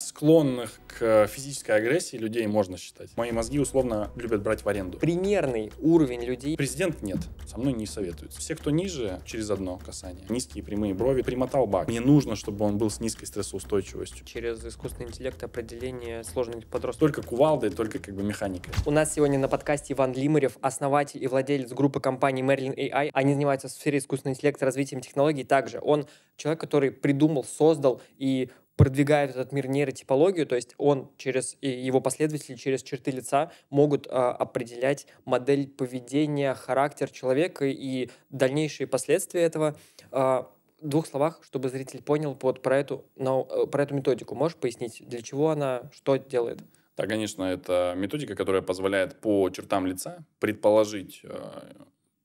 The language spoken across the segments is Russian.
Склонных к э, физической агрессии людей можно считать. Мои мозги условно любят брать в аренду. Примерный уровень людей. Президент нет, со мной не советуется. Все, кто ниже, через одно касание. Низкие прямые брови, примотал бак. Мне нужно, чтобы он был с низкой стрессоустойчивостью. Через искусственный интеллект определение сложных подростков. Только кувалдой, только как бы механикой. У нас сегодня на подкасте Иван Лимарев, основатель и владелец группы компании Merlin AI. Они занимаются в сфере искусственного интеллекта развитием технологий также. Он человек, который придумал, создал и продвигает этот мир нейротипологию, то есть он через его последователи через черты лица могут э, определять модель поведения, характер человека и дальнейшие последствия этого. Э, в двух словах, чтобы зритель понял вот про эту, но, э, про эту методику. Можешь пояснить, для чего она, что делает? Да, конечно, это методика, которая позволяет по чертам лица предположить, э,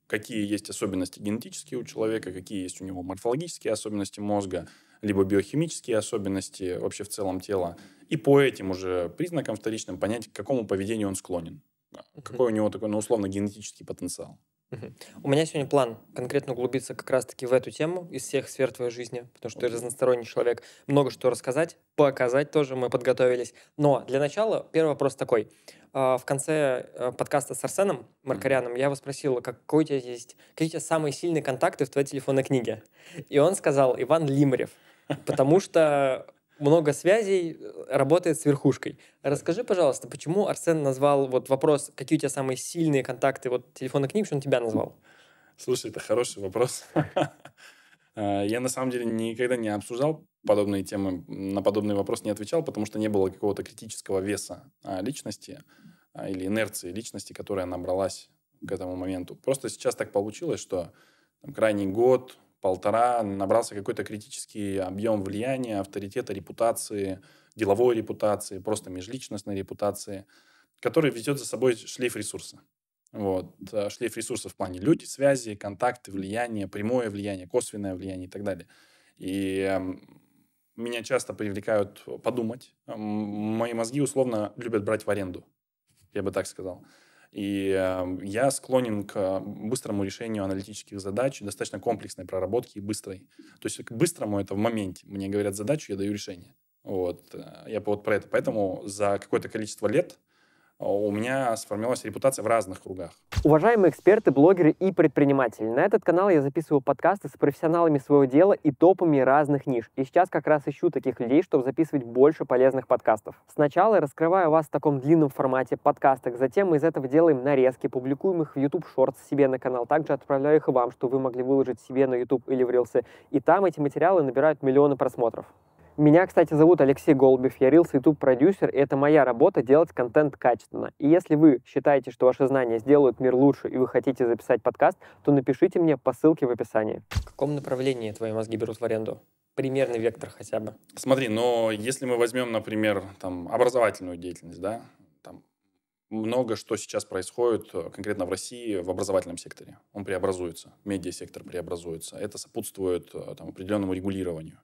какие есть особенности генетические у человека, какие есть у него морфологические особенности мозга, либо биохимические особенности вообще в целом тела, и по этим уже признакам вторичным понять, к какому поведению он склонен, какой у него такой, ну, условно, генетический потенциал. У меня сегодня план конкретно углубиться как раз-таки в эту тему из всех сфер твоей жизни, потому что ты разносторонний человек, много что рассказать, показать тоже мы подготовились. Но для начала первый вопрос такой. А, в конце э, подкаста с Арсеном Маркаряном я его спросил, какой у тебя есть, какие у тебя самые сильные контакты в твоей телефонной книге? И он сказал Иван Лимарев, потому что много связей, э, работает с верхушкой. Расскажи, пожалуйста, почему Арсен назвал вот вопрос, какие у тебя самые сильные контакты вот телефонной книги, что он тебя назвал? Слушай, это хороший вопрос. Э, я на самом деле никогда не обсуждал подобные темы, на подобный вопрос не отвечал, потому что не было какого-то критического веса а, личности а, или инерции личности, которая набралась к этому моменту. Просто сейчас так получилось, что там, крайний год, полтора набрался какой-то критический объем влияния, авторитета, репутации, деловой репутации, просто межличностной репутации, который ведет за собой шлейф ресурса. Вот. А, шлейф ресурсов в плане люди, связи, контакты, влияние, прямое влияние, косвенное влияние и так далее. И меня часто привлекают подумать. Мои мозги условно любят брать в аренду, я бы так сказал. И эм, я склонен к э, быстрому решению аналитических задач, достаточно комплексной проработке и быстрой. То есть к быстрому это в моменте. Мне говорят задачу, я даю решение. Вот. Э, я вот про это. Поэтому за какое-то количество лет а у меня сформировалась репутация в разных кругах. Уважаемые эксперты, блогеры и предприниматели, на этот канал я записываю подкасты с профессионалами своего дела и топами разных ниш. И сейчас как раз ищу таких людей, чтобы записывать больше полезных подкастов. Сначала я раскрываю вас в таком длинном формате подкастах, затем мы из этого делаем нарезки, публикуем их в YouTube Shorts себе на канал, также отправляю их вам, чтобы вы могли выложить себе на YouTube или в Reels. И там эти материалы набирают миллионы просмотров. Меня, кстати, зовут Алексей Голубев, я Reels YouTube продюсер, и это моя работа делать контент качественно. И если вы считаете, что ваши знания сделают мир лучше и вы хотите записать подкаст, то напишите мне по ссылке в описании. В каком направлении твои мозги берут в аренду? Примерный вектор хотя бы. Смотри, но если мы возьмем, например, там, образовательную деятельность, да, там, много что сейчас происходит э, конкретно в России в образовательном секторе. Он преобразуется, медиасектор преобразуется. Это сопутствует э, там, определенному регулированию.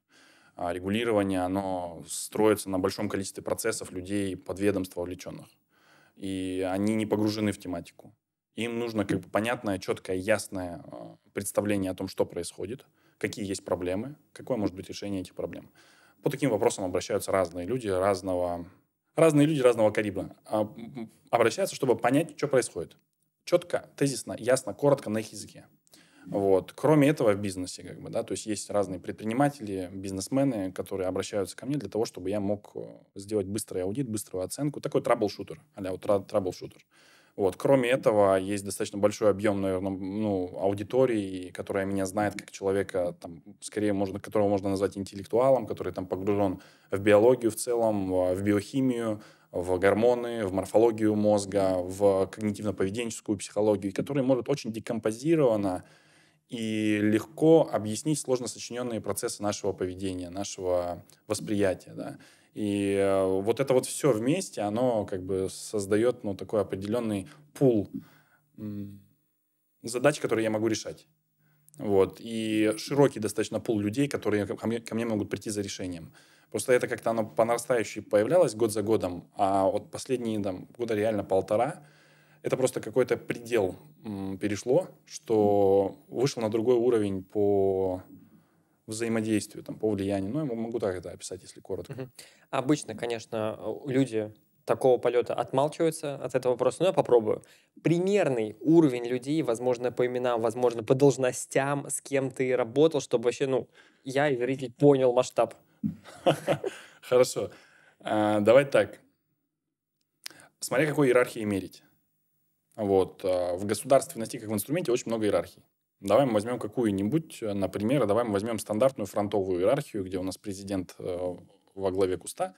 А, регулирование, оно строится на большом количестве процессов людей подведомства увлеченных. И они не погружены в тематику. Им нужно как бы понятное, четкое, ясное а, представление о том, что происходит, какие есть проблемы, какое может быть решение этих проблем. По таким вопросам обращаются разные люди, разного, разные люди разного калибра. А, обращаются, чтобы понять, что происходит. Четко, тезисно, ясно, коротко на их языке. Вот. Кроме этого, в бизнесе, как бы, да, то есть есть разные предприниматели, бизнесмены, которые обращаются ко мне для того, чтобы я мог э, сделать быстрый аудит, быструю оценку. Такой трабл-шутер, а-ля вот трабл-шутер. Вот. Кроме этого, есть достаточно большой объем, наверное, ну, аудитории, которая меня знает как человека, там, скорее, можно, которого можно назвать интеллектуалом, который там погружен в биологию в целом, в биохимию, в гормоны, в морфологию мозга, в когнитивно-поведенческую психологию, и который может очень декомпозированно и легко объяснить сложно сочиненные процессы нашего поведения, нашего восприятия. Да? И э, вот это вот все вместе, оно как бы создает ну, такой определенный пул задач, которые я могу решать. Вот. И широкий достаточно пул людей, которые ко мне, ко мне могут прийти за решением. Просто это как-то оно по нарастающей появлялось год за годом, а вот последние там, года реально полтора – это просто какой-то предел перешло, что вышел на другой уровень по взаимодействию, там, по влиянию. Ну, я могу так это описать, если коротко. Угу. Обычно, конечно, люди такого полета отмалчиваются от этого вопроса, но ну, я попробую. Примерный уровень людей, возможно, по именам, возможно, по должностям, с кем ты работал, чтобы вообще, ну, я и зритель понял масштаб. Хорошо. А, давай так. Смотря какой иерархии мерить. Вот. Э, в государственности, как в инструменте, очень много иерархий. Давай мы возьмем какую-нибудь, э, например, давай мы возьмем стандартную фронтовую иерархию, где у нас президент э, во главе куста,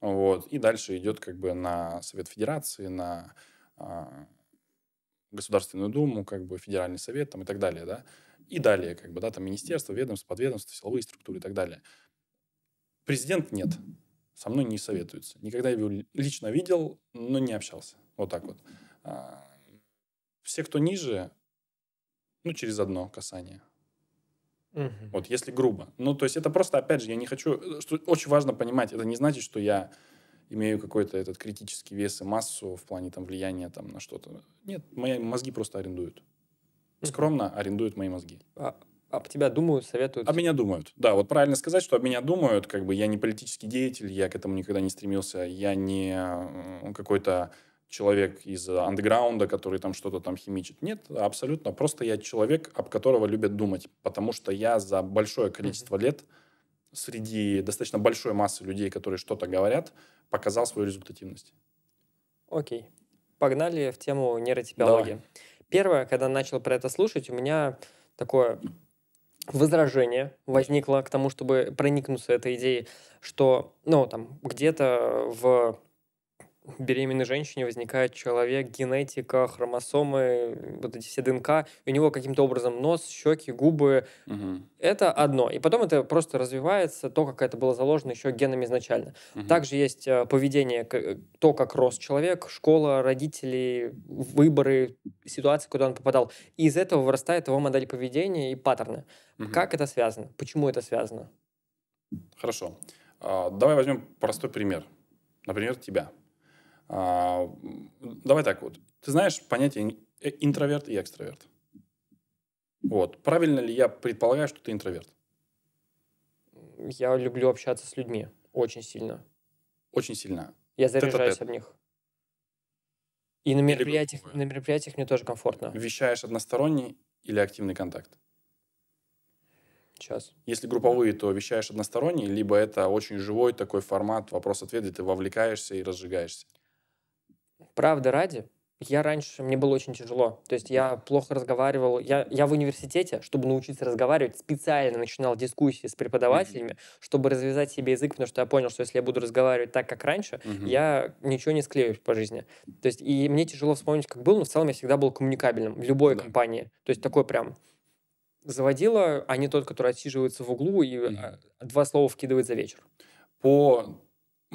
вот, и дальше идет как бы на Совет Федерации, на а, Государственную Думу, как бы Федеральный Совет там, и так далее, да, и далее, как бы, да, там министерство, ведомство, подведомство, силовые структуры и так далее. Президент нет, со мной не советуется. Никогда его лично видел, но не общался. Вот так вот. А, все, кто ниже, ну, через одно касание. Угу. Вот, если грубо. Ну, то есть это просто, опять же, я не хочу... Э, что очень важно понимать, это не значит, что я имею какой-то этот критический вес и массу в плане там влияния там на что-то. Нет, мои мозги просто арендуют. Скромно арендуют мои мозги. А, об тебя думают, советуют? Об меня думают. Да, вот правильно сказать, что об меня думают. Как бы я не политический деятель, я к этому никогда не стремился. Я не э, какой-то человек из андеграунда, который там что-то там химичит. Нет, абсолютно. Просто я человек, об которого любят думать, потому что я за большое количество лет среди достаточно большой массы людей, которые что-то говорят, показал свою результативность. Окей. Погнали в тему нейротипиологии. Давай. Первое, когда начал про это слушать, у меня такое возражение возникло к тому, чтобы проникнуться этой идеей, что, ну, там, где-то в беременной женщине возникает человек, генетика, хромосомы, вот эти все ДНК, у него каким-то образом нос, щеки, губы. Угу. Это одно. И потом это просто развивается, то, как это было заложено еще генами изначально. Угу. Также есть э, поведение, э, то, как рос человек, школа, родители, выборы, ситуации, куда он попадал. И из этого вырастает его модель поведения и паттерны. Угу. Как это связано? Почему это связано? Хорошо. А, давай возьмем простой пример. Например, тебя а, давай так вот. Ты знаешь понятие э, интроверт и экстраверт. Вот. Правильно ли я предполагаю, что ты интроверт? Я люблю общаться с людьми. Очень сильно. Очень сильно. Я заряжаюсь тет об них. И на мероприятиях, на мероприятиях мне тоже комфортно. Вещаешь односторонний или активный контакт? Сейчас. Если групповые, то вещаешь односторонний, либо это очень живой такой формат, вопрос-ответ, где ты вовлекаешься и разжигаешься правда ради, я раньше, мне было очень тяжело. То есть я плохо разговаривал. Я, я в университете, чтобы научиться разговаривать, специально начинал дискуссии с преподавателями, mm-hmm. чтобы развязать себе язык, потому что я понял, что если я буду разговаривать так, как раньше, mm-hmm. я ничего не склеюсь по жизни. То есть и мне тяжело вспомнить, как был, но в целом я всегда был коммуникабельным в любой да. компании. То есть такой прям заводила, а не тот, который отсиживается в углу и mm-hmm. два слова вкидывает за вечер. По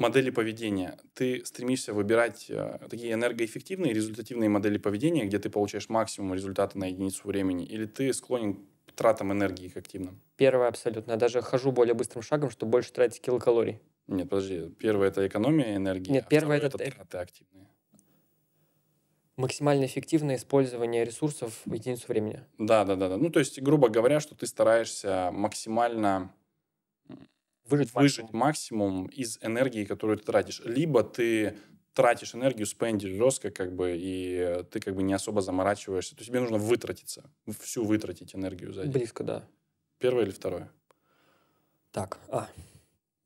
модели поведения. Ты стремишься выбирать э, такие энергоэффективные, результативные модели поведения, где ты получаешь максимум результата на единицу времени, или ты склонен к тратам энергии к активным? Первое абсолютно. Я даже хожу более быстрым шагом, чтобы больше тратить килокалорий. Нет, подожди. Первое – это экономия энергии, Нет, а первое – это траты активные. Максимально эффективное использование ресурсов в единицу времени. Да, да, да, да. Ну, то есть, грубо говоря, что ты стараешься максимально выжить, выжить максимум. максимум из энергии, которую ты тратишь. Либо ты тратишь энергию, спендишь жестко, как бы, и ты как бы не особо заморачиваешься. То есть тебе нужно вытратиться, всю вытратить энергию за день. Близко, да. Первое или второе? Так, а.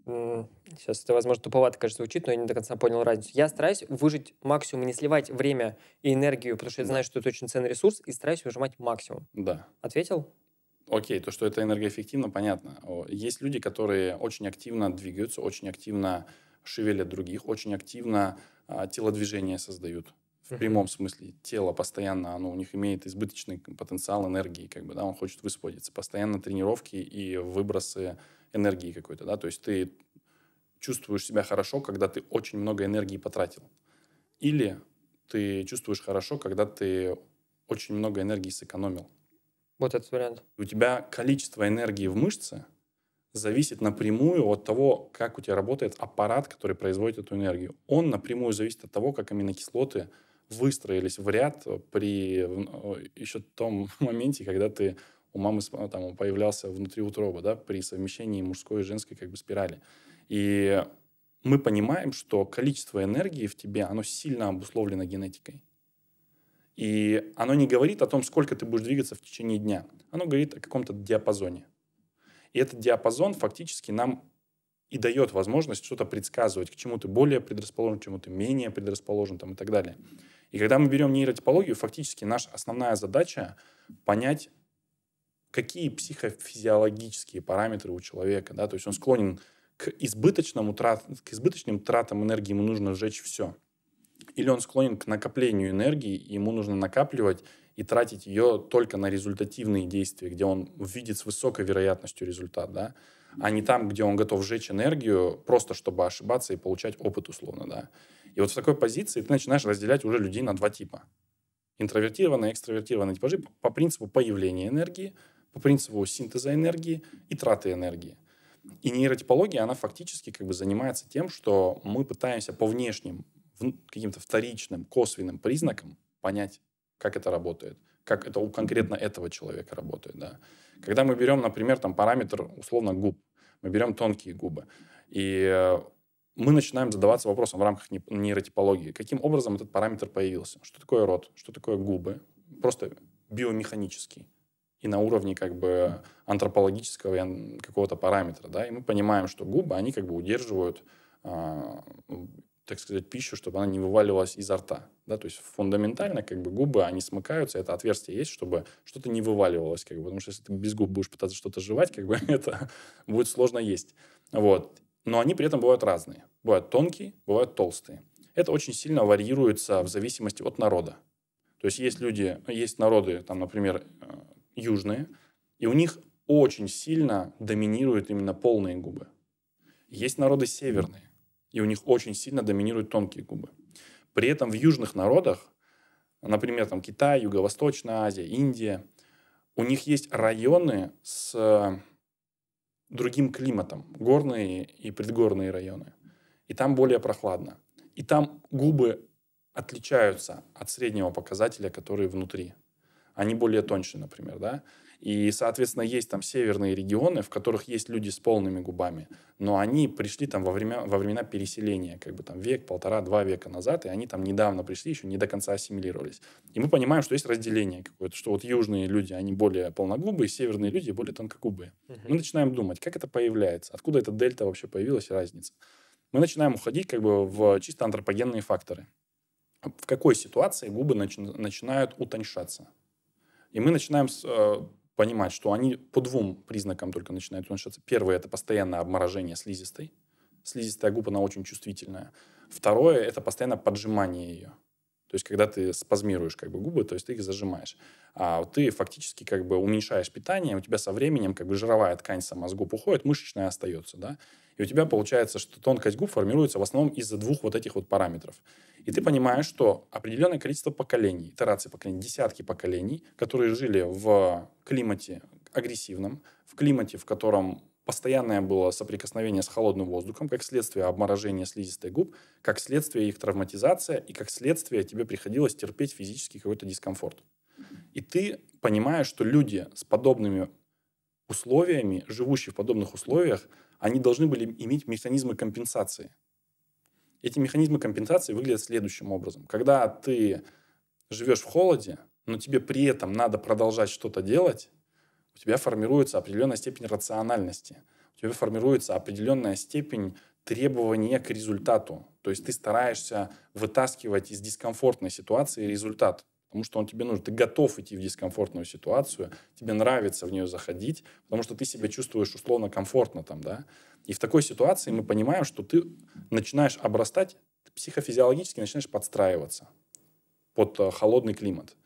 Сейчас это, возможно, туповато, кажется, звучит, но я не до конца понял разницу. Я стараюсь выжить максимум, не сливать время и энергию, потому что я знаю, что это очень ценный ресурс, и стараюсь выжимать максимум. Да. Ответил? окей, то, что это энергоэффективно, понятно. Есть люди, которые очень активно двигаются, очень активно шевелят других, очень активно а, телодвижение создают. В прямом смысле тело постоянно, оно у них имеет избыточный потенциал энергии, как бы, да, он хочет высвободиться. Постоянно тренировки и выбросы энергии какой-то, да, то есть ты чувствуешь себя хорошо, когда ты очень много энергии потратил. Или ты чувствуешь хорошо, когда ты очень много энергии сэкономил. Вот этот вариант. У тебя количество энергии в мышце зависит напрямую от того, как у тебя работает аппарат, который производит эту энергию. Он напрямую зависит от того, как аминокислоты выстроились в ряд при э, еще том моменте, когда ты у мамы э, там, появлялся внутри утроба, да, при совмещении мужской и женской как бы спирали. И мы понимаем, что количество энергии в тебе, оно сильно обусловлено генетикой. И оно не говорит о том, сколько ты будешь двигаться в течение дня. Оно говорит о каком-то диапазоне. И этот диапазон фактически нам и дает возможность что-то предсказывать, к чему ты более предрасположен, к чему ты менее предрасположен там, и так далее. И когда мы берем нейротипологию, фактически наша основная задача — понять, какие психофизиологические параметры у человека. Да? То есть он склонен к, избыточному трат, к избыточным тратам энергии, ему нужно сжечь все — или он склонен к накоплению энергии, и ему нужно накапливать и тратить ее только на результативные действия, где он видит с высокой вероятностью результат, да, а не там, где он готов сжечь энергию просто чтобы ошибаться и получать опыт условно, да. И вот в такой позиции ты начинаешь разделять уже людей на два типа. Интровертированные, экстравертированные типажи по принципу появления энергии, по принципу синтеза энергии и траты энергии. И нейротипология, она фактически как бы занимается тем, что мы пытаемся по внешним каким-то вторичным, косвенным признаком понять, как это работает, как это у конкретно этого человека работает. Да. Когда мы берем, например, там параметр условно губ, мы берем тонкие губы, и э, мы начинаем задаваться вопросом в рамках нейротипологии, каким образом этот параметр появился, что такое рот, что такое губы, просто биомеханический и на уровне как бы антропологического какого-то параметра, да, и мы понимаем, что губы, они как бы удерживают а, так сказать, пищу, чтобы она не вываливалась изо рта. Да, то есть фундаментально как бы губы, они смыкаются, это отверстие есть, чтобы что-то не вываливалось. Как бы, потому что если ты без губ будешь пытаться что-то жевать, как бы это будет сложно есть. Вот. Но они при этом бывают разные. Бывают тонкие, бывают толстые. Это очень сильно варьируется в зависимости от народа. То есть есть люди, ну, есть народы, там, например, э, южные, и у них очень сильно доминируют именно полные губы. Есть народы северные, и у них очень сильно доминируют тонкие губы. При этом в южных народах, например, там Китай, Юго-Восточная Азия, Индия, у них есть районы с э, другим климатом, горные и предгорные районы. И там более прохладно. И там губы отличаются от среднего показателя, который внутри. Они более тоньше, например, да. И, соответственно, есть там северные регионы, в которых есть люди с полными губами, но они пришли там во время во времена переселения, как бы там век, полтора, два века назад, и они там недавно пришли, еще не до конца ассимилировались. И мы понимаем, что есть разделение какое-то, что вот южные люди, они более полногубые, северные люди более тонкогубые. Угу. Мы начинаем думать, как это появляется, откуда эта дельта вообще появилась и разница. Мы начинаем уходить как бы в чисто антропогенные факторы в какой ситуации губы начи- начинают утоньшаться. И мы начинаем с, э, понимать, что они по двум признакам только начинают уменьшаться. Первое – это постоянное обморожение слизистой. Слизистая губа она очень чувствительная. Второе – это постоянное поджимание ее. То есть, когда ты спазмируешь как бы губы, то есть ты их зажимаешь. А ты фактически как бы уменьшаешь питание, у тебя со временем как бы жировая ткань сама с губ уходит, мышечная остается, да. И у тебя получается, что тонкость губ формируется в основном из-за двух вот этих вот параметров. И ты понимаешь, что определенное количество поколений, итерации поколений, десятки поколений, которые жили в климате агрессивном, в климате, в котором постоянное было соприкосновение с холодным воздухом, как следствие обморожения слизистой губ, как следствие их травматизация и как следствие тебе приходилось терпеть физический какой-то дискомфорт. И ты понимаешь, что люди с подобными условиями, живущие в подобных условиях, они должны были иметь механизмы компенсации. Эти механизмы компенсации выглядят следующим образом. Когда ты живешь в холоде, но тебе при этом надо продолжать что-то делать, у тебя формируется определенная степень рациональности, у тебя формируется определенная степень требования к результату. То есть ты стараешься вытаскивать из дискомфортной ситуации результат, потому что он тебе нужен. Ты готов идти в дискомфортную ситуацию, тебе нравится в нее заходить, потому что ты себя чувствуешь условно комфортно там, да. И в такой ситуации мы понимаем, что ты начинаешь обрастать, ты психофизиологически начинаешь подстраиваться под э, холодный климат.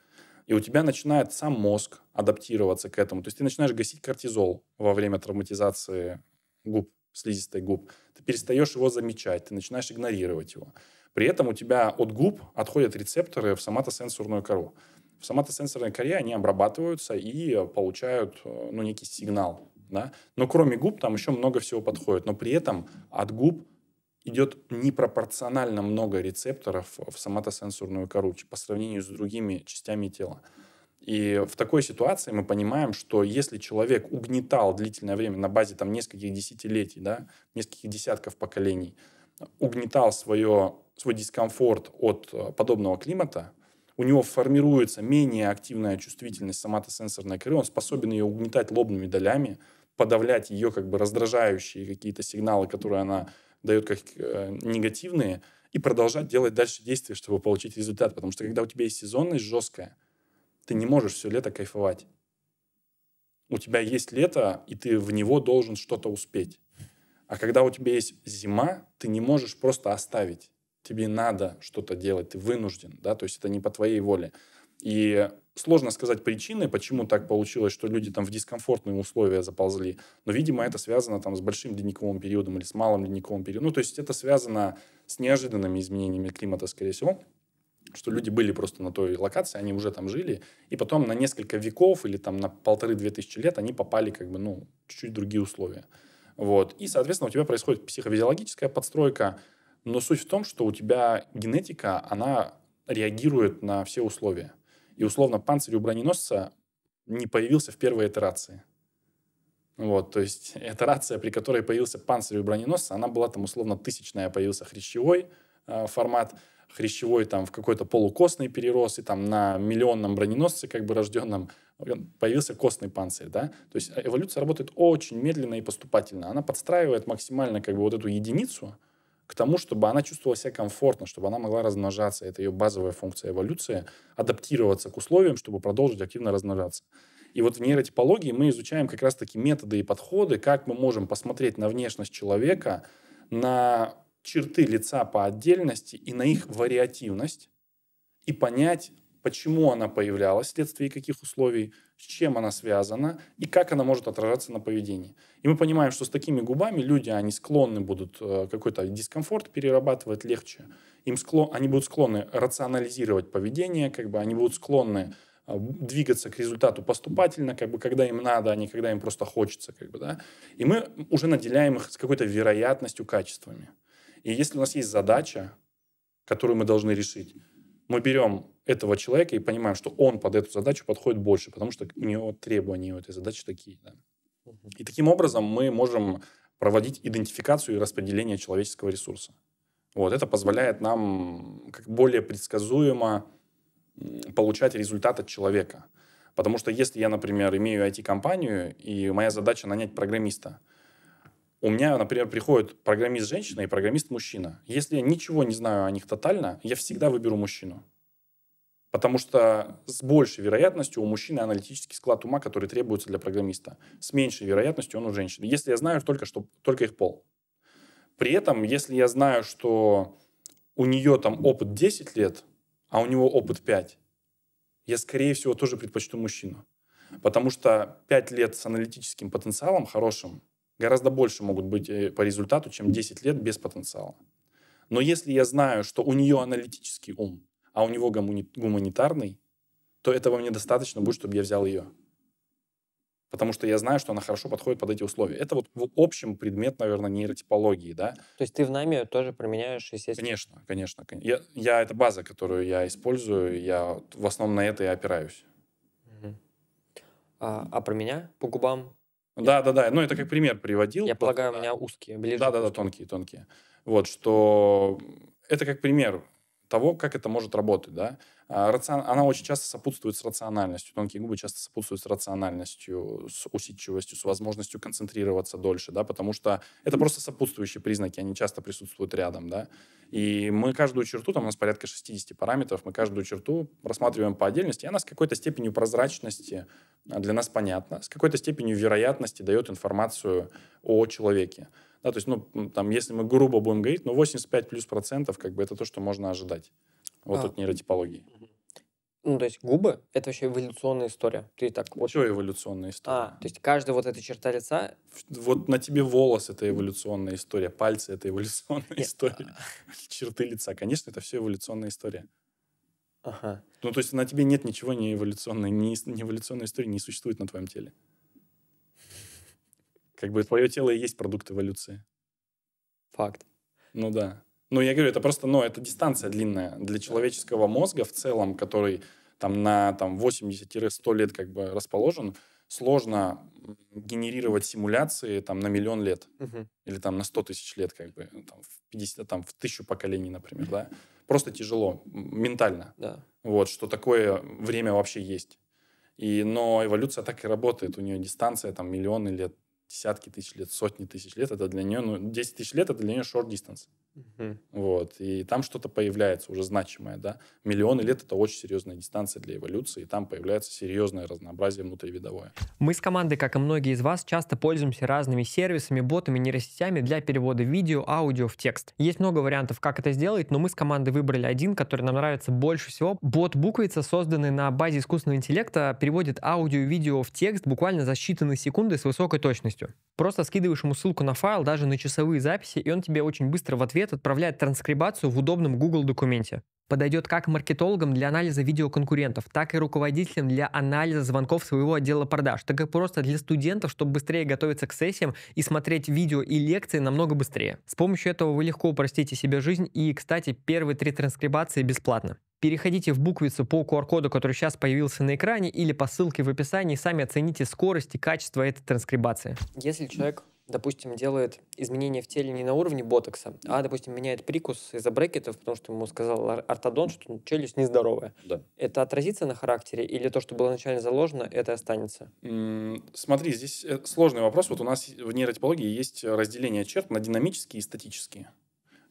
И у тебя начинает сам мозг адаптироваться к этому. То есть ты начинаешь гасить кортизол во время травматизации губ, слизистой губ. Ты перестаешь его замечать, ты начинаешь игнорировать его. При этом у тебя от губ отходят рецепторы в соматосенсорную кору. В соматосенсорной коре они обрабатываются и получают э, ну, некий сигнал. Да? Но кроме губ там еще много всего подходит. Но при этом от губ идет непропорционально много рецепторов в соматосенсорную кору по сравнению с другими частями тела. И в такой ситуации мы понимаем, что если человек угнетал длительное время на базе там, нескольких десятилетий, да, нескольких десятков поколений, угнетал свое, свой дискомфорт от э, подобного климата, у него формируется менее активная чувствительность соматосенсорной коры, он способен ее угнетать лобными долями, подавлять ее как бы раздражающие какие-то сигналы, которые она дает как э, негативные, и продолжать делать дальше действия, чтобы получить результат. Потому что когда у тебя есть сезонность жесткая, ты не можешь все лето кайфовать. У тебя есть лето, и ты в него должен что-то успеть. А когда у тебя есть зима, ты не можешь просто оставить. Тебе надо что-то делать, ты вынужден, да, то есть это не по твоей воле. И сложно сказать причины, почему так получилось, что люди там в дискомфортные условия заползли. Но, видимо, это связано там с большим ледниковым периодом или с малым ледниковым периодом. Ну, то есть это связано с неожиданными изменениями климата, скорее всего что люди были просто на той локации, они уже там жили, и потом на несколько веков или там на полторы-две тысячи лет они попали как бы, ну, чуть-чуть другие условия. Вот. И, соответственно, у тебя происходит психофизиологическая подстройка, но суть в том, что у тебя генетика, она реагирует на все условия. И условно панцирь у броненосца не появился в первой итерации. Вот, то есть итерация, при которой появился панцирь у броненосца, она была там условно тысячная, появился хрящевой э, формат, хрящевой там в какой-то полукостный перерос, и там на миллионном броненосце, как бы рожденном, появился костный панцирь, да. То есть э, эволюция работает очень медленно и поступательно. Она подстраивает максимально как бы вот эту единицу, к тому, чтобы она чувствовала себя комфортно, чтобы она могла размножаться. Это ее базовая функция эволюции – адаптироваться к условиям, чтобы продолжить активно размножаться. И вот в нейротипологии мы изучаем как раз-таки методы и подходы, как мы можем посмотреть на внешность человека, на черты лица по отдельности и на их вариативность, и понять, почему она появлялась вследствие каких условий, с чем она связана и как она может отражаться на поведении. И мы понимаем, что с такими губами люди, они склонны будут э, какой-то дискомфорт перерабатывать легче. Им склон, они будут склонны рационализировать поведение, как бы они будут склонны э, двигаться к результату поступательно, как бы когда им надо, а не когда им просто хочется, как бы, да. И мы уже наделяем их с какой-то вероятностью качествами. И если у нас есть задача, которую мы должны решить, мы берем этого человека и понимаем, что он под эту задачу подходит больше, потому что у него требования у этой задачи такие. Да. И таким образом мы можем проводить идентификацию и распределение человеческого ресурса. Вот, это позволяет нам как более предсказуемо получать результат от человека. Потому что если я, например, имею IT-компанию, и моя задача нанять программиста, у меня, например, приходит программист-женщина и программист-мужчина. Если я ничего не знаю о них тотально, я всегда выберу мужчину. Потому что с большей вероятностью у мужчины аналитический склад ума, который требуется для программиста. С меньшей вероятностью он у женщины. Если я знаю только, что, только их пол. При этом, если я знаю, что у нее там опыт 10 лет, а у него опыт 5, я, скорее всего, тоже предпочту мужчину. Потому что 5 лет с аналитическим потенциалом хорошим гораздо больше могут быть э, по результату, чем 10 лет без потенциала. Но если я знаю, что у нее аналитический ум, а у него гуманитарный, то этого мне достаточно будет, чтобы я взял ее. Потому что я знаю, что она хорошо подходит под эти условия. Это вот в общем предмет, наверное, нейротипологии, да? То есть ты в нами тоже применяешь, естественно? Конечно, конечно. Я, я это база, которую я использую, я в основном на это и опираюсь. А, а про меня по губам? Да, я... да, да. Ну, это как пример приводил. Я полагаю, у меня узкие, ближе. Да, да, да, тонкие, тонкие. Вот, что это как пример того, как это может работать, да. А, она очень часто сопутствует с рациональностью. Тонкие губы часто сопутствуют с рациональностью, с усидчивостью, с возможностью концентрироваться дольше, да, потому что это просто сопутствующие признаки, они часто присутствуют рядом, да. И мы каждую черту, там у нас порядка 60 параметров, мы каждую черту рассматриваем по отдельности, и она с какой-то степенью прозрачности а, для нас понятна, с какой-то степенью вероятности дает информацию о человеке. Да, то есть, ну, там, если мы грубо будем говорить, ну, 85 плюс процентов, как бы, это то, что можно ожидать вот а. от нейротипологии. Ну, то есть губы — это вообще эволюционная история. Ты так вот... Что эволюционная история? А, то есть каждая вот эта черта лица... Вот на тебе волос — это эволюционная история, пальцы — это эволюционная Нет. история, а. черты лица. Конечно, это все эволюционная история. Ага. Ну, то есть на тебе нет ничего не эволюционной, не, не эволюционной истории не существует на твоем теле. Как бы твое тело и есть продукт эволюции. Факт. Ну да. Ну, я говорю, это просто, ну, это дистанция длинная для человеческого мозга в целом, который там на там, 80-100 лет как бы расположен, сложно генерировать симуляции там на миллион лет угу. или там на 100 тысяч лет, как бы, там, в 50, там, в тысячу поколений, например, да. Просто тяжело ментально. Да. Вот, что такое время вообще есть. И, но эволюция так и работает. У нее дистанция там миллионы лет, десятки тысяч лет, сотни тысяч лет, это для нее, ну, 10 тысяч лет это для нее short distance. Угу. Вот. И там что-то появляется уже значимое, да. Миллионы лет — это очень серьезная дистанция для эволюции, и там появляется серьезное разнообразие внутривидовое. Мы с командой, как и многие из вас, часто пользуемся разными сервисами, ботами, нейросетями для перевода видео, аудио в текст. Есть много вариантов, как это сделать, но мы с командой выбрали один, который нам нравится больше всего. Бот-буквица, созданный на базе искусственного интеллекта, переводит аудио и видео в текст буквально за считанные секунды с высокой точностью. Просто скидываешь ему ссылку на файл, даже на часовые записи, и он тебе очень быстро в ответ ответ отправляет транскрибацию в удобном Google документе. Подойдет как маркетологам для анализа видео конкурентов, так и руководителям для анализа звонков своего отдела продаж, так и просто для студентов, чтобы быстрее готовиться к сессиям и смотреть видео и лекции намного быстрее. С помощью этого вы легко упростите себе жизнь и, кстати, первые три транскрибации бесплатно. Переходите в буквицу по QR-коду, который сейчас появился на экране, или по ссылке в описании, сами оцените скорость и качество этой транскрибации. Если человек допустим, делает изменения в теле не на уровне ботокса, а, допустим, меняет прикус из-за брекетов, потому что ему сказал ортодон, что челюсть нездоровая. Да. Это отразится на характере или то, что было изначально заложено, это останется? Смотри, здесь э, сложный вопрос. Вот у нас в нейротипологии есть разделение черт на динамические и статические.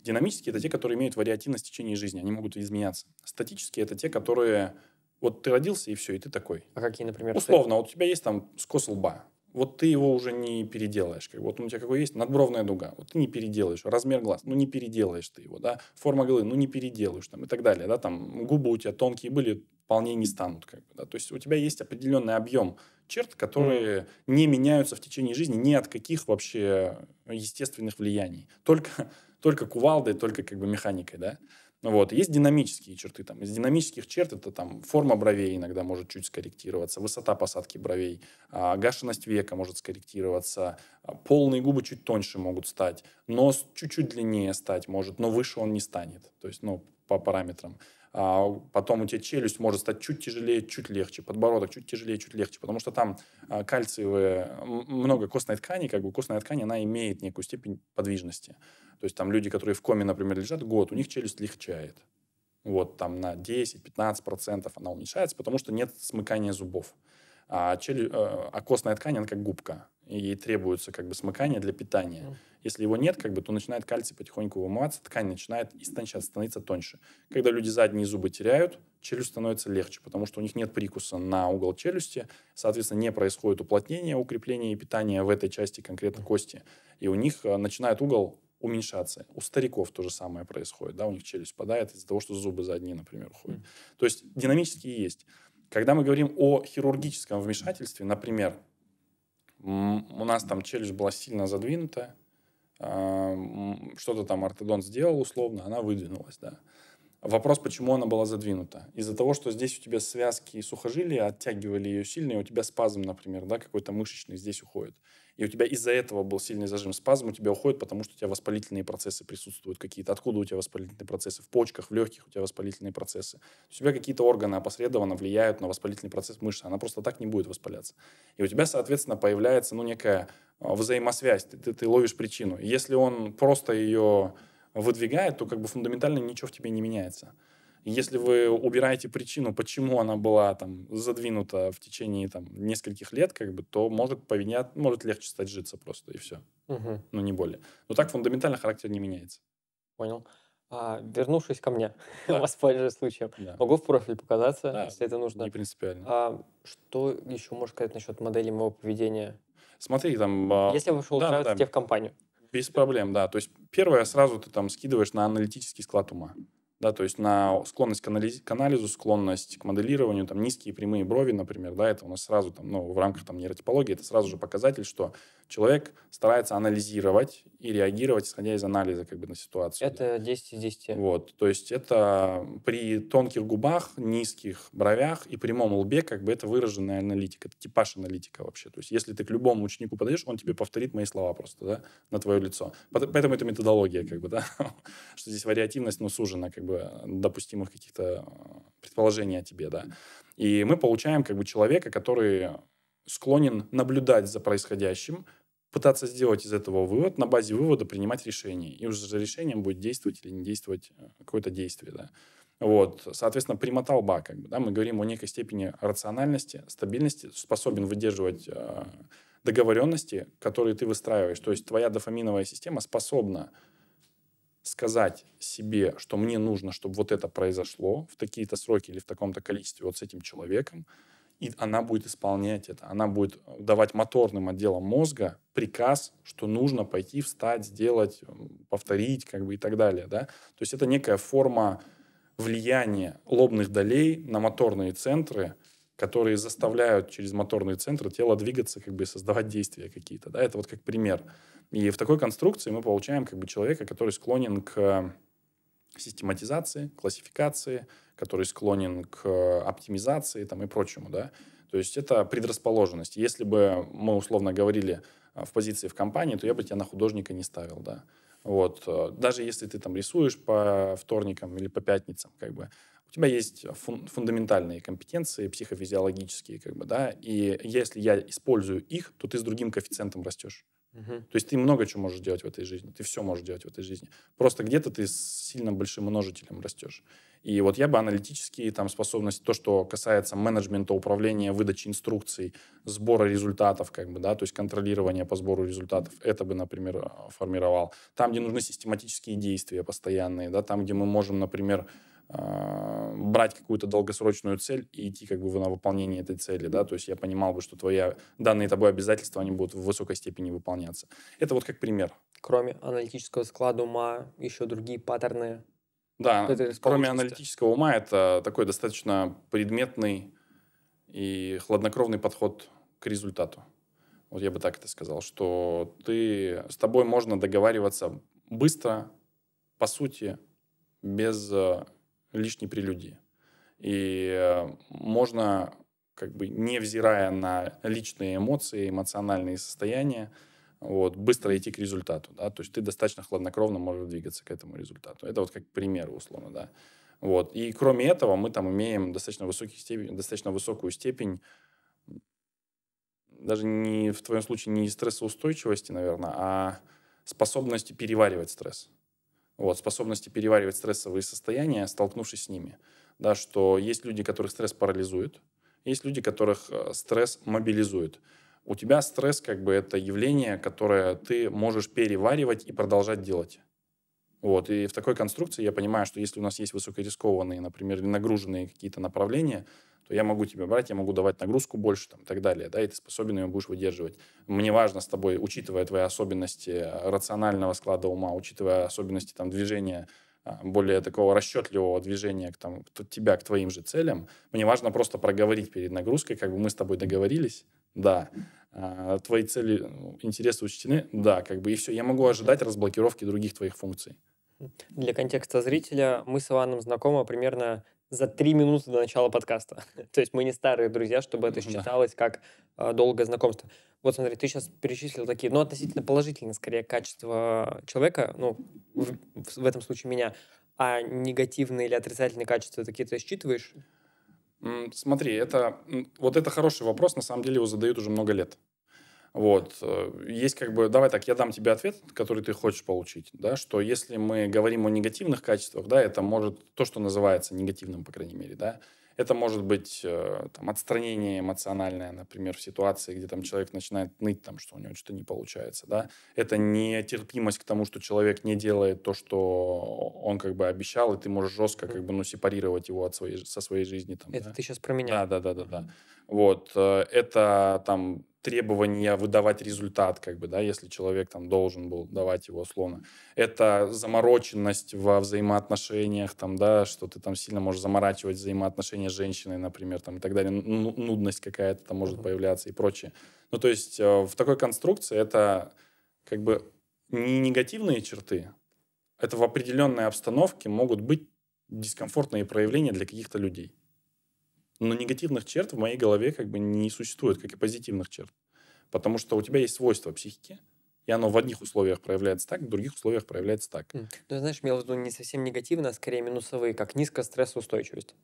Динамические – это те, которые имеют вариативность в течение жизни, они могут изменяться. Статические – это те, которые вот ты родился, и все, и ты такой. А какие, например? Условно, вот у тебя есть там скос лба вот ты его уже не переделаешь. Как, вот он у тебя какой есть, надбровная дуга, вот ты не переделаешь. Размер глаз, ну не переделаешь ты его, да. Форма головы, ну не переделаешь там и так далее, да. Там губы у тебя тонкие были, вполне не станут, как бы, да. То есть у тебя есть определенный объем черт, которые mm. не меняются в течение жизни ни от каких вообще естественных влияний. Только, только кувалдой, только как бы механикой, да. Вот. Есть динамические черты. Там. Из динамических черт это там, форма бровей иногда может чуть скорректироваться, высота посадки бровей, а, гашенность века может скорректироваться, а, полные губы чуть тоньше могут стать, нос чуть-чуть длиннее стать может, но выше он не станет. То есть, ну, по параметрам. А, потом у тебя челюсть может стать чуть тяжелее, чуть легче, подбородок чуть тяжелее, чуть легче, потому что там а, кальциевые, много костной ткани, как бы костная ткань, она имеет некую степень подвижности. То есть там люди, которые в коме, например, лежат год, у них челюсть легчает. Вот там на 10-15% она уменьшается, потому что нет смыкания зубов. А, челю... Э, а костная ткань, она как губка. И ей требуется как бы смыкание для питания. Если его нет, как бы, то начинает кальций потихоньку вымываться, ткань начинает истончаться, становится тоньше. Когда люди задние зубы теряют, челюсть становится легче, потому что у них нет прикуса на угол челюсти, соответственно, не происходит уплотнение, укрепление и питание в этой части конкретно кости. И у них э, начинает угол уменьшаться. У стариков то же самое происходит, да, у них челюсть падает из-за того, что зубы задние, например, уходят. То есть динамически есть. Когда мы говорим о хирургическом вмешательстве, например, у нас там челюсть была сильно задвинута, а, что-то там ортодонт сделал условно, она выдвинулась, да. Вопрос, почему она была задвинута. Из-за того, что здесь у тебя связки и сухожилия оттягивали ее сильно, и у тебя спазм, например, да, какой-то мышечный здесь уходит и у тебя из-за этого был сильный зажим спазм, у тебя уходит, потому что у тебя воспалительные процессы присутствуют какие-то. Откуда у тебя воспалительные процессы? В почках, в легких у тебя воспалительные процессы. У тебя какие-то органы опосредованно влияют на воспалительный процесс мышцы. Она просто так не будет воспаляться. И у тебя, соответственно, появляется ну, некая а, взаимосвязь. Ты, ты, ты ловишь причину. Если он просто ее выдвигает, то как бы фундаментально ничего в тебе не меняется если вы убираете причину, почему она была там задвинута в течение там нескольких лет, как бы, то может поменять, может легче стать житься просто и все. Угу. Ну не более. Но так фундаментально характер не меняется. Понял. А, вернувшись ко мне, да. воспользуюсь случаем. Да. Могу в профиль показаться, да. если это нужно. Не принципиально. А, что еще можешь сказать насчет модели моего поведения? Смотри, там... А, если я пошел да, устраиваться да, да. в компанию. Без проблем, да. То есть первое, сразу ты там скидываешь на аналитический склад ума да, то есть на склонность к анализу, к анализу, склонность к моделированию, там низкие прямые брови, например, да, это у нас сразу там, ну, в рамках там нейротипологии, это сразу же показатель, что человек старается анализировать и реагировать, исходя из анализа как бы на ситуацию. Это 10 из 10. Вот, то есть это при тонких губах, низких бровях и прямом лбе как бы это выраженная аналитика, это типаж аналитика вообще. То есть если ты к любому ученику подойдешь, он тебе повторит мои слова просто, да, на твое лицо. Поэтому это методология как бы, да, что здесь вариативность, но сужена как бы допустимых каких-то э, предположений о тебе, да. И мы получаем как бы человека, который склонен наблюдать за происходящим, пытаться сделать из этого вывод, на базе вывода принимать решение. И уже за решением будет действовать или не действовать э, какое-то действие. Да. Вот, соответственно, примота лба, как бы, да, мы говорим о некой степени рациональности, стабильности, способен выдерживать э, договоренности, которые ты выстраиваешь. То есть твоя дофаминовая система способна сказать себе, что мне нужно, чтобы вот это произошло в такие-то сроки или в таком-то количестве вот с этим человеком, и она будет исполнять это. Она будет давать моторным отделам мозга приказ, что нужно пойти, встать, сделать, повторить, как бы и так далее, да. То есть это некая форма влияния лобных долей на моторные центры, которые заставляют через моторные центры тело двигаться, как бы создавать действия какие-то, да. Это вот как пример. И в такой конструкции мы получаем как бы человека, который склонен к систематизации, классификации, который склонен к э, оптимизации там, и прочему. Да? То есть это предрасположенность. Если бы мы условно говорили э, в позиции в компании, то я бы тебя на художника не ставил. Да? Вот. Э, даже если ты там рисуешь по вторникам или по пятницам, как бы, у тебя есть фун- фундаментальные компетенции психофизиологические, как бы, да, и если я использую их, то ты с другим коэффициентом растешь. Угу. То есть ты много чего можешь делать в этой жизни, ты все можешь делать в этой жизни. Просто где-то ты с сильно большим множителем растешь. И вот я бы аналитические там способности, то, что касается менеджмента, управления, выдачи инструкций, сбора результатов, как бы, да, то есть контролирования по сбору результатов, это бы, например, а, формировал. Там, где нужны систематические действия постоянные, да, там, где мы можем, например, Э, брать какую-то долгосрочную цель и идти как бы на выполнение этой цели, да, то есть я понимал бы, что твои данные тобой обязательства, они будут в высокой степени выполняться. Это вот как пример. Кроме аналитического склада ума, еще другие паттерны? Да, кроме аналитического ума, это такой достаточно предметный и хладнокровный подход к результату. Вот я бы так это сказал, что ты, с тобой можно договариваться быстро, по сути, без э, лишней прелюдии. И э, можно, как бы невзирая на личные эмоции, эмоциональные состояния, вот, быстро идти к результату. Да? То есть ты достаточно хладнокровно можешь двигаться к этому результату. Это вот как пример, условно, да. Вот. И кроме этого, мы там имеем достаточно, высокий степень, достаточно высокую степень даже не в твоем случае не стрессоустойчивости, наверное, а способности переваривать стресс вот, способности переваривать стрессовые состояния, столкнувшись с ними. Да, что есть люди, которых стресс парализует, есть люди, которых э, стресс мобилизует. У тебя стресс как бы это явление, которое ты можешь переваривать и продолжать делать. Вот. И в такой конструкции я понимаю, что если у нас есть высокорискованные, например, нагруженные какие-то направления, то я могу тебя брать, я могу давать нагрузку больше там, и так далее, да, и ты способен ее будешь выдерживать. Мне важно с тобой, учитывая твои особенности э, рационального склада ума, учитывая особенности там, движения, э, более такого расчетливого движения к, там, к, тебя к твоим же целям, мне важно просто проговорить перед нагрузкой, как бы мы с тобой договорились, да, э, твои цели, ну, интересы учтены, да, как бы и все. Я могу ожидать разблокировки других твоих функций. Для контекста зрителя мы с Иваном знакомы примерно за три минуты до начала подкаста. То есть мы не старые друзья, чтобы это ну считалось как а, долгое знакомство. Вот смотри, ты сейчас перечислил такие, ну, относительно положительные, скорее, качества человека, ну, в, в этом случае меня, а негативные или отрицательные качества такие ты считываешь? Смотри, это, вот это хороший вопрос, на самом деле его задают уже много лет. Вот. Э, есть как бы, давай так, я дам тебе ответ, который ты хочешь получить, да, что если мы говорим о негативных качествах, да, это может, то, что называется негативным, по крайней мере, да, это может быть э, там, отстранение эмоциональное, например, в ситуации, где там человек начинает ныть, там, что у него что-то не получается. Да? Это нетерпимость к тому, что человек не делает то, что он как бы обещал, и ты можешь жестко как бы ну, сепарировать его от своей, со своей жизни. Там, это да? ты сейчас про меня. Да, да, да, да. да. Вот. Э, это там требования выдавать результат, как бы, да, если человек там должен был давать его условно. Это замороченность во взаимоотношениях, там, да, что ты там сильно можешь заморачивать взаимоотношения с женщиной, например, там, и так далее. Ну, ну, нудность какая-то там может появляться и прочее. Ну, то есть э, в такой конструкции это как бы не негативные черты, это в определенной обстановке могут быть дискомфортные проявления для каких-то людей. Но негативных черт в моей голове как бы не существует, как и позитивных черт. Потому что у тебя есть свойство психики, и оно в одних условиях проявляется так, в других условиях проявляется так. Ну, знаешь, имел в виду не совсем негативно, а скорее минусовые, как низкая стрессоустойчивость.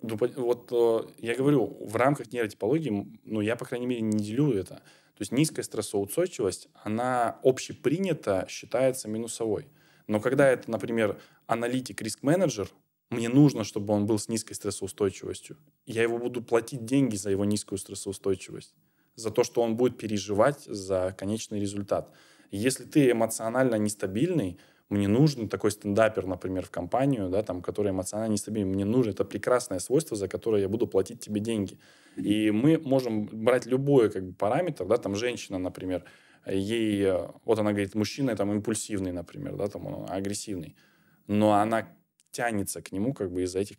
Ну, вот э, я говорю, в рамках нейротипологии, ну, я, по крайней мере, не делю это. То есть низкая стрессоустойчивость, она общепринята считается минусовой. Но когда это, например, аналитик-риск-менеджер, мне нужно, чтобы он был с низкой стрессоустойчивостью. Я его буду платить деньги за его низкую стрессоустойчивость, за то, что он будет переживать за конечный результат. Если ты эмоционально нестабильный, мне нужен такой стендапер, например, в компанию, да, там, который эмоционально нестабилен, мне нужно, это прекрасное свойство, за которое я буду платить тебе деньги. И мы можем брать любой как бы, параметр, да, там, женщина, например, ей, э, вот она говорит, мужчина там импульсивный, например, да, там, он агрессивный, но она тянется к нему как бы из-за этих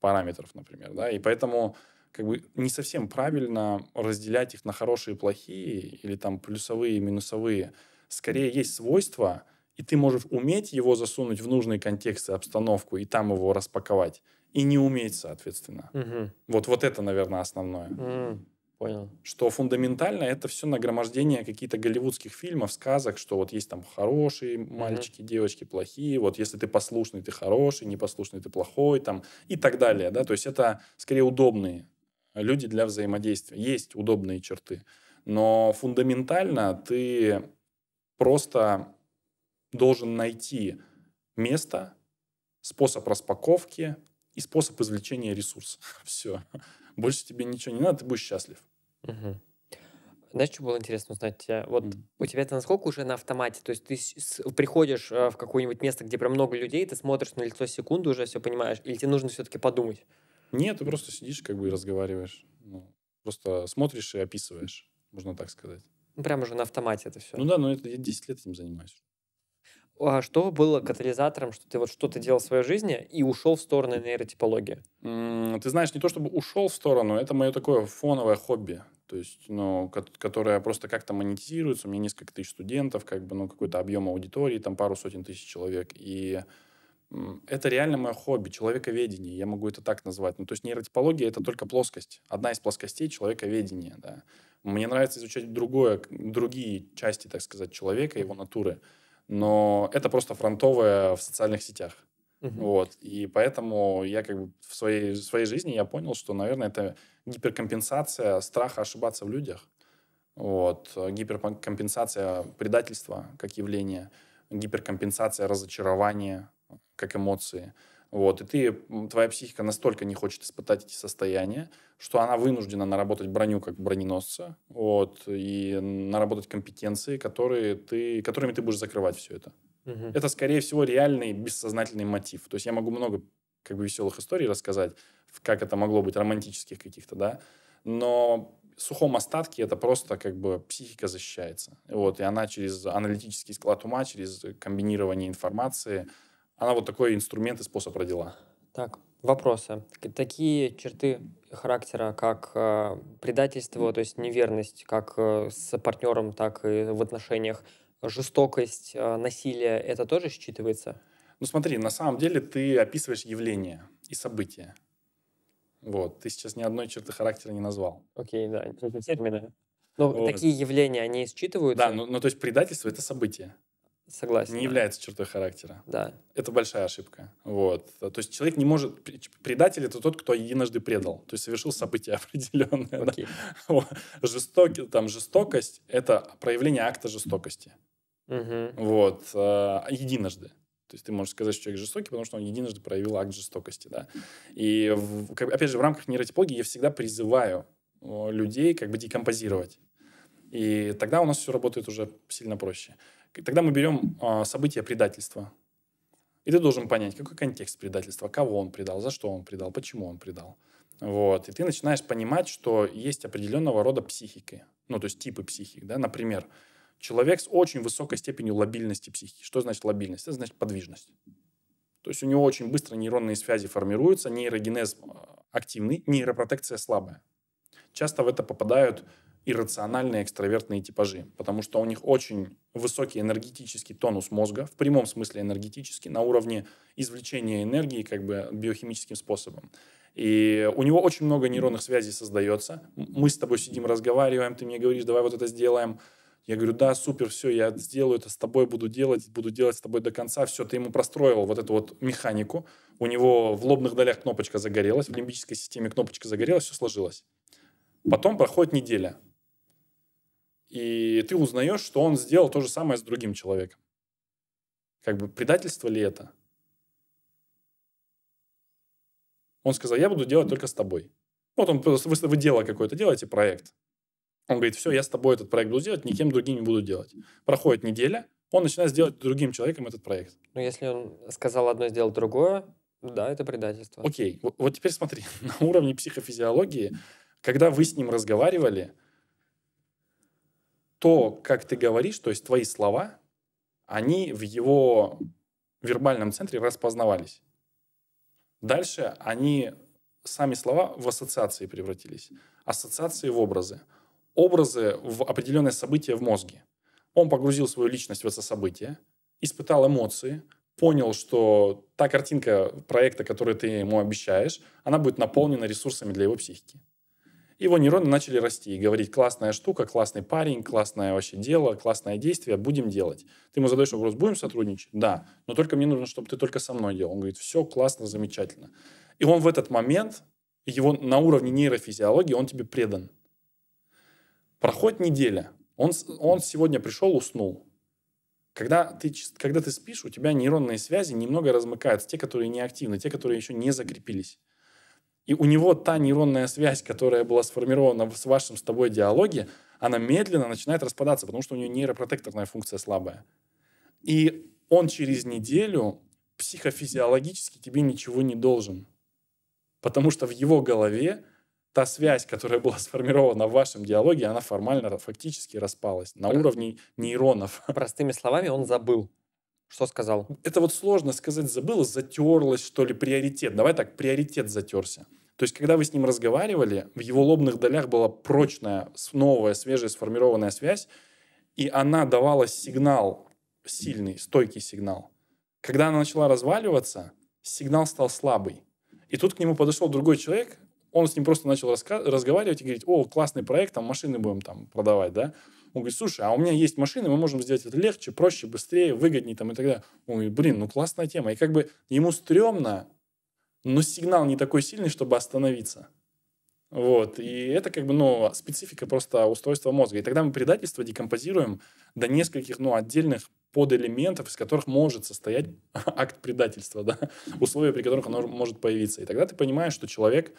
параметров, например, да, и поэтому как бы не совсем правильно разделять их на хорошие и плохие или там плюсовые и минусовые. Скорее есть свойства, и ты можешь уметь его засунуть в нужный контекст и обстановку, и там его распаковать, и не уметь, соответственно. Угу. Вот, вот это, наверное, основное. Угу. Понял. Что фундаментально это все нагромождение каких-то голливудских фильмов, сказок, что вот есть там хорошие мальчики, mm-hmm. девочки, плохие, вот если ты послушный, ты хороший, непослушный, ты плохой, там и так далее, да, то есть это скорее удобные люди для взаимодействия. Есть удобные черты, но фундаментально ты просто должен найти место, способ распаковки и способ извлечения ресурса. Все. Больше тебе ничего не надо, ты будешь счастлив. Угу. Знаешь, что было интересно узнать? Э, вот mm. у тебя это насколько уже на автомате? То есть ты приходишь э, в какое-нибудь место, где прям много людей, ты смотришь на лицо секунду, уже все понимаешь, или тебе нужно все-таки подумать? Нет, ты просто сидишь как бы и разговариваешь. Ну, просто смотришь и описываешь, можно так сказать. Ну, прям уже на автомате это все. Ну да, но это я 10 лет этим занимаюсь. А что было катализатором, что ты вот что-то делал в своей жизни и ушел в сторону нейротипологии? Ты знаешь, не то чтобы ушел в сторону, это мое такое фоновое хобби. То есть, ну, которое просто как-то монетизируется. У меня несколько тысяч студентов, как бы, ну, какой-то объем аудитории, там пару сотен тысяч человек. И это реально мое хобби, человековедение, я могу это так назвать. Ну, то есть нейротипология — это только плоскость, одна из плоскостей человековедения, да. Мне нравится изучать другое, другие части, так сказать, человека, его натуры но это просто фронтовое в социальных сетях. Угу. Вот. И поэтому я как бы в своей, в своей жизни я понял, что, наверное, это гиперкомпенсация страха ошибаться в людях. Вот. Гиперкомпенсация предательства как явление, гиперкомпенсация разочарования как эмоции – вот, и ты, твоя психика настолько не хочет испытать эти состояния, что она вынуждена наработать броню как броненосца, вот, и наработать компетенции, которые ты, которыми ты будешь закрывать все это. Угу. Это, скорее всего, реальный бессознательный мотив. То есть я могу много как бы веселых историй рассказать, как это могло быть, романтических каких-то, да, но в сухом остатке это просто как бы психика защищается. Вот, и она через аналитический склад ума, через комбинирование информации – она вот такой инструмент и способ родила. Так, вопросы. Такие черты характера, как э, предательство, то есть неверность, как э, с партнером, так и в отношениях, жестокость, э, насилие, это тоже считывается? Ну смотри, на самом деле ты описываешь явление и события. Вот, ты сейчас ни одной черты характера не назвал. Окей, да, термины. Но вот. такие явления, они считываются? Да, ну, ну то есть предательство — это событие. Согласен. Не да. является чертой характера. Да. Это большая ошибка. Вот. То есть человек не может... Предатель — это тот, кто единожды предал. То есть совершил событие определенное. Okay. Да? Жестокий, там, жестокость — это проявление акта жестокости. Угу. Uh-huh. Вот. Э, единожды. То есть ты можешь сказать, что человек жестокий, потому что он единожды проявил акт жестокости. Да? И, в, опять же, в рамках нейротипологии я всегда призываю э, людей как бы декомпозировать. И тогда у нас все работает уже сильно проще. Тогда мы берем а, события предательства. И ты должен понять, какой контекст предательства, кого он предал, за что он предал, почему он предал. Вот. И ты начинаешь понимать, что есть определенного рода психики. Ну, то есть типы психик. Да? Например, человек с очень высокой степенью лобильности психики. Что значит лобильность? Это значит подвижность. То есть у него очень быстро нейронные связи формируются, нейрогенез а, активный, нейропротекция слабая. Часто в это попадают иррациональные экстравертные типажи, потому что у них очень высокий энергетический тонус мозга, в прямом смысле энергетический, на уровне извлечения энергии как бы биохимическим способом. И у него очень много нейронных связей создается. Мы с тобой сидим, разговариваем, ты мне говоришь, давай вот это сделаем. Я говорю, да, супер, все, я сделаю это с тобой, буду делать, буду делать с тобой до конца. Все, ты ему простроил вот эту вот механику. У него в лобных долях кнопочка загорелась, в лимбической системе кнопочка загорелась, все сложилось. Потом проходит неделя и ты узнаешь, что он сделал то же самое с другим человеком. Как бы предательство ли это? Он сказал, я буду делать только с тобой. Вот он, вы, вы дело какое-то делаете, проект. Он говорит, все, я с тобой этот проект буду делать, никем другим не буду делать. Проходит неделя, он начинает делать другим человеком этот проект. Но ну, если он сказал одно, сделал другое, да, это предательство. Окей, вот, вот теперь смотри, на уровне психофизиологии, когда вы с ним разговаривали, то, как ты говоришь, то есть твои слова, они в его вербальном центре распознавались. Дальше они, сами слова, в ассоциации превратились. Ассоциации в образы. Образы в определенное событие в мозге. Он погрузил свою личность в это событие, испытал эмоции, понял, что та картинка проекта, который ты ему обещаешь, она будет наполнена ресурсами для его психики его нейроны начали расти и говорить, классная штука, классный парень, классное вообще дело, классное действие, будем делать. Ты ему задаешь вопрос, будем сотрудничать? Да, но только мне нужно, чтобы ты только со мной делал. Он говорит, все классно, замечательно. И он в этот момент, его на уровне нейрофизиологии, он тебе предан. Проходит неделя, он, он сегодня пришел, уснул. Когда ты, когда ты спишь, у тебя нейронные связи немного размыкаются, те, которые неактивны те, которые еще не закрепились. И у него та нейронная связь, которая была сформирована с вашим с тобой диалоге, она медленно начинает распадаться, потому что у нее нейропротекторная функция слабая. И он через неделю психофизиологически тебе ничего не должен. Потому что в его голове та связь, которая была сформирована в вашем диалоге, она формально, фактически распалась на Про... уровне нейронов. Простыми словами, он забыл. Что сказал? Это вот сложно сказать, забылось, затерлось, что ли, приоритет. Давай так, приоритет затерся. То есть, когда вы с ним разговаривали, в его лобных долях была прочная, новая, свежая, сформированная связь, и она давала сигнал, сильный, стойкий сигнал. Когда она начала разваливаться, сигнал стал слабый. И тут к нему подошел другой человек, он с ним просто начал разговаривать и говорить, о, классный проект, там машины будем там продавать, да? Он говорит, слушай, а у меня есть машина, мы можем сделать это легче, проще, быстрее, выгоднее там и так далее. Он говорит, блин, ну классная тема. И как бы ему стрёмно, но сигнал не такой сильный, чтобы остановиться. Вот. И это как бы, ну, специфика просто устройства мозга. И тогда мы предательство декомпозируем до нескольких, ну, отдельных подэлементов, из которых может состоять акт предательства, да, условия, при которых оно может появиться. И тогда ты понимаешь, что человек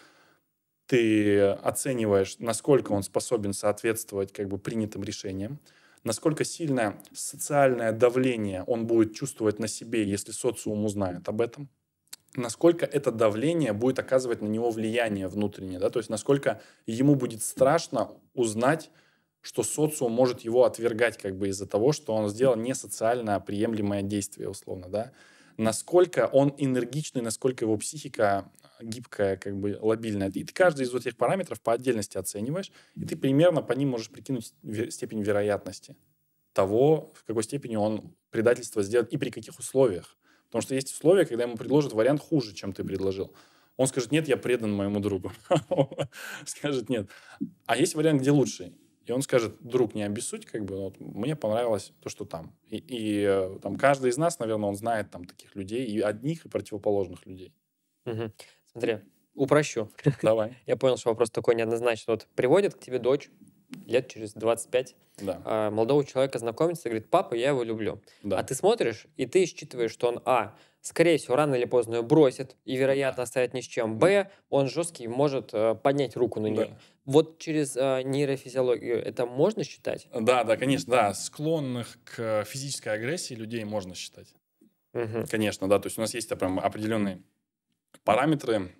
ты оцениваешь, насколько он способен соответствовать как бы принятым решениям, насколько сильное социальное давление он будет чувствовать на себе, если социум узнает об этом, насколько это давление будет оказывать на него влияние внутреннее, да, то есть насколько ему будет страшно узнать, что социум может его отвергать как бы из-за того, что он сделал не социально приемлемое действие, условно, да, насколько он энергичный, насколько его психика гибкая, как бы лобильная. И ты каждый из этих параметров по отдельности оцениваешь, и ты примерно по ним можешь прикинуть степень вероятности того, в какой степени он предательство сделает и при каких условиях. Потому что есть условия, когда ему предложат вариант хуже, чем ты предложил. Он скажет, нет, я предан моему другу. Скажет, нет. А есть вариант, где лучше И он скажет, друг, не обессудь, как бы, вот, мне понравилось то, что там. И, и э, там каждый из нас, наверное, он знает там таких людей, и одних, и противоположных людей. Угу. Смотри, упрощу. Давай. Я понял, что вопрос такой неоднозначный. Вот приводит к тебе дочь лет через 25 да. а, молодого человека знакомится и говорит, папа, я его люблю. Да. А ты смотришь, и ты считываешь, что он, а, скорее всего, рано или поздно ее бросит и, вероятно, оставит ни с чем. Б, он жесткий, может э, поднять руку на нее. Да. Вот через э, нейрофизиологию это можно считать? Да, да, конечно, да. Склонных к физической агрессии людей можно считать. Угу. Конечно, да. То есть у нас есть прям определенные параметры,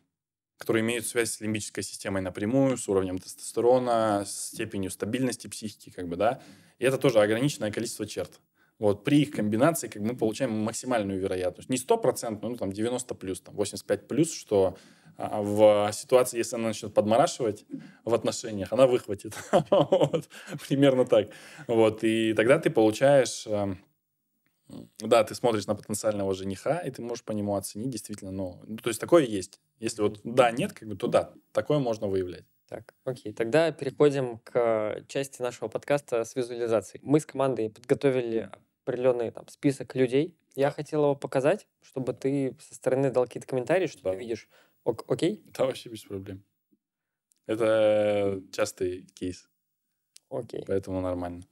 которые имеют связь с лимбической системой напрямую, с уровнем тестостерона, с степенью стабильности психики, как бы, да. И это тоже ограниченное количество черт. Вот при их комбинации как бы, мы получаем максимальную вероятность. Не 100%, но ну, там 90 плюс, там 85 плюс, что а, в ситуации, если она начнет подмарашивать в отношениях, она выхватит. Примерно так. Вот. И тогда ты получаешь эм, да, ты смотришь на потенциального жениха, и ты можешь по нему оценить действительно, ну, то есть такое есть. Если вот да, нет, как бы, то да, такое можно выявлять. Так, окей. Тогда переходим к э, части нашего подкаста с визуализацией. Мы с командой подготовили определенный там, список людей. Я хотел его показать, чтобы ты со стороны дал какие-то комментарии, что да. ты видишь. Ок окей? Да, вообще без проблем. Это частый кейс. Окей. Поэтому нормально.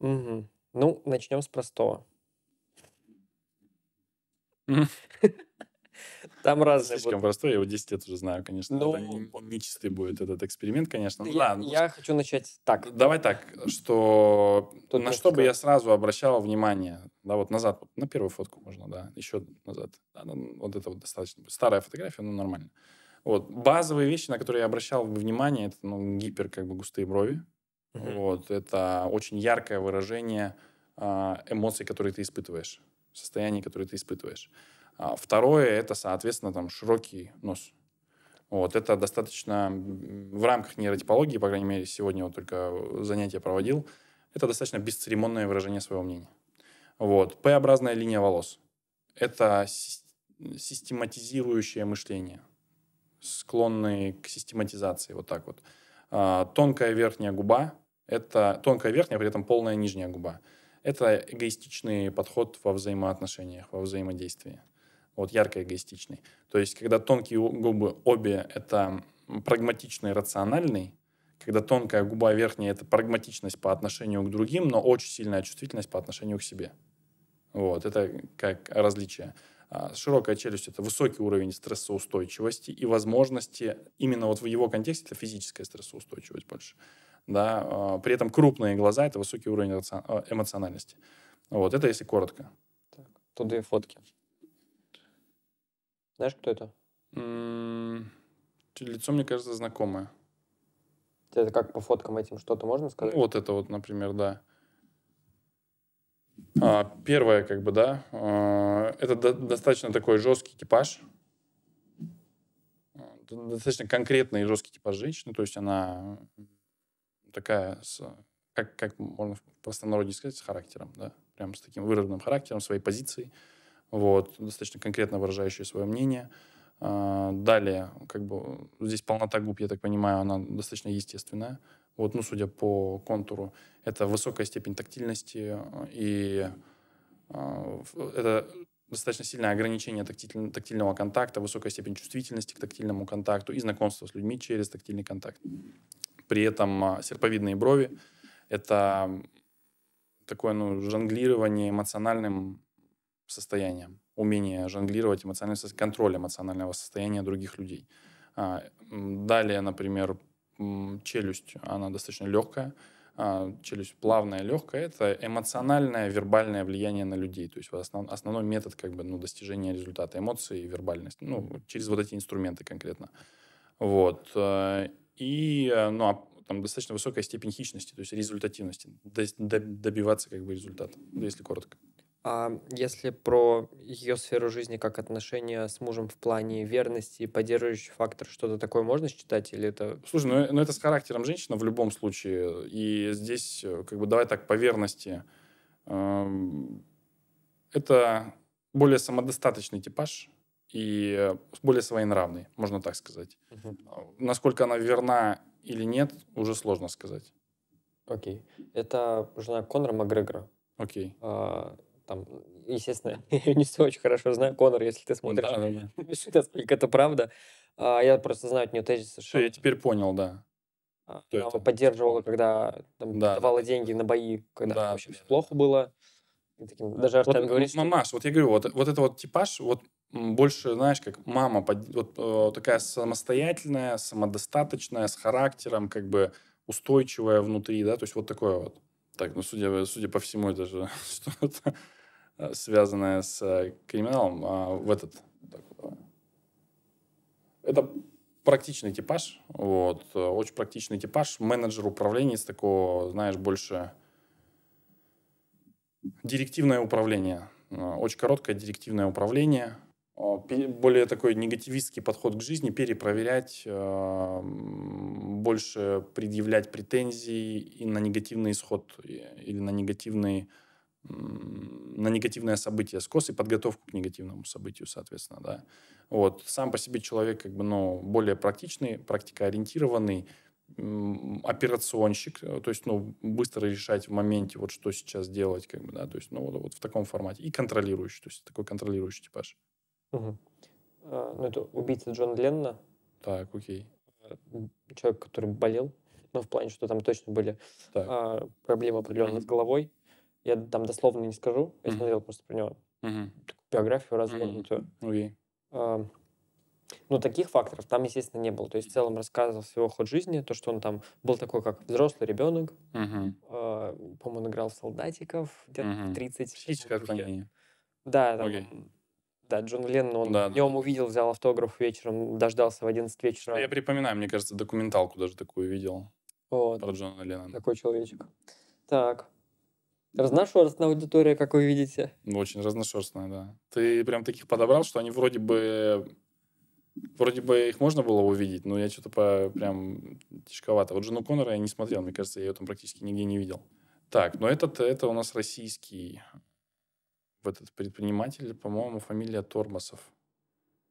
Угу. Ну, начнем с простого. Там разные Слишком будут. простой, я его 10 лет уже знаю, конечно. Ну, это не, не будет этот эксперимент, конечно. Ну, я, ладно, ну я хочу начать так. Ну, давай так, что Тут на что бы я сразу обращал внимание, да, вот назад, вот, на первую фотку можно, да, еще назад. Да, ну, вот это вот достаточно. Старая фотография, ну, нормально. Вот, базовые вещи, на которые я обращал внимание, это, ну, гипер, как бы, густые брови, вот, это очень яркое выражение а, эмоций, которые ты испытываешь, состояний, которые ты испытываешь. А, второе – это, соответственно, там, широкий нос. Вот, это достаточно в рамках нейротипологии, по крайней мере, сегодня вот только э, занятие проводил, это достаточно бесцеремонное выражение своего мнения. Вот. П-образная линия волос. Это систематизирующее мышление, склонные к систематизации, вот так вот. А, тонкая верхняя губа, это тонкая верхняя, при этом полная нижняя губа. Это эгоистичный подход во взаимоотношениях, во взаимодействии. Вот ярко эгоистичный. То есть, когда тонкие губы обе — это прагматичный, рациональный, когда тонкая губа верхняя — это прагматичность по отношению к другим, но очень сильная чувствительность по отношению к себе. Вот, это как различие. А широкая челюсть — это высокий уровень стрессоустойчивости и возможности, именно вот в его контексте это физическая стрессоустойчивость больше да, а, при этом крупные глаза — это высокий уровень а, эмоциональности. Вот, это если коротко. Так, тут две фотки. Знаешь, кто это? лицо, мне кажется, знакомое. Это как по фоткам этим что-то можно сказать? Вот это вот, например, да. А, первое, как бы, да, а, это до- достаточно такой жесткий экипаж. достаточно конкретный жесткий типаж женщины, то есть она такая, с, как, как можно просто простонародье сказать, с характером, да, прям с таким выраженным характером, своей позицией, вот, достаточно конкретно выражающая свое мнение. А, далее, как бы, здесь полнота губ, я так понимаю, она достаточно естественная. Вот, ну, судя по контуру, это высокая степень тактильности э, и а, это достаточно сильное ограничение тактиль, тактильного контакта, высокая степень чувствительности к тактильному контакту и знакомство с людьми через тактильный контакт. При этом а, серповидные брови — это такое ну, жонглирование эмоциональным состоянием, умение жонглировать эмоциональным состоянием, контроль эмоционального состояния других людей. А, далее, например, челюсть, она достаточно легкая, а, челюсть плавная, легкая, это эмоциональное, вербальное влияние на людей. То есть основ, основной метод как бы, ну, достижения результата эмоции и вербальность. Ну, через вот эти инструменты конкретно. Вот. Э, и э, ну, а там, достаточно высокая степень хищности, то есть результативности, добиваться как бы результата, ну, если коротко. А если про ее сферу жизни как отношения с мужем в плане верности, поддерживающий фактор, что-то такое можно считать или это... Слушай, ну, э, ну это с характером женщины в любом случае. И здесь э, как бы давай так по верности. Эм, это более самодостаточный типаж, и э, более своенравной, можно так сказать. Угу. Насколько она верна или нет, уже сложно сказать. Окей. Это жена Конора Макгрегора. Окей. А, там, естественно, я не все очень хорошо знаю. Конор, если ты смотришь, да, да, да. пиши, насколько это правда. А, я просто знаю от нее тезисы. Что я теперь понял, да. А, она это? поддерживала, когда там, да. давала деньги на бои, когда да. вообще все плохо было. таким, даже Артем вот, говорит, вот, что... Мамаш, вот я говорю, вот, вот это вот типаж, вот больше, знаешь, как мама, вот э, такая самостоятельная, самодостаточная, с характером, как бы устойчивая внутри, да, то есть вот такое вот. Так, ну, судя, судя по всему, это же что-то э, связанное с э, криминалом. А в этот... Так, это практичный типаж, вот, очень практичный типаж. Менеджер управления с такого, знаешь, больше директивное управление. Очень короткое директивное управление – Э, более такой негативистский подход к жизни, перепроверять, э, больше предъявлять претензии и на негативный исход или на негативный на негативное событие скос и подготовку к негативному событию, соответственно, да. Вот. Сам по себе человек, как бы, ну, более практичный, практикоориентированный, операционщик, э, то есть, ну, быстро решать в моменте, вот что сейчас делать, как бы, да, то есть, ну, вот, вот в таком формате. И контролирующий, то есть, такой контролирующий типаж. Угу. А, ну, это убийца Джона Леннона. Так, окей. А, человек, который болел, но ну, в плане, что там точно были так. а, проблемы определенные с головой. Я там дословно не скажу, я mm смотрел просто про него mm биографию развернутую. Mm-hmm. А, ну, таких факторов там, естественно, не было. То есть в целом рассказывал его ход жизни, то, что он там был такой, как взрослый ребенок. Mm-hmm. А, по-моему, он играл в солдатиков где-то mm-hmm. в 30. Психическое отклонение. Да, там, да, Джон Леннон. Он да, днем да. увидел, взял автограф вечером, дождался в 11 вечера. Ну, я припоминаю, мне кажется, документалку даже такую видел. Вот. Про Джона Леннона. Такой человечек. Так. Разношерстная аудитория, как вы видите. Ну, очень разношерстная, да. Ты прям таких подобрал, что они вроде бы... Вроде бы их можно было увидеть, но я что-то по... прям тяжковато. Вот Джону Коннора я не смотрел, мне кажется, я ее там практически нигде не видел. Так, но этот, это у нас российский этот предприниматель, по-моему, фамилия Тормосов,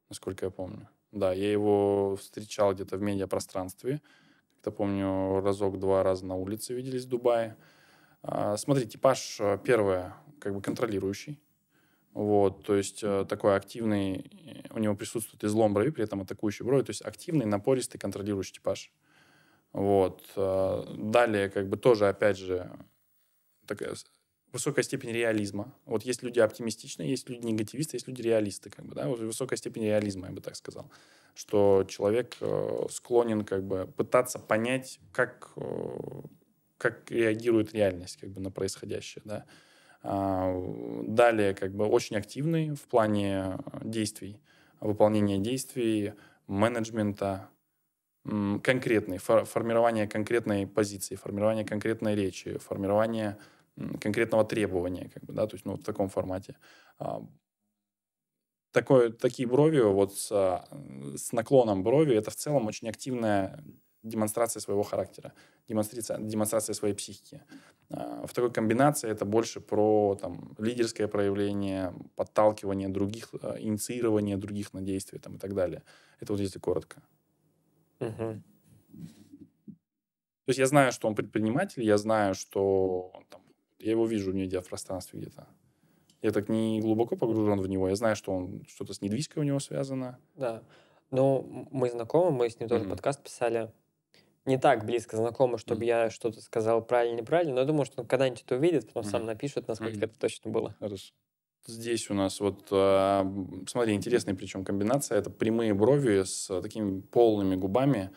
насколько я помню. Да, я его встречал где-то в медиапространстве. Как-то помню, разок-два раза на улице виделись в Дубае. А, Смотри, типаж э, первое, как бы контролирующий. Вот, то есть э, такой активный, э, у него присутствует излом брови, при этом атакующий брови, то есть активный, напористый, контролирующий типаж. Вот. Далее, как бы тоже, опять же, такая высокая степень реализма. Вот есть люди оптимистичные, есть люди негативисты, есть люди реалисты, как бы, да, вот высокая степень реализма, я бы так сказал, что человек э, склонен как бы пытаться понять, как э, как реагирует реальность как бы на происходящее, да. А, далее как бы очень активный в плане действий, выполнения действий, менеджмента, конкретный, фор формирование конкретной позиции, формирование конкретной речи, формирование конкретного требования, как бы, да, то есть, ну, в таком формате. А, такое, такие брови вот с, а, с наклоном брови, это в целом очень активная демонстрация своего характера, демонстрация, демонстрация своей психики. А, в такой комбинации это больше про там, лидерское проявление, подталкивание других, инициирование других на действия там, и так далее. Это вот если коротко. Угу. То есть я знаю, что он предприниматель, я знаю, что там, я его вижу в пространстве где-то. Я так не глубоко погружен в него. Я знаю, что он что-то с недвижкой у него связано. Да. Ну, мы знакомы, мы с ним тоже mm-hmm. подкаст писали. Не так близко знакомы, чтобы mm-hmm. я что-то сказал правильно, неправильно, но я думаю, что он когда-нибудь это увидит, потом mm-hmm. сам напишет, насколько mm-hmm. это точно было. Хорошо. Здесь у нас вот, а, смотри, интересная причем комбинация. Это прямые брови с такими полными губами.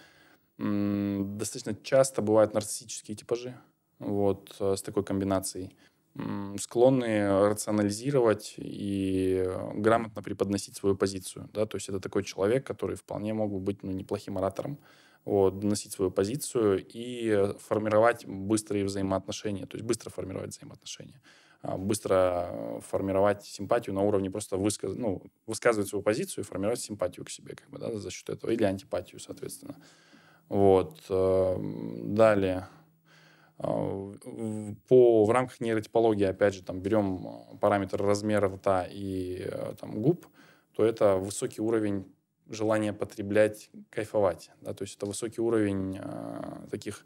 Достаточно часто бывают нарциссические типажи вот, э, с такой комбинацией, склонны рационализировать и э, грамотно преподносить свою позицию. Да? То есть это такой человек, который вполне мог бы быть ну, неплохим оратором, вот, доносить свою позицию и формировать быстрые взаимоотношения, то есть быстро формировать взаимоотношения а, быстро формировать симпатию на уровне просто высказ... ну, высказывать свою позицию и формировать симпатию к себе как бы, да, за счет этого, или антипатию, соответственно. Вот. Эм, далее. А, по, в рамках нейротипологии, опять же, там, берем а, параметр размера рта и а, там, губ, то это высокий уровень желания потреблять, кайфовать. Да? То есть это высокий уровень э, таких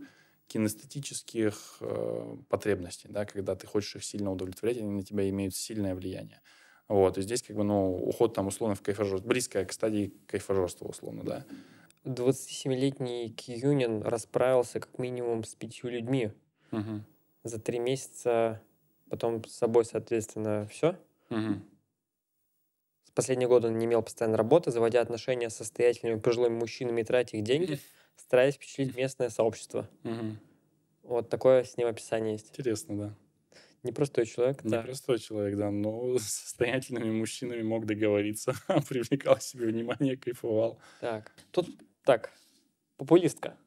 кинестетических э, потребностей, да? когда ты хочешь их сильно удовлетворять, они на тебя имеют сильное влияние. Вот, и здесь как бы, ну, уход там условно в кайфажорство, близко к стадии кайфажорства условно, да. 27-летний Кьюнин расправился как минимум с пятью людьми Угу. За три месяца потом с собой, соответственно, все. Угу. С последние годы он не имел постоянной работы, заводя отношения с состоятельными пожилыми мужчинами и тратя их деньги, стараясь впечатлить местное сообщество. Угу. Вот такое с ним описание есть. Интересно, да. Непростой человек, да. Непростой человек, да, но с состоятельными мужчинами мог договориться, привлекал себе внимание, кайфовал. Так, тут так, популистка.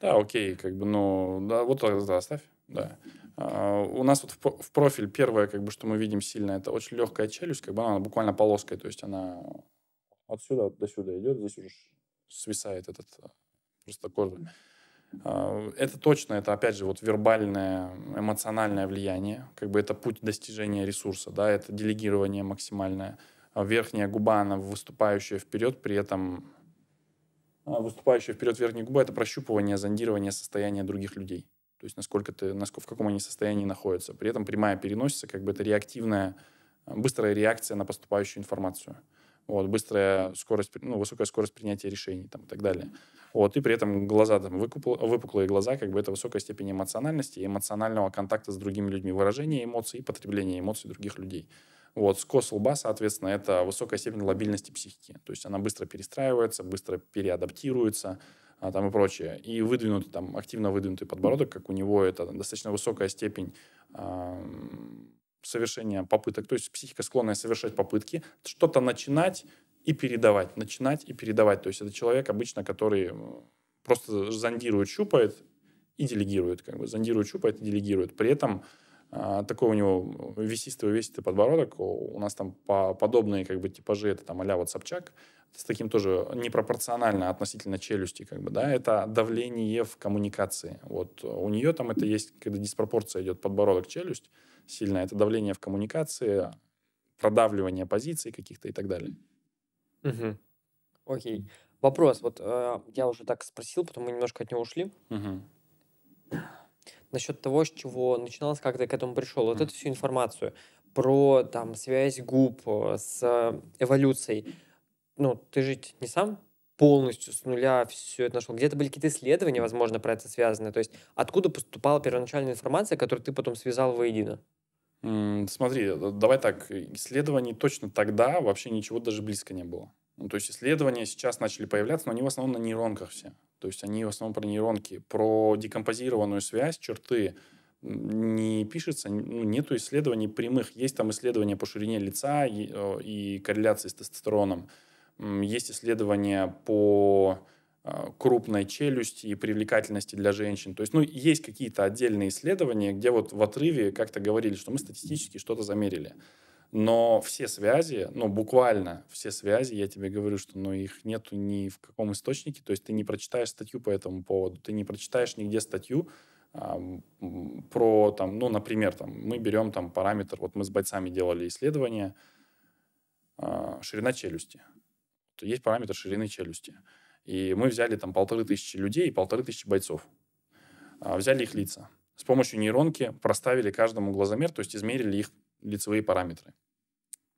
Да, окей, как бы, ну, да, вот э, да, оставь, да. А, у нас вот в профиль первое, как бы, что мы видим сильно, это очень легкая челюсть, как бы она буквально полоской, то есть она отсюда до сюда идет, здесь уже свисает этот просто э, кожа. Это точно, это опять же вот вербальное, эмоциональное влияние, как бы это путь достижения ресурса, да, это делегирование максимальное. Верхняя губа, она выступающая вперед, при этом а, выступающая вперед верхней губы, это прощупывание, зондирование состояния других людей. То есть насколько ты, насколько, в каком они состоянии находятся. При этом прямая переносится, как бы это реактивная, а, быстрая реакция на поступающую информацию. Вот, быстрая скорость, ну, высокая скорость принятия решений там, и так далее. Вот, и при этом глаза, там, выкупл, выпуклые глаза, как бы это высокая степень эмоциональности и эмоционального контакта с другими людьми, выражение эмоций и потребление эмоций других людей. Вот, скос лба, соответственно, это высокая степень лобильности психики. То есть она быстро перестраивается, быстро переадаптируется а, там и прочее. И выдвинутый, там, активно выдвинутый подбородок, как у него, это достаточно высокая степень а, совершения попыток. То есть психика склонная совершать попытки, что-то начинать и передавать, начинать и передавать. То есть это человек обычно, который просто зондирует, щупает и делегирует, как бы зондирует, щупает и делегирует. При этом а, такой у него висистый, весистый подбородок. У нас там по подобные как бы типажи, это там а вот Собчак, с таким тоже непропорционально относительно челюсти, как бы, да, это давление в коммуникации. Вот у нее там это есть, когда диспропорция идет подбородок-челюсть сильно, это давление в коммуникации, продавливание позиций каких-то и так далее. Угу. Окей. Вопрос, вот э, я уже так спросил, потом мы немножко от него ушли. Угу насчет того, с чего начиналось, как ты к этому пришел. Вот эту всю информацию про там связь губ э, с э, эволюцией. Ну, ты жить не сам полностью с нуля все это нашел. Где-то были какие-то исследования, возможно, про это связаны. То есть откуда поступала первоначальная информация, которую ты потом связал воедино? Смотри, э, давай так, исследований точно тогда вообще ничего даже близко не было. Ну, то есть исследования сейчас начали появляться, но они в основном на нейронках все. То есть они в основном про нейронки, про декомпозированную связь, черты не пишется, ну, нету исследований прямых. Есть там исследования по ширине лица и, и корреляции с тестостероном. Есть исследования по а, крупной челюсти и привлекательности для женщин. То есть, ну, есть какие-то отдельные исследования, где вот в отрыве как-то говорили, что мы статистически что-то замерили. Но все связи, ну, буквально все связи, я тебе говорю, что ну, их нету ни в каком источнике. То есть ты не прочитаешь статью по этому поводу, ты не прочитаешь нигде статью а, про, там, ну, например, там, мы берем там параметр, вот мы с бойцами делали исследование, а, ширина челюсти. то Есть параметр ширины челюсти. И мы взяли там полторы тысячи людей и полторы тысячи бойцов. А, взяли их лица. С помощью нейронки проставили каждому глазомер, то есть измерили их лицевые параметры.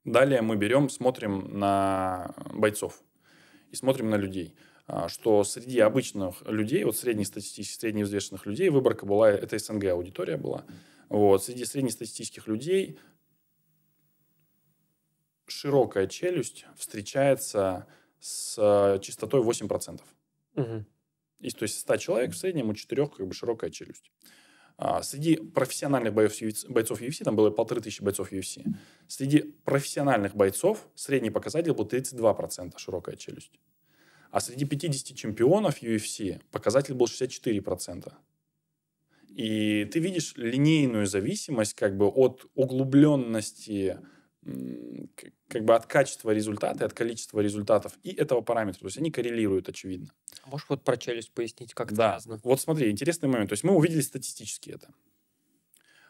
Далее мы берем, смотрим на бойцов и смотрим на людей а, что среди обычных людей, вот среднестатистических, средневзвешенных людей, выборка была, это СНГ аудитория была, вот, среди среднестатистических людей широкая челюсть встречается с э, частотой 8%. Угу. И, то есть 100 человек в среднем у 4 как бы широкая челюсть. А, среди профессиональных бойцов UFC, бойцов UFC, там было полторы тысячи бойцов UFC, среди профессиональных бойцов средний показатель был 32% широкая челюсть. А среди 50 чемпионов UFC показатель был 64%. И ты видишь линейную зависимость как бы от углубленности, как бы от качества результата и от количества результатов и этого параметра. То есть они коррелируют, очевидно. Можешь вот про челюсть пояснить, как да. это Вот смотри, интересный момент. То есть мы увидели статистически это.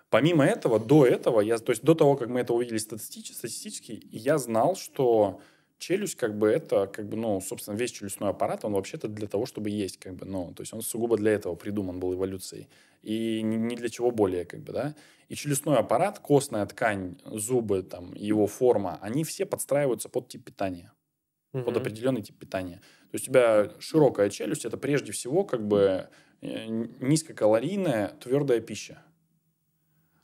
Помимо этого, до этого, я, то есть до того, как мы это увидели статистически, статистически я знал, что челюсть, как бы, это, как бы, ну, собственно, весь челюстной аппарат, он вообще-то для того, чтобы есть, как бы, ну, то есть он сугубо для этого придуман был эволюцией. И ни для чего более, как бы, да. И челюстной аппарат, костная ткань, зубы, там, его форма, они все подстраиваются под тип питания угу. под определенный тип питания. То есть у тебя широкая челюсть это прежде всего как бы э, низкокалорийная твердая пища.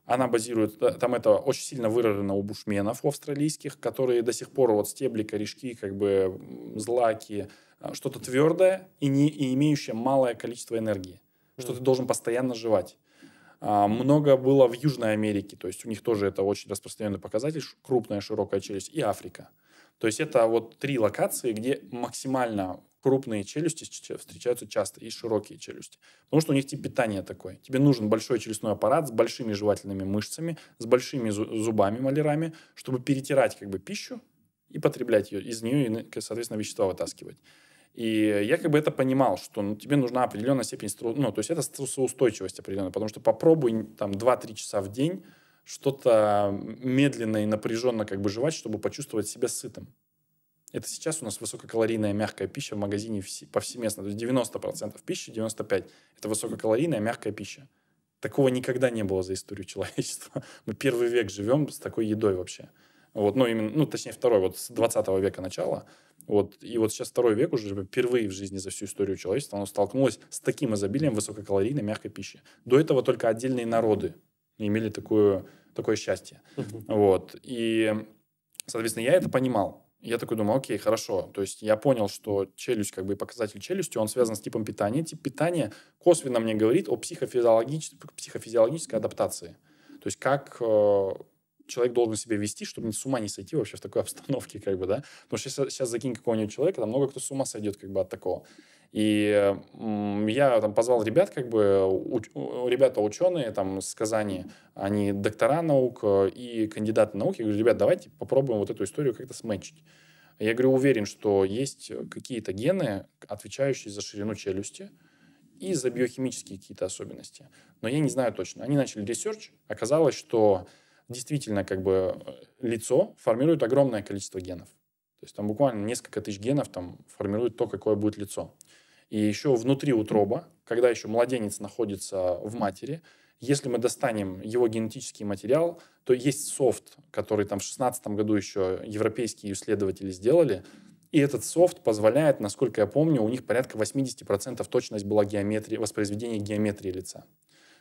Она базирует, э, там это очень сильно выражено у бушменов у австралийских, которые до сих пор вот стебли, корешки, как бы злаки, э, что-то твердое и, не, и имеющее малое количество энергии, mm. что ты должен постоянно жевать. А, много было в Южной Америке, то есть у них тоже это очень распространенный показатель, крупная широкая челюсть, и Африка. Mm. То есть это вот три локации, где максимально крупные челюсти встречаются часто и широкие челюсти. Потому что у них тип питания такой. Тебе нужен большой челюстной аппарат с большими жевательными мышцами, с большими зубами, малярами, чтобы перетирать как бы пищу и потреблять ее, из нее, соответственно, вещества вытаскивать. И я как бы это понимал, что ну, тебе нужна определенная степень стру... Ну, то есть это стрессоустойчивость определенная, потому что попробуй там 2-3 часа в день что-то медленно и напряженно как бы жевать, чтобы почувствовать себя сытым. Это сейчас у нас высококалорийная мягкая пища в магазине повсеместно. То есть 90% пищи, 95% это высококалорийная мягкая пища. Такого никогда не было за историю человечества. Мы первый век живем с такой едой вообще. Вот, ну, именно, ну, точнее, второй, вот с 20 века начала. Вот, и вот сейчас второй век уже впервые в жизни за всю историю человечества оно столкнулось с таким изобилием высококалорийной мягкой пищи. До этого только отдельные народы имели такую, такое счастье. Uh-huh. Вот. И, соответственно, я это понимал. Я такой думаю, окей, хорошо. То есть я понял, что челюсть, как бы показатель челюсти, он связан с типом питания. Тип питания косвенно мне говорит о психофизиологической, психофизиологической адаптации. То есть как э, человек должен себя вести, чтобы с ума не сойти вообще в такой обстановке, как бы, да. Потому что сейчас, сейчас закинь какого-нибудь человека, там много кто с ума сойдет, как бы, от такого. И я там позвал ребят, как бы, уч, ребята ученые там с Казани, они доктора наук э, и кандидаты наук. Я говорю, ребят, давайте попробуем вот эту историю как-то сметчить. Я говорю, уверен, что есть какие-то гены, отвечающие за ширину челюсти и за биохимические какие-то особенности. Но я не знаю точно. Они начали ресерч. Оказалось, что действительно как бы э, лицо формирует огромное количество генов. То есть там буквально несколько тысяч генов там формируют то, какое будет лицо. И еще внутри утроба, когда еще младенец находится в матери, если мы достанем его генетический материал, то есть софт, который там в 2016 году еще европейские исследователи сделали, и этот софт позволяет, насколько я помню, у них порядка 80% точность была геометрии, воспроизведения геометрии лица.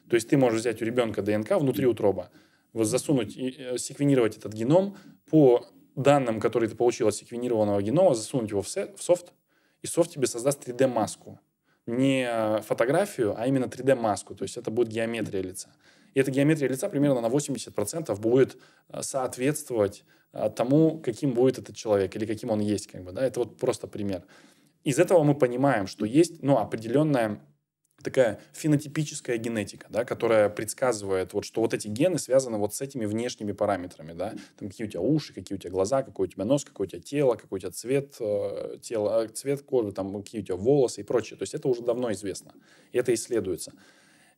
То есть ты можешь взять у ребенка ДНК внутри утроба, вот засунуть, и э, секвенировать этот геном по данным, которые ты получил от секвенированного генома, засунуть его в, сет, в софт, и софт тебе создаст 3D-маску. Не э, фотографию, а именно 3D-маску. То есть это будет геометрия лица. И эта геометрия лица примерно на 80% будет э, соответствовать э, тому, каким будет этот человек или каким он есть. Как бы, да? Это вот просто пример. Из этого мы понимаем, что есть ну, определенная такая фенотипическая генетика, да, которая предсказывает, вот, что вот эти гены связаны вот с этими внешними параметрами. Да? Там, какие у тебя уши, какие у тебя глаза, какой у тебя нос, какое у тебя тело, какой у тебя цвет, э, тело, э, цвет кожи, там, какие у тебя волосы и прочее. То есть это уже давно известно. И это исследуется.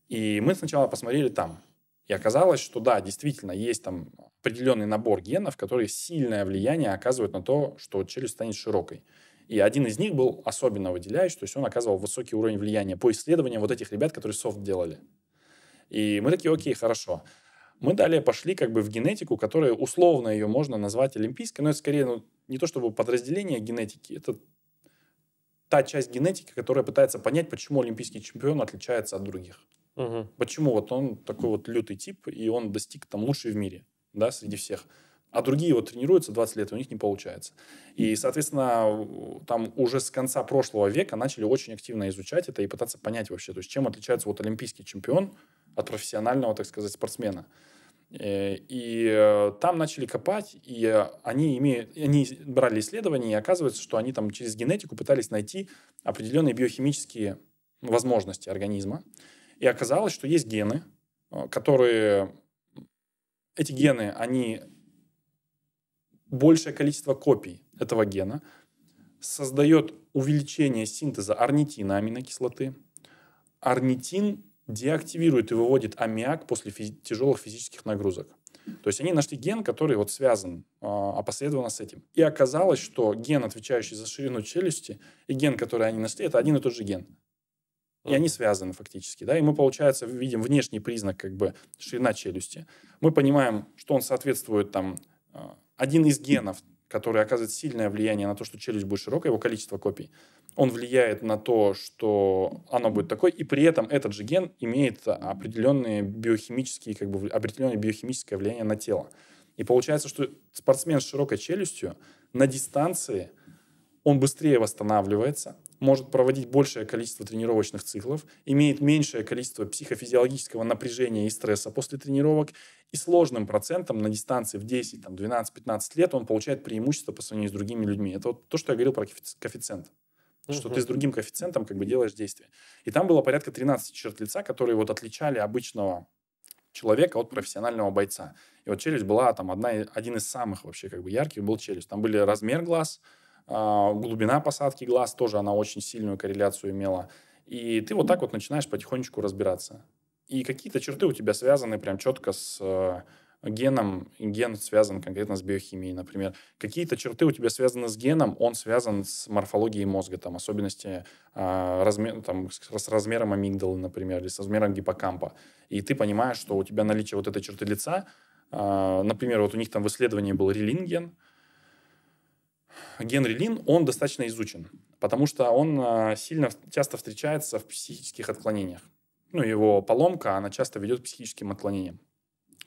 И мы сначала посмотрели там. И оказалось, что да, действительно, есть там определенный набор генов, которые сильное влияние оказывают на то, что челюсть станет широкой. И один из них был особенно выделяющий, то есть он оказывал высокий уровень влияния по исследованиям вот этих ребят, которые софт делали. И мы такие, окей, хорошо. Мы далее пошли как бы в генетику, которая условно ее можно назвать олимпийской, но это скорее ну, не то чтобы подразделение генетики, это та часть генетики, которая пытается понять, почему олимпийский чемпион отличается от других. Угу. Почему вот он такой вот лютый тип, и он достиг там лучший в мире, да, среди всех. А другие вот тренируются 20 лет, и у них не получается. И, соответственно, там уже с конца прошлого века начали очень активно изучать это и пытаться понять вообще, то есть чем отличается вот олимпийский чемпион от профессионального, так сказать, спортсмена. Э, и э, там начали копать, и они, имеют, они брали исследования, и оказывается, что они там через генетику пытались найти определенные биохимические возможности организма. И оказалось, что есть гены, э, которые... Эти гены, они большее количество копий этого гена создает увеличение синтеза орнитина аминокислоты. Орнитин деактивирует и выводит аммиак после физи- тяжелых физических нагрузок. То есть они нашли ген, который вот связан э, опосредованно с этим. И оказалось, что ген, отвечающий за ширину челюсти, и ген, который они нашли, это один и тот же ген. И они связаны фактически. Да? И мы, получается, видим внешний признак, как бы ширина челюсти. Мы понимаем, что он соответствует там а, один из генов, который оказывает сильное влияние на то, что челюсть будет широкая, его количество копий, он влияет на то, что оно будет такое, и при этом этот же ген имеет определенные биохимические, как бы, определенное биохимическое влияние на тело. И получается, что спортсмен с широкой челюстью на дистанции он быстрее восстанавливается, может проводить большее количество тренировочных циклов, имеет меньшее количество психофизиологического напряжения и стресса после тренировок, и сложным процентом на дистанции в 10, там, 12, 15 лет он получает преимущество по сравнению с другими людьми. Это вот то, что я говорил про коэффициент. Uh-huh. Что ты с другим коэффициентом как бы делаешь действие. И там было порядка 13 черт лица, которые вот отличали обычного человека от профессионального бойца. И вот челюсть была там одна, один из самых вообще как бы ярких был челюсть. Там были размер глаз, а, глубина посадки глаз, тоже она очень сильную корреляцию имела. И ты вот так вот начинаешь потихонечку разбираться. И какие-то черты у тебя связаны прям четко с э, геном, ген связан конкретно с биохимией, например. Какие-то черты у тебя связаны с геном, он связан с морфологией мозга, там, особенности э, а, размер, там, с, размером амигдалы, например, или с размером гиппокампа. И ты понимаешь, что у тебя наличие вот этой черты лица, э, например, вот у них там в исследовании был релинген, ген релин, он достаточно изучен, потому что он э, сильно часто встречается в психических отклонениях ну, его поломка, она часто ведет к психическим отклонениям.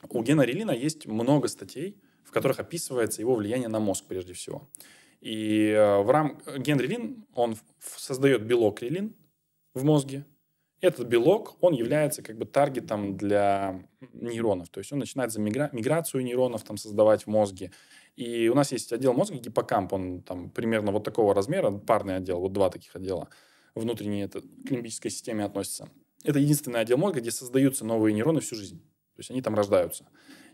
У Гена Релина есть много статей, в которых описывается его влияние на мозг прежде всего. И э, в рам... ген релин, он создает белок релин в мозге. Этот белок, он является как бы таргетом для нейронов. То есть он начинает за мигра... миграцию нейронов там создавать в мозге. И у нас есть отдел мозга, гиппокамп, он там примерно вот такого размера, парный отдел, вот два таких отдела внутренние это, к лимбической системе относятся. Это единственный отдел мозга, где создаются новые нейроны всю жизнь. То есть они там рождаются.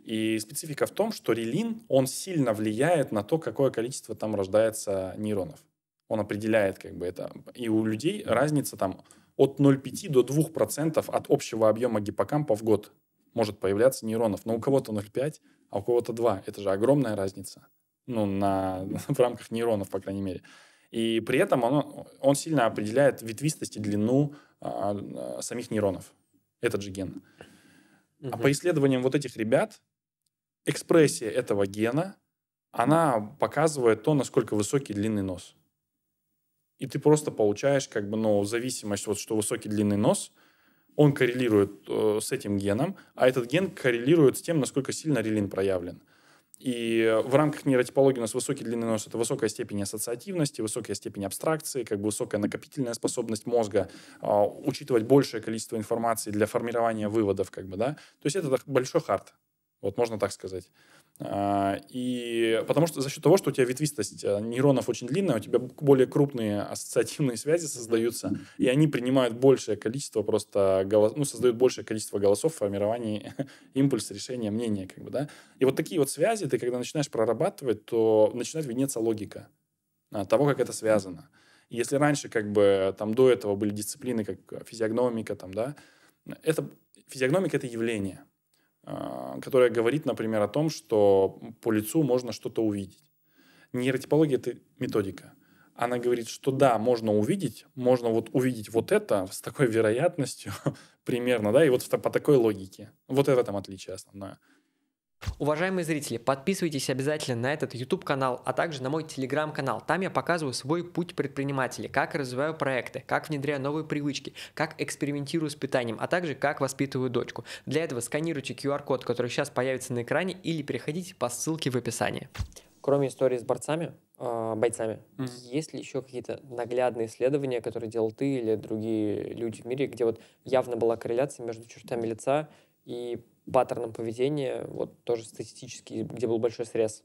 И специфика в том, что релин, он сильно влияет на то, какое количество там рождается нейронов. Он определяет как бы это. И у людей разница там от 0,5 до 2% от общего объема гиппокампа в год может появляться нейронов. Но у кого-то 0,5, а у кого-то 2. Это же огромная разница. Ну, на, в рамках нейронов, по крайней мере. И при этом он, он сильно определяет ветвистость и длину а, а, самих нейронов. Этот же ген. Угу. А по исследованиям вот этих ребят, экспрессия этого гена, она показывает то, насколько высокий длинный нос. И ты просто получаешь как бы, ну, зависимость, вот что высокий длинный нос, он коррелирует э, с этим геном, а этот ген коррелирует с тем, насколько сильно релин проявлен. И в рамках нейротипологии у нас высокий длинный нос — это высокая степень ассоциативности, высокая степень абстракции, как бы высокая накопительная способность мозга э, учитывать большее количество информации для формирования выводов, как бы, да. То есть это большой хард, вот можно так сказать. А, и потому что за счет того, что у тебя ветвистость э, нейронов очень длинная, у тебя более крупные ассоциативные связи создаются, и они принимают большее количество просто голос, ну, создают большее количество голосов в формировании импульса, решения, мнения, как бы, да. И вот такие вот связи ты, когда начинаешь прорабатывать, то начинает виднеться логика а, того, как это связано. если раньше, как бы, там до этого были дисциплины, как физиогномика, там, да, это, физиогномика — это явление – а, которая говорит, например, о том, что по лицу можно что-то увидеть. Нейротипология – это методика. Она говорит, что да, можно увидеть, можно вот увидеть вот это с такой вероятностью примерно, да, и вот по такой логике. Вот это там отличие основное. Уважаемые зрители, подписывайтесь обязательно на этот YouTube канал, а также на мой Telegram канал. Там я показываю свой путь предпринимателя, как развиваю проекты, как внедряю новые привычки, как экспериментирую с питанием, а также как воспитываю дочку. Для этого сканируйте QR-код, который сейчас появится на экране, или переходите по ссылке в описании. Кроме истории с борцами, э, бойцами, mm. есть ли еще какие-то наглядные исследования, которые делал ты или другие люди в мире, где вот явно была корреляция между чертами лица и паттерном поведения, вот тоже статистически, где был большой срез.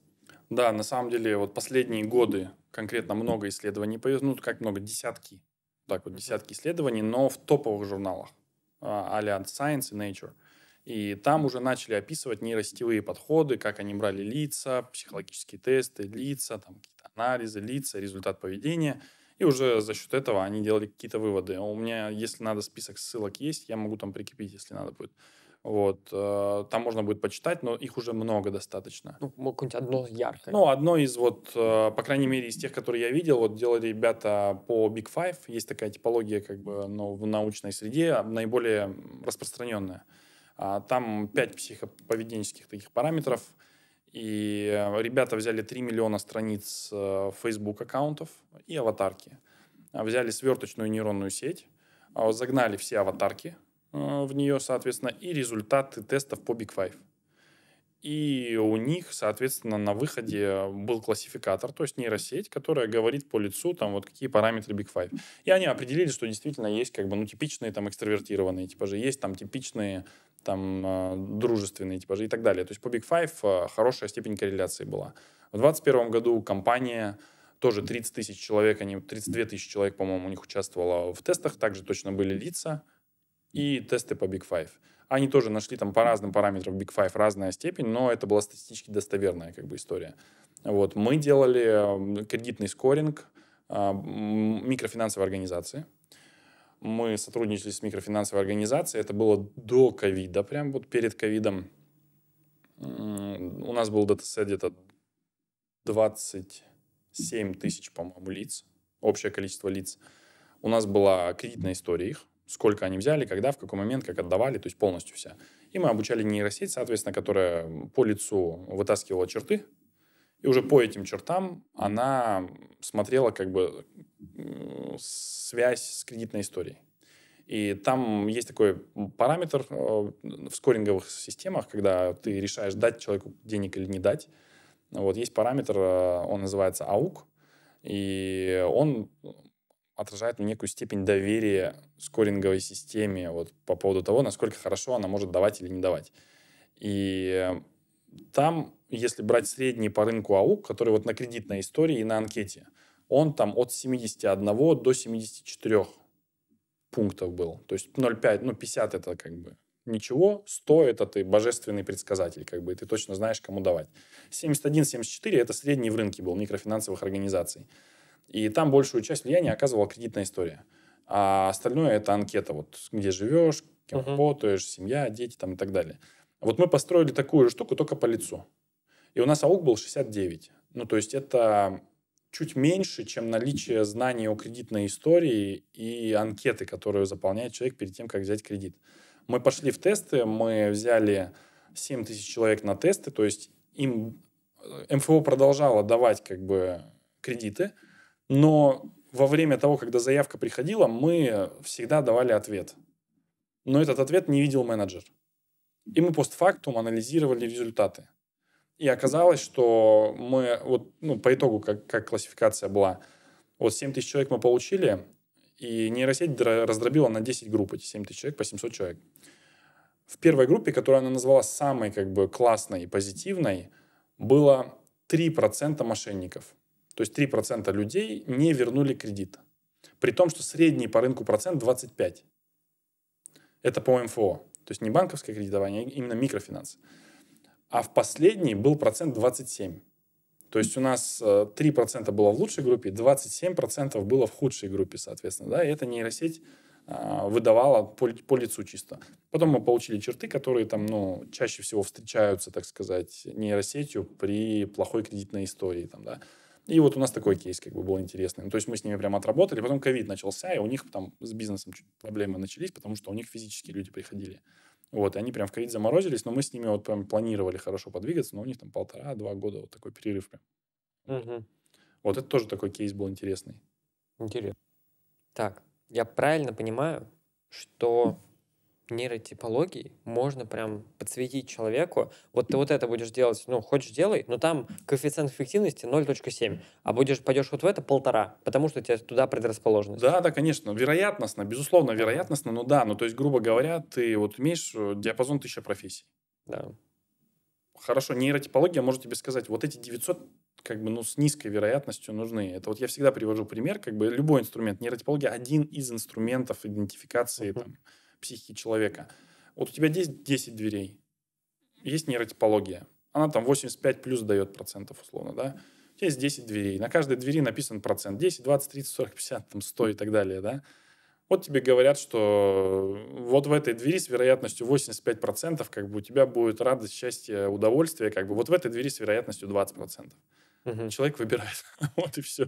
Да, на самом деле, вот последние годы конкретно много исследований появилось, ну, как много, десятки, так вот, десятки исследований, но в топовых журналах, а Science и Nature. И там уже начали описывать нейросетевые подходы, как они брали лица, психологические тесты, лица, там какие-то анализы, лица, результат поведения. И уже за счет этого они делали какие-то выводы. А у меня, если надо, список ссылок есть, я могу там прикрепить, если надо будет. Вот, э, там можно будет почитать, но их уже много достаточно. Ну, какое-нибудь одно яркое. Ну, одно из вот, э, по крайней мере, из тех, которые я видел, вот делали ребята по Big Five. Есть такая типология как бы ну, в научной среде, а, наиболее распространенная. А, там пять психоповеденческих таких параметров. И э, ребята взяли 3 миллиона страниц Facebook аккаунтов и аватарки. А, взяли сверточную нейронную сеть, загнали все аватарки Э, в нее, соответственно, и результаты тестов по Big Five. И у них, соответственно, на выходе был классификатор, то есть нейросеть, которая говорит по лицу, там, вот какие параметры Big Five. И они определили, что действительно есть, как бы, ну, типичные, там, экстравертированные типа же есть, там, типичные, там, э, дружественные типа же и так далее. То есть по Big Five э, хорошая степень корреляции была. В 2021 году компания тоже 30 тысяч человек, они 32 тысячи человек, по-моему, у них участвовало в тестах, также точно были лица, и тесты по Big Five. Они тоже нашли там по разным параметрам Big Five разная степень, но это была статистически достоверная как бы история. Вот. Мы делали э, кредитный скоринг э, микрофинансовой организации. Мы сотрудничали с микрофинансовой организацией. Это было до ковида, прям вот перед ковидом. У нас был датасет где-то 27 тысяч, по-моему, лиц. Общее количество лиц. У нас была кредитная история их сколько они взяли, когда, в какой момент, как отдавали, то есть полностью вся. И мы обучали нейросеть, соответственно, которая по лицу вытаскивала черты, и уже по этим чертам она смотрела как бы связь с кредитной историей. И там есть такой параметр э, в скоринговых системах, когда ты решаешь, дать человеку денег или не дать. Вот есть параметр, э, он называется АУК, и он отражает некую степень доверия скоринговой системе вот, по поводу того, насколько хорошо она может давать или не давать. И э, там, если брать средний по рынку АУК, который вот на кредитной истории и на анкете, он там от 71 до 74 пунктов был. То есть 0,5, ну 50 это как бы ничего, 100 это ты божественный предсказатель, как бы, ты точно знаешь, кому давать. 71-74 это средний в рынке был микрофинансовых организаций. И там большую часть влияния оказывала кредитная история. А остальное это анкета, вот где живешь, кем uh-huh. работаешь, семья, дети там и так далее. Вот мы построили такую же штуку только по лицу. И у нас АУК был 69. Ну, то есть это чуть меньше, чем наличие знаний о кредитной истории и анкеты, которую заполняет человек перед тем, как взять кредит. Мы пошли в тесты, мы взяли 7 тысяч человек на тесты, то есть им э, МФО продолжало давать как бы кредиты, но во время того, когда заявка приходила, мы всегда давали ответ. Но этот ответ не видел менеджер. И мы постфактум анализировали результаты. И оказалось, что мы вот, ну, по итогу, как, как классификация была, вот 7 тысяч человек мы получили, и нейросеть раздробила на 10 групп эти 7 тысяч человек по 700 человек. В первой группе, которую она назвала самой как бы классной и позитивной, было 3% мошенников – то есть 3% людей не вернули кредит. При том, что средний по рынку процент 25. Это по МФО. То есть не банковское кредитование, а именно микрофинансы. А в последний был процент 27. То есть у нас 3% э, было в лучшей группе, 27% было в худшей группе, соответственно. Да? И эта нейросеть а, выдавала по, лицу чисто. Потом мы получили черты, которые там, ну, чаще всего встречаются, так сказать, нейросетью при плохой кредитной истории. Там, да? И вот у нас такой кейс как бы был интересный. Ну, то есть мы с ними прямо отработали, потом ковид начался, и у них там с бизнесом проблемы начались, потому что у них физически люди приходили. Вот, и они прям в ковид заморозились, но мы с ними вот прям планировали хорошо подвигаться, но у них там полтора-два года вот такой перерыв прям. Угу. Вот это тоже такой кейс был интересный. Интересно. Так, я правильно понимаю, что нейротипологии можно прям подсветить человеку, вот ты вот это будешь делать, ну, хочешь делай, но там коэффициент эффективности 0.7, а будешь, пойдешь вот в это полтора, потому что тебя туда предрасположено. Да, да, конечно, вероятностно, безусловно, вероятностно, ну да, ну то есть, грубо говоря, ты вот имеешь э, диапазон тысяча профессий. Да. Хорошо, нейротипология может тебе сказать, вот эти 900 как бы, ну, с низкой вероятностью нужны. Это вот я всегда привожу пример, как бы любой инструмент. Нейротипология один из инструментов идентификации uh-huh. там, психики человека. Вот у тебя есть 10 дверей, есть нейротипология. Она там 85 плюс дает процентов условно, да? У тебя есть 10 дверей. На каждой двери написан процент. 10, 20, 30, 40, 50, там 100 и так далее, да? Вот тебе говорят, что вот в этой двери с вероятностью 85% как бы у тебя будет радость, счастье, удовольствие, как бы вот в этой двери с вероятностью 20%. Угу. Человек выбирает. вот и все.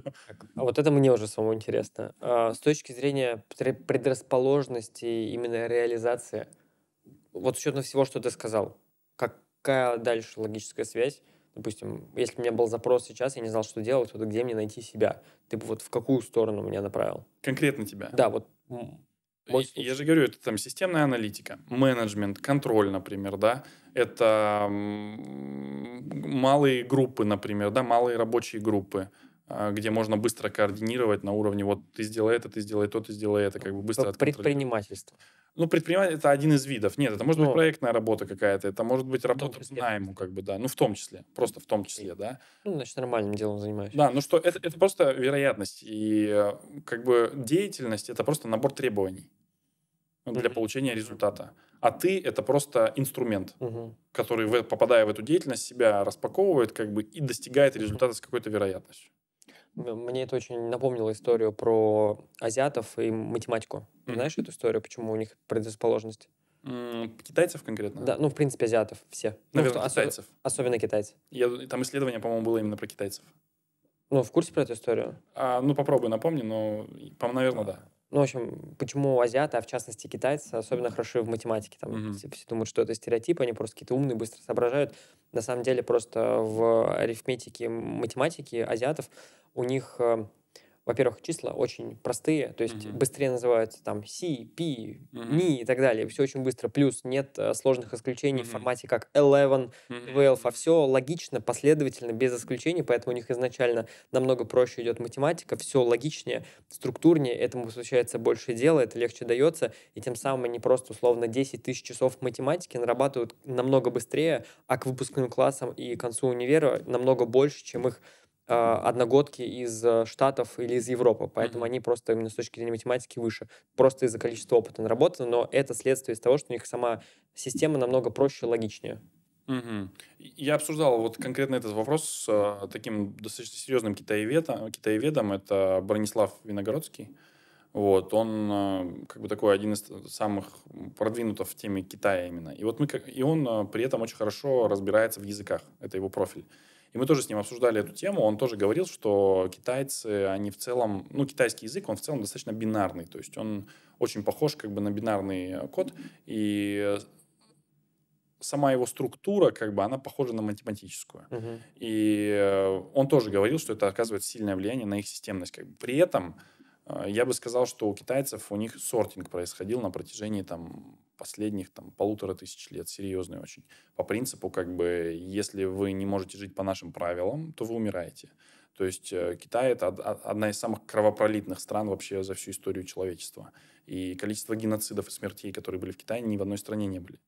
А вот это мне уже самому интересно. А, с точки зрения предрасположенности именно реализации, вот с учетом всего, что ты сказал, какая дальше логическая связь? Допустим, если у меня был запрос сейчас, я не знал, что делать, вот где мне найти себя? Ты бы вот в какую сторону меня направил? Конкретно тебя? Да, вот я же говорю, это там системная аналитика, менеджмент, контроль, например, да, это малые группы, например, да, малые рабочие группы, а, где можно быстро координировать на уровне вот ты сделай это, ты сделай то, ты сделай это, как бы быстро. Предпринимательство. Ну, предприниматель это один из видов. Нет, это может ну, быть проектная работа какая-то, это может быть ну, работа по найму, как бы, да. Ну, в том числе, просто в том числе, да. Ну, значит, нормальным делом занимаюсь. Да, ну что, это, это просто вероятность. И э, как бы деятельность это просто набор требований ну, для mm-hmm. получения результата. А ты это просто инструмент, mm который, попадая в эту деятельность, себя распаковывает, как бы и достигает результата mm с какой-то вероятностью. Мне это очень напомнило историю про азиатов и математику. Mm. Знаешь эту историю, почему у них предрасположенность? китайцев конкретно? Да, ну, в принципе, азиатов все. Наверное, ну, китайцев. Ос- особенно китайцы. Я, там исследование, по-моему, было именно про китайцев. Ну, в курсе про эту историю? А, ну, попробуй, напомни, но, по моему наверное, а, да ну, в общем, почему азиаты, а в частности китайцы, особенно хороши в математике. Там mm-hmm. все, все думают, что это стереотип, они просто какие-то умные, быстро соображают. На самом деле просто в арифметике математики азиатов у них э, во-первых, числа очень простые, то есть угу. быстрее называются там C, P, угу. NI и так далее. Все очень быстро. Плюс нет э, сложных исключений угу. в формате как 11, 12, а все логично, последовательно, без исключений, поэтому у них изначально намного проще идет математика, все логичнее, структурнее, этому случается больше дела, это легче дается, и тем самым они просто условно 10 тысяч часов математики нарабатывают намного быстрее, а к выпускным классам и концу универа намного больше, чем их а, одногодки из э, Штатов или из Европы, поэтому они просто именно с точки зрения математики выше, просто из-за количества опыта наработано, но это следствие из того, что у них сама система намного проще и логичнее. Угу. Я обсуждал вот конкретно этот вопрос с э, таким достаточно серьезным китаеведом, китаеведом, это Бронислав Виногородский. Вот, он э, как бы такой один из самых продвинутых в теме Китая именно. И вот мы, и он при этом очень хорошо разбирается в языках, это его профиль. И мы тоже с ним обсуждали эту тему. Он тоже говорил, что китайцы, они в целом, ну, китайский язык, он в целом достаточно бинарный. То есть он очень похож как бы на бинарный код. И сама его структура, как бы, она похожа на математическую. Uh-huh. И э, он тоже говорил, что это оказывает сильное влияние на их системность. Как бы. При этом э, я бы сказал, что у китайцев у них сортинг происходил на протяжении там последних там, полутора тысяч лет, серьезные очень. По принципу, как бы, если вы не можете жить по нашим правилам, то вы умираете. То есть э, Китай это одна из самых кровопролитных стран вообще за всю историю человечества. И количество геноцидов и смертей, которые были в Китае, ни в одной стране не были.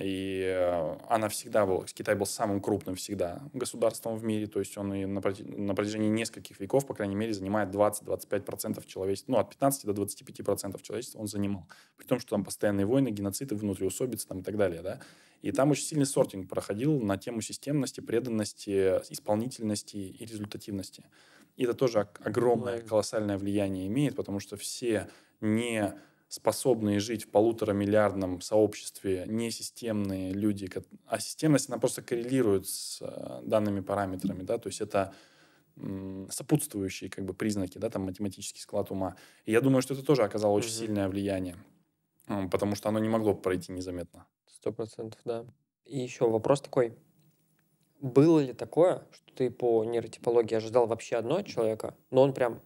И э, она всегда была, Китай был самым крупным всегда государством в мире, то есть он и на, протяжении нескольких веков, по крайней мере, занимает 20-25% человечества, ну, от 15 до 25% человечества он занимал. При том, что там постоянные войны, геноциды, внутриусобицы там и так далее, да. И там очень сильный сортинг проходил на тему системности, преданности, исполнительности и результативности. И это тоже огромное, колоссальное влияние имеет, потому что все не способные жить в полутора миллиардном сообществе несистемные люди, а системность, она просто коррелирует с э, данными параметрами, да, то есть это сопутствующие как бы признаки, да, там математический склад ума. И я думаю, что это тоже оказало очень mm-hmm. сильное влияние, потому что оно не могло пройти незаметно. Сто процентов, да. И еще вопрос такой. Было ли такое, что ты по нейротипологии ожидал вообще одно человека, но он прям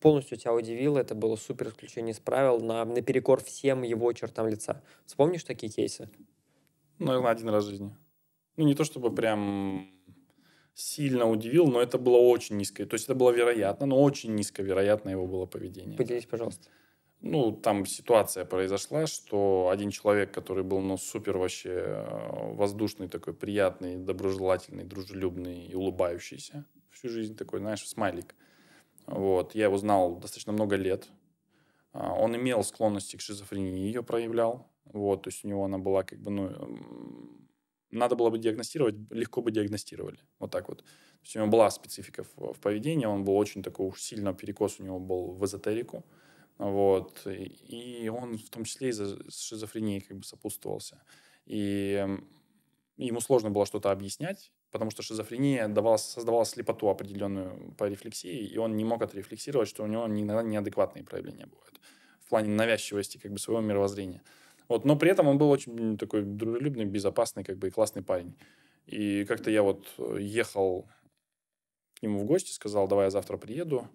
полностью тебя удивило, это было супер исключение из правил, на, наперекор всем его чертам лица. Вспомнишь такие кейсы? Ну, Наверное, один раз в жизни. Ну, не то чтобы прям сильно удивил, но это было очень низкое. То есть это было вероятно, но очень низко вероятно его было поведение. Поделись, пожалуйста. Ну, там ситуация произошла, что один человек, который был, ну, супер вообще э, воздушный такой, приятный, доброжелательный, дружелюбный и улыбающийся всю жизнь такой, знаешь, смайлик – вот, я его знал достаточно много лет. А, он имел склонности к шизофрении, ее проявлял. Вот, то есть у него она была как бы, ну, надо было бы диагностировать, легко бы диагностировали. Вот так вот. То есть у него была специфика в, в поведении, он был очень такой уж сильно перекос у него был в эзотерику. Вот. И он в том числе и за шизофренией как бы сопутствовался. И ему сложно было что-то объяснять, потому что шизофрения давала, создавала слепоту определенную по рефлексии, и он не мог отрефлексировать, что у него иногда неадекватные проявления бывают в плане навязчивости как бы своего мировоззрения. Вот, но при этом он был очень такой дружелюбный, безопасный, как бы и классный парень. И как-то я вот э, ехал к нему в гости, сказал, давай я завтра приеду.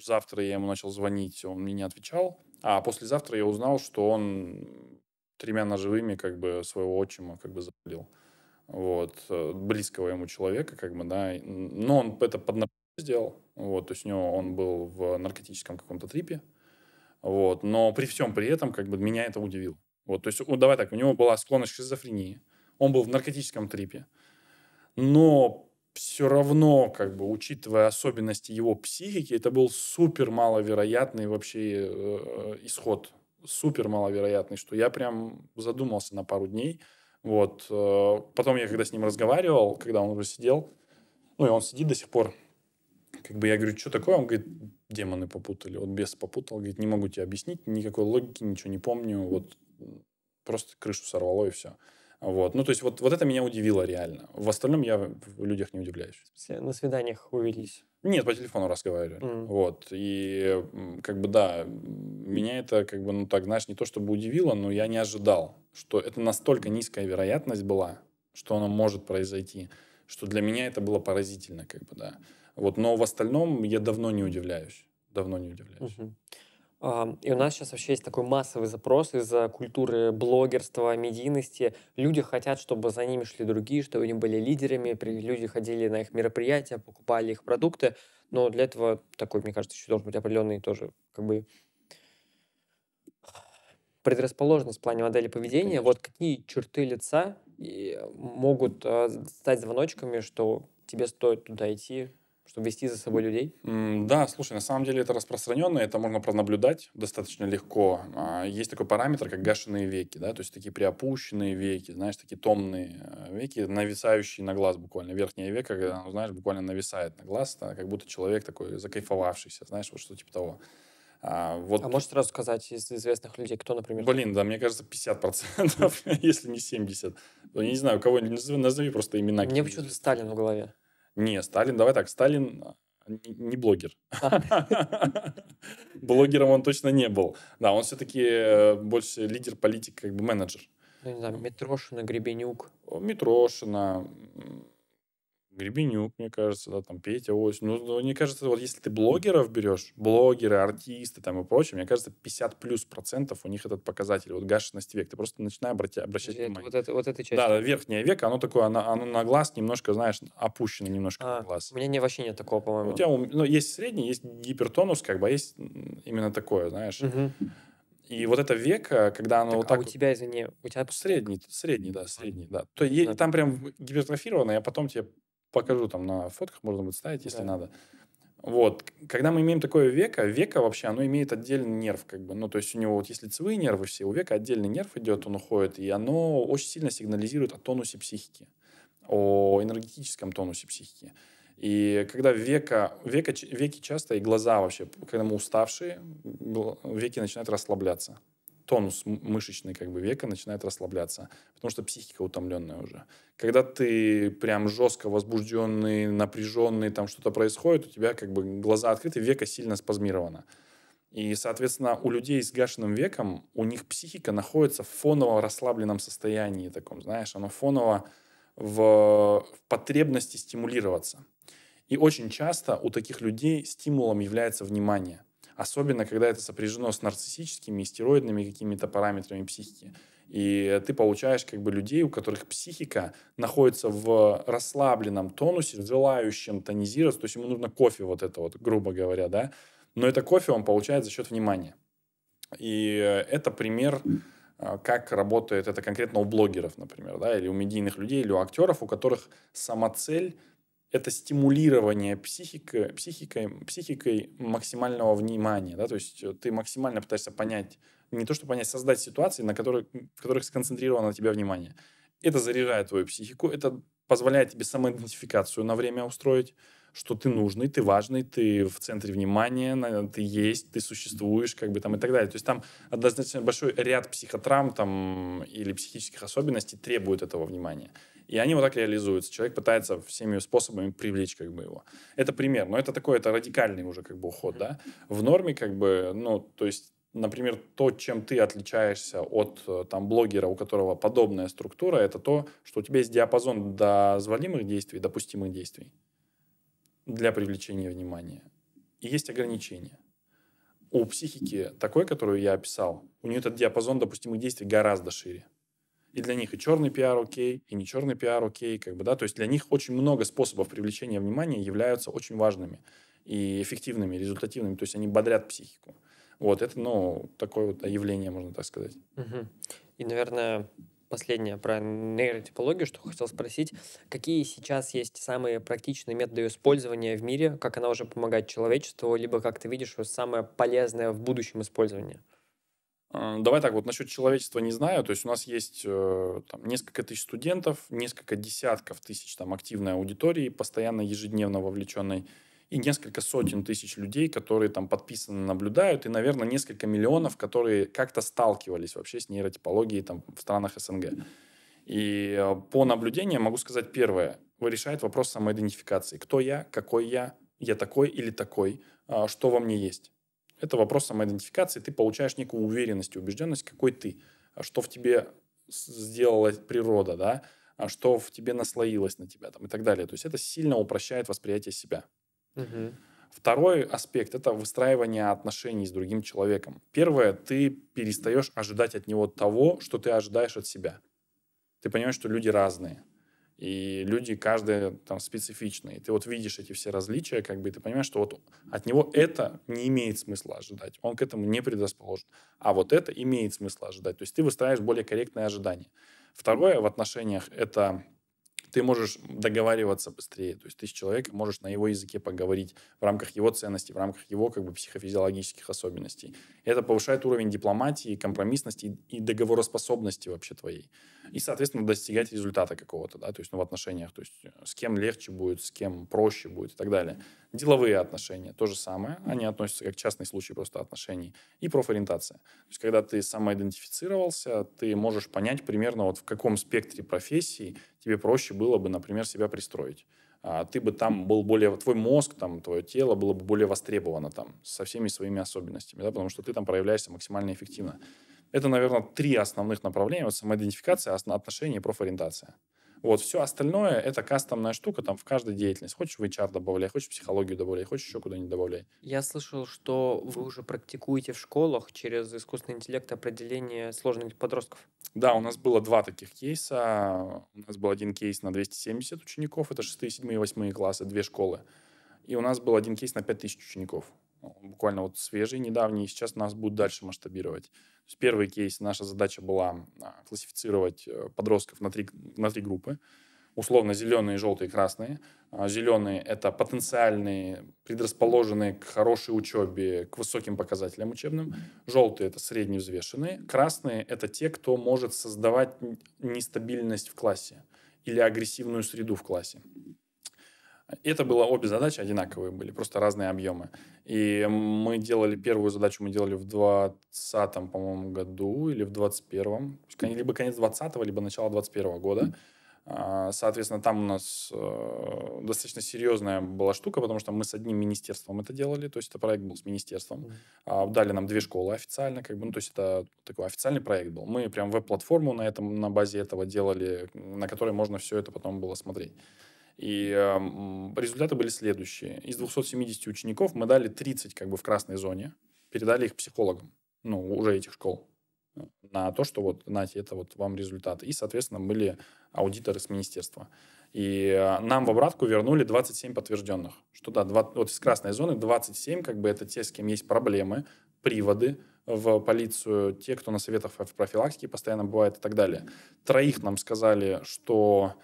Завтра я ему начал звонить, он мне не отвечал. А послезавтра я узнал, что он тремя ножевыми как бы своего отчима как бы заболел вот, э, близкого ему человека, как бы, да, но он это под сделал, вот, то есть у него он был в наркотическом каком-то трипе, вот, но при всем при этом, как бы, меня это удивило, вот, то есть, ну, давай так, у него была склонность к шизофрении, он был в наркотическом трипе, но все равно, как бы, учитывая особенности его психики, это был супер маловероятный вообще э, э исход, супер маловероятный, что я прям задумался на пару дней, вот. Э, потом я когда с ним разговаривал, когда он уже сидел, ну и он сидит до сих пор, как бы я говорю, что такое? Он говорит, демоны попутали, вот бес попутал, говорит, не могу тебе объяснить, никакой логики, ничего не помню, вот просто крышу сорвало и все. Вот. Ну, то есть вот, вот это меня удивило реально. В остальном я в людях не удивляюсь. На свиданиях увиделись? Нет, по телефону разговаривали. Mm. Вот. И как бы да, меня это как бы, ну так, знаешь, не то чтобы удивило, но я не ожидал, что это настолько низкая вероятность была, что она может произойти, что для меня это было поразительно, как бы, да. Вот, но в остальном я давно не удивляюсь. Давно не удивляюсь. Mm-hmm. И у нас сейчас вообще есть такой массовый запрос из-за культуры блогерства, медийности. Люди хотят, чтобы за ними шли другие, чтобы они были лидерами, люди ходили на их мероприятия, покупали их продукты. Но для этого такой, мне кажется, еще должен быть определенный тоже как бы предрасположенность в плане модели поведения. Конечно. Вот какие черты лица э, могут э, стать звоночками, что тебе стоит туда идти, чтобы вести за собой людей? Да, слушай, на самом деле это распространенно, это можно пронаблюдать достаточно легко. А, есть такой параметр, как гашенные веки, да, то есть такие приопущенные веки, знаешь, такие томные э, веки, нависающие на глаз буквально. Верхние веки, когда, знаешь, буквально нависает на глаз, да, как будто человек такой закайфовавшийся, знаешь, вот что типа того. А, вот... а можешь сразу сказать из известных людей, кто, например? Блин, да, мне кажется, 50%, если не 70%. Я не знаю, кого, назови, назови просто имена. Мне почему-то Сталин в голове. Не, Сталин, давай так, Сталин а, не блогер. А. Блогером он точно не был. Да, он все-таки э, больше лидер, политик, как бы менеджер. Ну, не знаю, Митрошина, Гребенюк. Митрошина, Гребенюк, мне кажется, да, там Петя Ось. Ну, ну, мне кажется, вот если ты блогеров берешь, блогеры, артисты там и прочее, мне кажется, 50 плюс процентов у них этот показатель, вот гашенность век. Ты просто начинаешь обрати, обращать это, внимание. Вот, эта, вот эта часть. Да, да, верхнее век, оно такое, оно, оно на глаз немножко, знаешь, опущено немножко а, на глаз. У меня не, вообще нет такого, по-моему. У тебя ну, есть средний, есть гипертонус, как бы, а есть именно такое, знаешь. Угу. И вот это века, когда оно так, вот а так... А у вот... тебя, извини, у тебя... Средний, средний, да, средний, да. То есть да. там прям гипертрофировано, я а потом тебе покажу там на фотках, можно будет ставить, если да. надо. Вот. Когда мы имеем такое веко, веко вообще, оно имеет отдельный нерв, как бы. Ну, то есть у него вот есть лицевые нервы все, у века отдельный нерв идет, он уходит, и оно очень сильно сигнализирует о тонусе психики, о энергетическом тонусе психики. И когда века, века, веки часто и глаза вообще, когда мы уставшие, веки начинают расслабляться тонус мышечный как бы века начинает расслабляться, потому что психика утомленная уже. Когда ты прям жестко возбужденный, напряженный, там что-то происходит, у тебя как бы глаза открыты, века сильно спазмировано. И, соответственно, у людей с гашенным веком, у них психика находится в фоново расслабленном состоянии таком, знаешь, оно фоново в потребности стимулироваться. И очень часто у таких людей стимулом является внимание – Особенно, когда это сопряжено с нарциссическими и стероидными какими-то параметрами психики. И ты получаешь как бы людей, у которых психика находится в расслабленном тонусе, желающем тонизироваться. То есть ему нужно кофе вот это вот, грубо говоря, да. Но это кофе он получает за счет внимания. И это пример а, как работает это конкретно у блогеров, например, да, или у медийных людей, или у актеров, у которых сама цель это стимулирование психикой, психикой, психикой максимального внимания. Да? То есть э, ты максимально пытаешься понять, не то что понять, создать ситуации, на которых, в которых сконцентрировано на тебя внимание. Это заряжает твою психику, это позволяет тебе самоидентификацию на время устроить что ты нужный, ты важный, ты в центре внимания, ты есть, ты существуешь, как бы там и так далее. То есть там однозначно большой ряд психотравм там, или психических особенностей требует этого внимания. И они вот так реализуются. Человек пытается всеми способами привлечь как бы его. Это пример, но это такой, это радикальный уже как бы уход, да. В норме как бы, ну, то есть например, то, чем ты отличаешься от э, там, блогера, у которого подобная структура, это то, что у тебя есть диапазон дозволимых действий, допустимых действий для привлечения внимания. И есть ограничения. У психики такой, которую я описал, у нее этот диапазон допустимых действий гораздо шире. И для них и черный пиар окей, и не черный пиар окей, как бы, да, то есть для них очень много способов привлечения внимания являются очень важными и эффективными, результативными, то есть они бодрят психику. Вот это, ну, такое вот явление, можно так сказать. Угу. И, наверное, последнее про нейротипологию, что хотел спросить. Какие сейчас есть самые практичные методы использования в мире, как она уже помогает человечеству, либо как ты видишь что самое полезное в будущем использовании? Э, давай так, вот насчет человечества не знаю. То есть у нас есть э, там, несколько тысяч студентов, несколько десятков тысяч там, активной аудитории, постоянно ежедневно вовлеченной и несколько сотен тысяч людей, которые там подписаны, наблюдают, и, наверное, несколько миллионов, которые как-то сталкивались вообще с нейротипологией там, в странах СНГ. И э, по наблюдениям могу сказать первое. вы Решает вопрос самоидентификации. Кто я, какой я, я такой или такой, а, что во мне есть. Это вопрос самоидентификации. Ты получаешь некую уверенность убежденность, какой ты, а что в тебе сделала природа, да, а что в тебе наслоилось на тебя там, и так далее. То есть это сильно упрощает восприятие себя. Второй аспект – это выстраивание отношений с другим человеком. Первое, ты перестаешь ожидать от него того, что ты ожидаешь от себя. Ты понимаешь, что люди разные. И люди каждый там специфичные. ты вот видишь эти все различия, как бы, ты понимаешь, что вот от него это не имеет смысла ожидать. Он к этому не предрасположен. А вот это имеет смысл ожидать. То есть ты выстраиваешь более корректные ожидания. Второе в отношениях – это ты можешь договариваться быстрее. То есть ты с человеком можешь на его языке поговорить в рамках его ценностей, в рамках его как бы психофизиологических особенностей. Это повышает уровень дипломатии, компромиссности и договороспособности вообще твоей. И, соответственно, достигать результата какого-то, да, то есть ну, в отношениях, то есть э, с кем легче будет, с кем проще будет и так далее. Деловые отношения, то же самое. Они относятся как частный случай просто отношений. И профориентация. То есть, когда ты самоидентифицировался, ты можешь понять примерно, вот в каком спектре профессий тебе проще было бы, например, себя пристроить а, ты бы там был более, твой мозг, там, твое тело было бы более востребовано там со всеми своими особенностями, да, потому что ты там проявляешься максимально эффективно. Это, наверное, три основных направления. Вот самоидентификация, отношения и профориентация. Вот, все остальное — это кастомная штука там в каждой деятельности. Хочешь в HR добавляй, хочешь в психологию добавляй, хочешь еще куда-нибудь добавляй. Я слышал, что вы уже практикуете в школах через искусственный интеллект определение сложных подростков. Да, у нас было два таких кейса. У нас был один кейс на 270 учеников, это 6, 7, 8 классы, две школы. И у нас был один кейс на 5000 учеников буквально вот свежие, недавние, и сейчас нас будут дальше масштабировать. первый кейс, наша задача была а, классифицировать э, подростков на три, на три группы. Условно зеленые, желтые, красные. А, зеленые – это потенциальные, предрасположенные к хорошей учебе, к высоким показателям учебным. Желтые – это средневзвешенные. Красные – это те, кто может создавать нестабильность в классе или агрессивную среду в классе. Это было обе задачи одинаковые были, просто разные объемы. И мы делали первую задачу, мы делали в 20 по-моему, году или в 21-м. Либо конец 20-го, либо начало 21-го года. А, соответственно, там у нас э, достаточно серьезная была штука, потому что мы с одним министерством это делали, то есть это проект был с министерством. Mm-hmm. Дали нам две школы официально, как бы, ну, то есть это такой официальный проект был. Мы прям веб-платформу на, этом, на базе этого делали, на которой можно все это потом было смотреть. И э, результаты были следующие. Из 270 учеников мы дали 30 как бы в красной зоне, передали их психологам, ну, уже этих школ, на то, что вот, знаете, это вот вам результаты. И, соответственно, были аудиторы с министерства. И а, нам в обратку вернули 27 подтвержденных. Что да, 20, вот из красной зоны 27, как бы это те, с кем есть проблемы, приводы в полицию, те, кто на советах в профилактике постоянно бывает и так далее. Троих нам сказали, что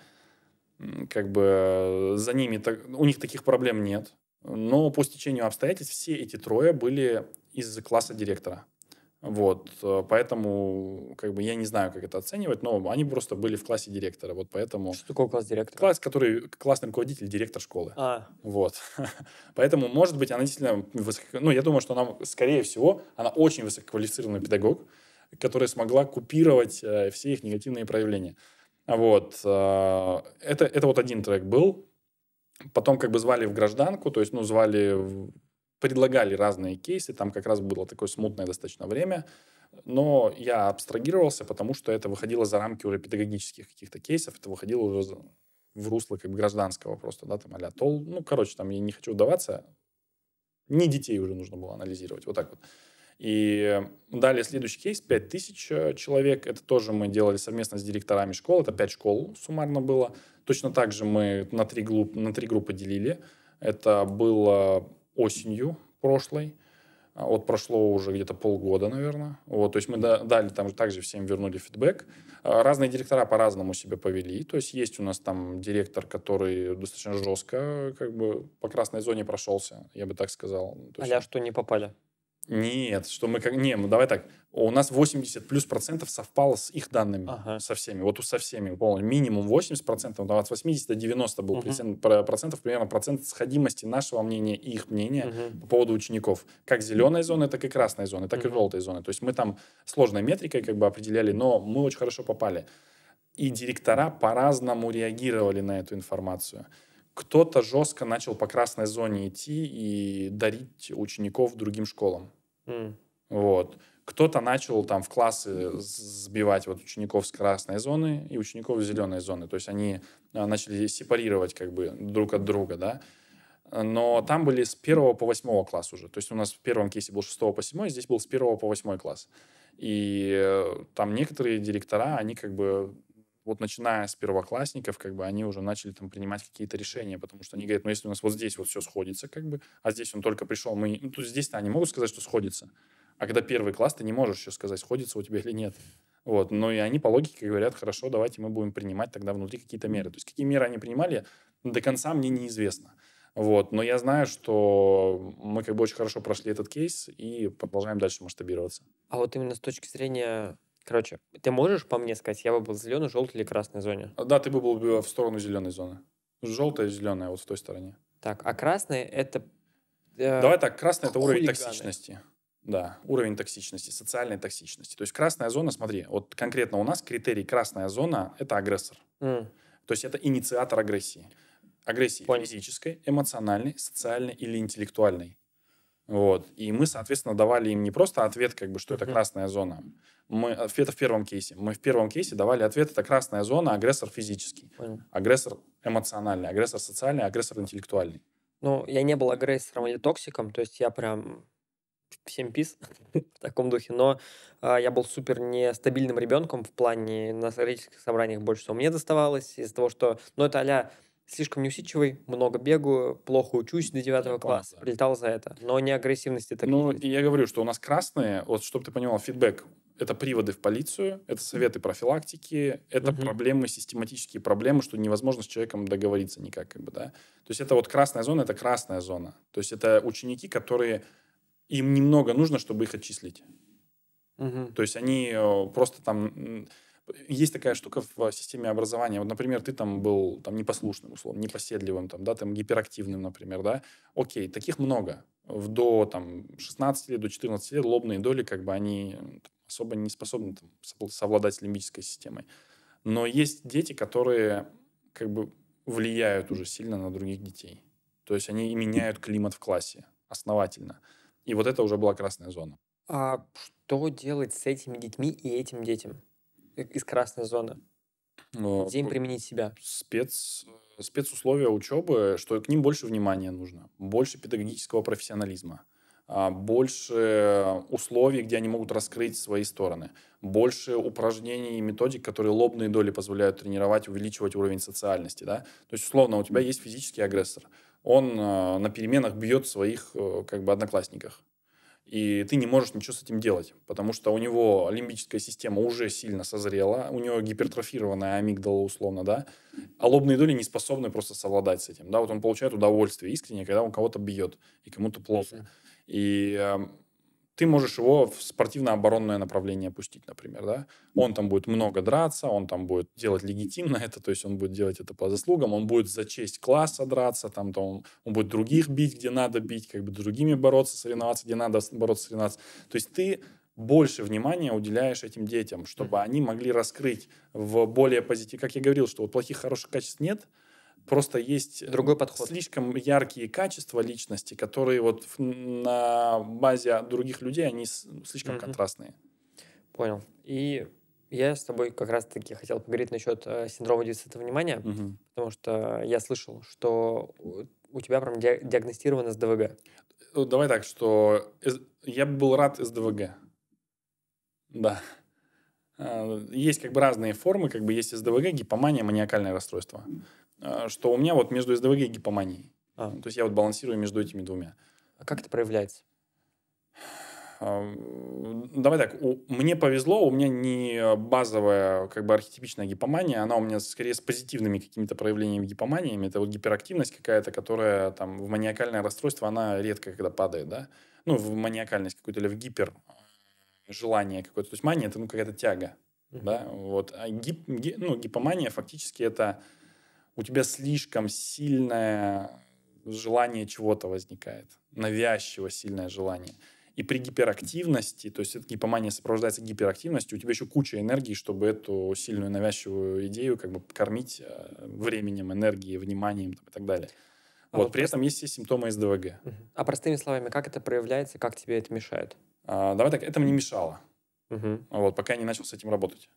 как бы за ними, у них таких проблем нет. Но по стечению обстоятельств все эти трое были из класса директора. Вот, э, поэтому, как бы, я не знаю, как это оценивать, но они просто были в классе директора, вот поэтому... Что такое класс директора? Класс, который классный руководитель, директор школы. А. Вот. поэтому, может быть, она действительно высоко... Ну, я думаю, что она, скорее всего, она очень высококвалифицированный педагог, которая смогла купировать э, все их негативные проявления. Вот. А, это, это вот один трек был. Потом как бы звали в гражданку, то есть, ну, звали, предлагали разные кейсы, там как раз было такое смутное достаточно время, но я абстрагировался, потому что это выходило за рамки уже педагогических каких-то кейсов, это выходило уже в русло как бы гражданского просто, да, там а тол, ну, короче, там я не хочу вдаваться, не детей уже нужно было анализировать, вот так вот. И ну, далее следующий кейс, 5000 э, человек. Это тоже мы делали совместно с директорами школ. Это 5 школ суммарно было. Точно так же мы на три, групп, на три группы делили. Это было осенью прошлой. А вот прошло уже где-то полгода, наверное. Вот, то есть мы дали там также всем вернули фидбэк. А разные директора по-разному себя повели. То есть есть у нас там директор, который достаточно жестко как бы по красной зоне прошелся, я бы так сказал. То есть... А что не попали? Нет, что мы как... Не, ну давай так. У нас 80 плюс процентов совпало с их данными, ага. со всеми. Вот со всеми, помню, минимум 80 процентов, от 80 до 90 был угу. процентов, примерно процент сходимости нашего мнения и их мнения угу. по поводу учеников. Как зеленой зоны, так и красной зоны, так угу. и желтой зоны. То есть мы там сложной метрикой как бы определяли, но мы очень хорошо попали. И директора по-разному реагировали на эту информацию кто-то жестко начал по красной зоне идти и дарить учеников другим школам. Вот. Кто-то начал там в классы сбивать вот учеников с красной зоны и учеников с зеленой зоны. То есть они а, начали сепарировать как бы друг от друга, да. Но там были с первого по восьмого класс уже. То есть у нас в первом кейсе был шестого по 7, здесь был с первого по восьмой класс. И э, там некоторые директора, они как бы вот начиная с первоклассников, как бы они уже начали там принимать какие-то решения, потому что они говорят, ну если у нас вот здесь вот все сходится, как бы, а здесь он только пришел, мы, ну то здесь-то они могут сказать, что сходится, а когда первый класс, ты не можешь еще сказать, сходится у тебя или нет. Вот, но и они по логике говорят, хорошо, давайте мы будем принимать тогда внутри какие-то меры. То есть какие меры они принимали, до конца мне неизвестно. Вот, но я знаю, что мы как бы очень хорошо прошли этот кейс и продолжаем дальше масштабироваться. А вот именно с точки зрения Короче, ты можешь по мне сказать, я бы был в зеленой, желтой или красной зоне? А, да, ты бы был бы в сторону зеленой зоны. Желтая и зеленая вот в той стороне. Так, а красная это... Э, Давай так, красная это уровень токсичности. Да, уровень токсичности, социальной токсичности. То есть красная зона, смотри, вот конкретно у нас критерий красная зона – это агрессор. Mm. То есть это инициатор агрессии. Агрессии Понял. физической, эмоциональной, социальной или интеллектуальной. Вот. И мы, соответственно, давали им не просто ответ, как бы, что это красная зона. Мы, э, это в первом кейсе. Мы в первом кейсе давали ответ, это красная зона, агрессор физический, Понял. агрессор эмоциональный, агрессор социальный, агрессор интеллектуальный. Ну, я не был агрессором или токсиком, то есть я прям всем пис в таком духе, но э, я был супер нестабильным ребенком в плане на родительских собраниях больше всего мне доставалось из-за того, что, ну, это а слишком неусидчивый, много бегаю, плохо учусь до девятого я класса. Понял, Прилетал за это. Но не агрессивности так Ну, и я говорю, что у нас красные, вот чтобы ты понимал, фидбэк это приводы в полицию, это советы профилактики, это угу. проблемы, систематические проблемы, что невозможно с человеком договориться никак, как бы, да. То есть это вот красная зона, это красная зона. То есть это ученики, которые им немного нужно, чтобы их отчислить. Угу. То есть они э, просто там есть такая штука в системе образования. Вот, например, ты там был там, непослушным, условно, непоседливым, там, да, там, гиперактивным, например, да. Окей, таких много. В до там, 16 лет, до 14 лет лобные доли, как бы они особо не способны там, совладать с лимбической системой. Но есть дети, которые как бы влияют уже сильно на других детей. То есть они меняют климат в классе основательно. И вот это уже была красная зона. А что делать с этими детьми и этим детям? Э, из красной зоны? Но ну, Где им применить себя? Спец, спецусловия учебы, что к ним больше внимания нужно, больше педагогического профессионализма а, больше условий, где они могут раскрыть свои стороны, больше упражнений и методик, которые лобные доли позволяют тренировать, увеличивать уровень социальности. Да? То есть, условно, у тебя есть физический агрессор. Он а, на переменах бьет своих э, как бы, одноклассников и ты не можешь ничего с этим делать, потому что у него лимбическая система уже сильно созрела, у него гипертрофированная амигдала условно, да, а лобные доли не способны просто совладать с этим, да, вот он получает удовольствие искренне, когда он кого-то бьет и кому-то плохо. И эм, ты можешь его в спортивно-оборонное направление пустить, например, да. Он там будет много драться, он там будет делать легитимно это, то есть он будет делать это по заслугам, он будет за честь класса драться, там, там он будет других бить, где надо бить, как бы другими бороться, соревноваться, где надо бороться, соревноваться. То есть ты больше внимания уделяешь этим детям, чтобы mm-hmm. они могли раскрыть в более позитив. Как я говорил, что вот плохих, хороших качеств нет – Просто есть э, другой подход. Слишком яркие качества личности, которые вот на базе других людей они слишком mm-hmm. контрастные. Понял. И я с тобой как раз-таки хотел поговорить насчет э, синдрома дефицита внимания, mm-hmm. потому что я слышал, что у тебя прям диагностировано СДВГ. Э, давай так, что я был рад СДВГ. Да. Есть как бы разные формы, как бы есть СДВГ, гипомания, маниакальное расстройство. Э, что у меня вот между СДВГ и гипоманией. А. Ну, то есть я вот балансирую между этими двумя. А как это проявляется? Эм, давай так, у, мне повезло, у меня не базовая, как бы архетипичная гипомания, она у меня скорее с позитивными какими-то проявлениями гипоманиями. Это вот гиперактивность какая-то, которая там в маниакальное расстройство, она редко когда падает, да? Ну, в маниакальность какую-то или в гипер э, желание какое-то. То есть мания — это ну, какая-то тяга, mm-hmm. да? Вот. А гип, ги, ну, гипомания фактически это у тебя слишком сильное желание чего-то возникает, навязчиво сильное желание. И при гиперактивности, то есть эта гипомания сопровождается гиперактивностью, у тебя еще куча энергии, чтобы эту сильную навязчивую идею как бы кормить э, временем, энергией, вниманием и так далее. А вот, вот при просто... этом есть все симптомы СДВГ. А простыми словами, как это проявляется, как тебе это мешает? А, давай так, это мне мешало. Угу. Вот, пока я не начал с этим работать.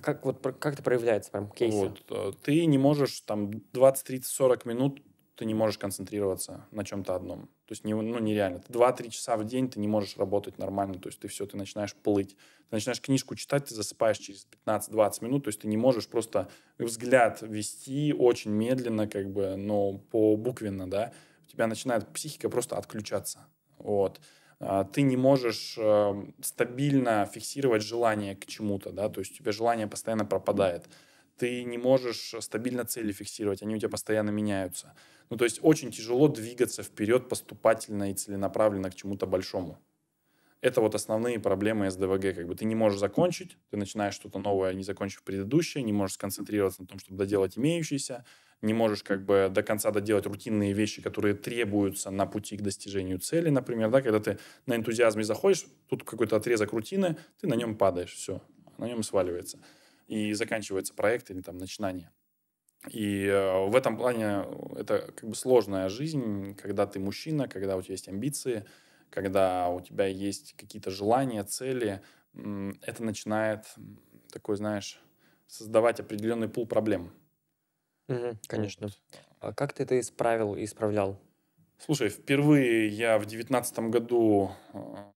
А как, вот, как это проявляется прям кейсы? Вот. Э, ты не можешь там 20, 30, 40 минут ты не можешь концентрироваться на чем-то одном. То есть не, ну, нереально. Два-три часа в день ты не можешь работать нормально. То есть ты все, ты начинаешь плыть. Ты начинаешь книжку читать, ты засыпаешь через 15-20 минут. То есть ты не можешь просто взгляд вести очень медленно, как бы, но по буквенно, да. У тебя начинает психика просто отключаться. Вот. А, ты не можешь эм, стабильно фиксировать желание к чему-то, да, то есть у тебя желание постоянно пропадает. Ты не можешь стабильно цели фиксировать, они у тебя постоянно меняются. Ну, то есть очень тяжело двигаться вперед поступательно и целенаправленно к чему-то большому это вот основные проблемы СДВГ. Как бы ты не можешь закончить, ты начинаешь что-то новое, не закончив предыдущее, не можешь сконцентрироваться на том, чтобы доделать имеющиеся, не можешь как бы до конца доделать рутинные вещи, которые требуются на пути к достижению цели, например, да, когда ты на энтузиазме заходишь, тут какой-то отрезок рутины, ты на нем падаешь, все, на нем сваливается. И заканчивается проект или там начинание. И э, в этом плане это как бы сложная жизнь, когда ты мужчина, когда у тебя есть амбиции – когда у тебя есть какие-то желания, цели, это начинает такой, знаешь, создавать определенный пул проблем. Угу, конечно. А как ты это исправил и исправлял? Слушай, впервые я в девятнадцатом году э,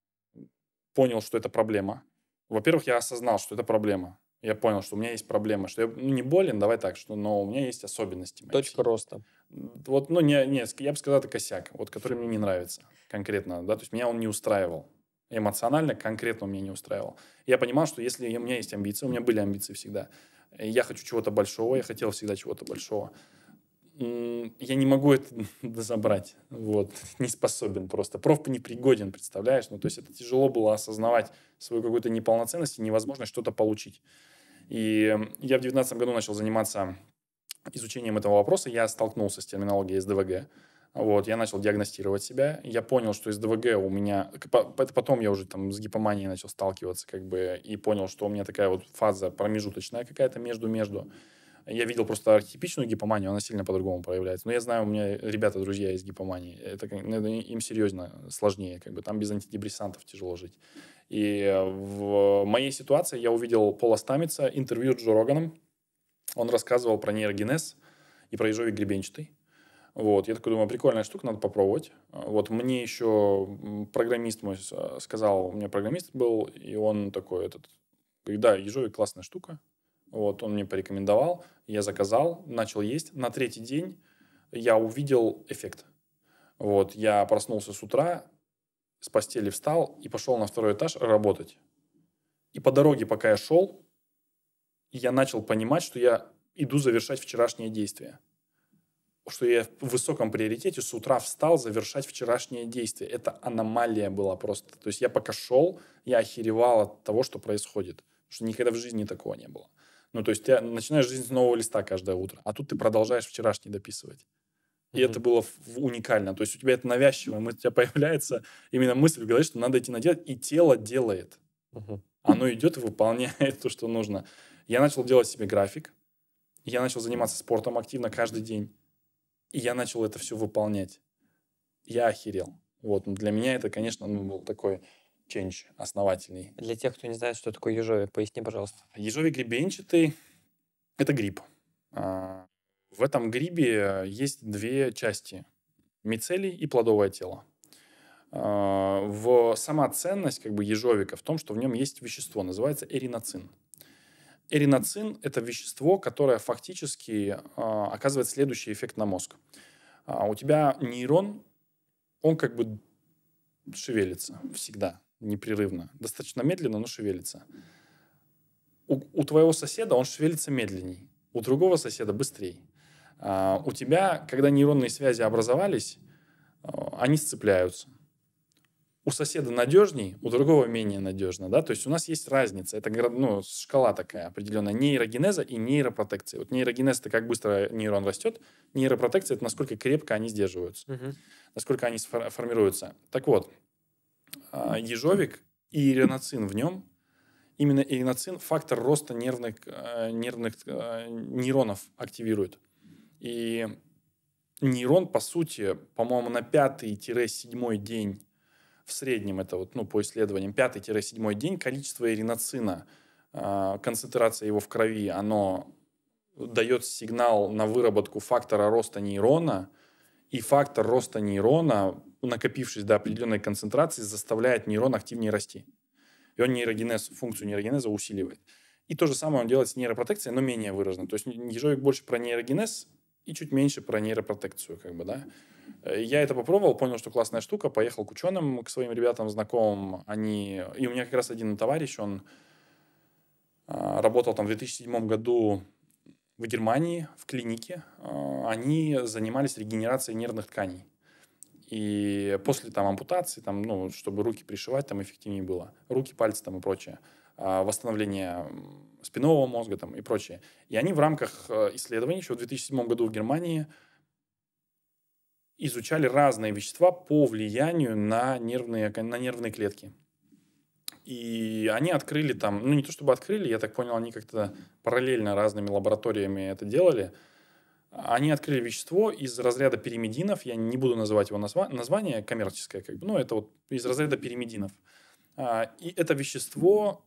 понял, что это проблема. Во-первых, я осознал, что это проблема я понял, что у меня есть проблемы, что я ну, не болен, давай так, что, но у меня есть особенности. Мои Точка психики. роста. Вот, ну, не, не, я бы сказал, это косяк, вот, который мне не нравится конкретно, да, то есть меня он не устраивал эмоционально, конкретно он меня не устраивал. Я понимал, что если у меня есть амбиции, у меня были амбиции всегда, я хочу чего-то большого, я хотел всегда чего-то большого, я не могу это дозабрать, вот, не способен просто. Проф не пригоден, представляешь? Ну, то есть это тяжело было осознавать свою какую-то неполноценность и невозможность что-то получить. И я в девятнадцатом году начал заниматься изучением этого вопроса. Я столкнулся с терминологией СДВГ. Вот, я начал диагностировать себя. Я понял, что СДВГ у меня... Это потом я уже там с гипоманией начал сталкиваться, как бы, и понял, что у меня такая вот фаза промежуточная какая-то между-между. Я видел просто архетипичную гипоманию, она сильно по-другому проявляется. Но я знаю, у меня ребята, друзья из гипомании. Это, ну, это им серьезно сложнее. Как бы там без антидепрессантов тяжело жить. И э, в моей ситуации я увидел Пола Стамица, интервью с Джо Роганом. Он рассказывал про нейрогенез и про ежовик гребенчатый. Вот, я такой думаю, прикольная штука, надо попробовать. Вот мне еще программист мой э, сказал, у меня программист был, и он такой этот, говорит, да, ежовик классная штука, вот, он мне порекомендовал, я заказал, начал есть. На третий день я увидел эффект. Вот, я проснулся с утра, с постели встал и пошел на второй этаж работать. И по дороге, пока я шел, я начал понимать, что я иду завершать вчерашнее действие. Что я в высоком приоритете с утра встал завершать вчерашнее действие. Это аномалия была просто. То есть я пока шел, я охеревал от того, что происходит. Потому что никогда в жизни такого не было. Ну, то есть ты начинаешь жизнь с нового листа каждое утро, а тут ты продолжаешь вчерашний дописывать. И mm-hmm. это было уникально. То есть у тебя это навязчиво, у тебя появляется именно мысль в голове, что надо идти наделать, и тело делает. Mm-hmm. Оно идет и выполняет то, что нужно. Я начал делать себе график, я начал заниматься спортом активно каждый день, и я начал это все выполнять. Я охерел. Вот, для меня это, конечно, ну, был такой Change основательный. Для тех, кто не знает, что такое ежовик, поясни, пожалуйста. Ежовик гребенчатый — это гриб. А, в этом грибе э, есть две части — мицелий и плодовое тело. А, в сама ценность как бы ежовика в том, что в нем есть вещество, называется эриноцин. Эриноцин – это вещество, которое фактически а, оказывает следующий эффект на мозг. У тебя нейрон, он как бы шевелится всегда непрерывно. Достаточно медленно, но шевелится. У, у твоего соседа он шевелится медленней, у другого соседа быстрее. А, у тебя, когда нейронные связи образовались, а, они сцепляются. У соседа надежней, у другого менее надежно. Да? То есть у нас есть разница. Это ну, шкала такая определенная. Нейрогенеза и нейропротекция. Вот нейрогенез — это как быстро нейрон растет. Нейропротекция — это насколько крепко они сдерживаются. Угу. Насколько они формируются. Так вот, а, ежовик и ириноцин в нем, именно ириноцин фактор роста нервных, э, нервных э, нейронов активирует. И нейрон, по сути, по-моему, на пятый-седьмой день в среднем, это вот, ну, по исследованиям, пятый-седьмой день количество ириноцина, а, концентрация его в крови, оно дает сигнал на выработку фактора роста нейрона, и фактор роста нейрона накопившись до определенной концентрации, заставляет нейрон активнее расти. И он нейрогенез, функцию нейрогенеза усиливает. И то же самое он делает с нейропротекцией, но менее выраженно. То есть ежовик больше про нейрогенез и чуть меньше про нейропротекцию, как бы, да. Э, я это попробовал, понял, что классная штука, поехал к ученым, к своим ребятам знакомым. Они... И у меня как раз один товарищ, он а, работал там в 2007 году в Германии, в клинике. Э, они занимались регенерацией нервных тканей. И после там ампутации, там, ну, чтобы руки пришивать, там эффективнее было. Руки, пальцы там и прочее. А, восстановление спинного мозга там и прочее. И они в рамках э, исследований еще в 2007 году в Германии изучали разные вещества по влиянию на нервные, на нервные клетки. И они открыли там, ну не то чтобы открыли, я так понял, они как-то параллельно разными лабораториями это делали – они открыли вещество из разряда пиримидинов. Я не буду называть его назва- название коммерческое, как бы, но это вот из разряда пиримидинов. А, и это вещество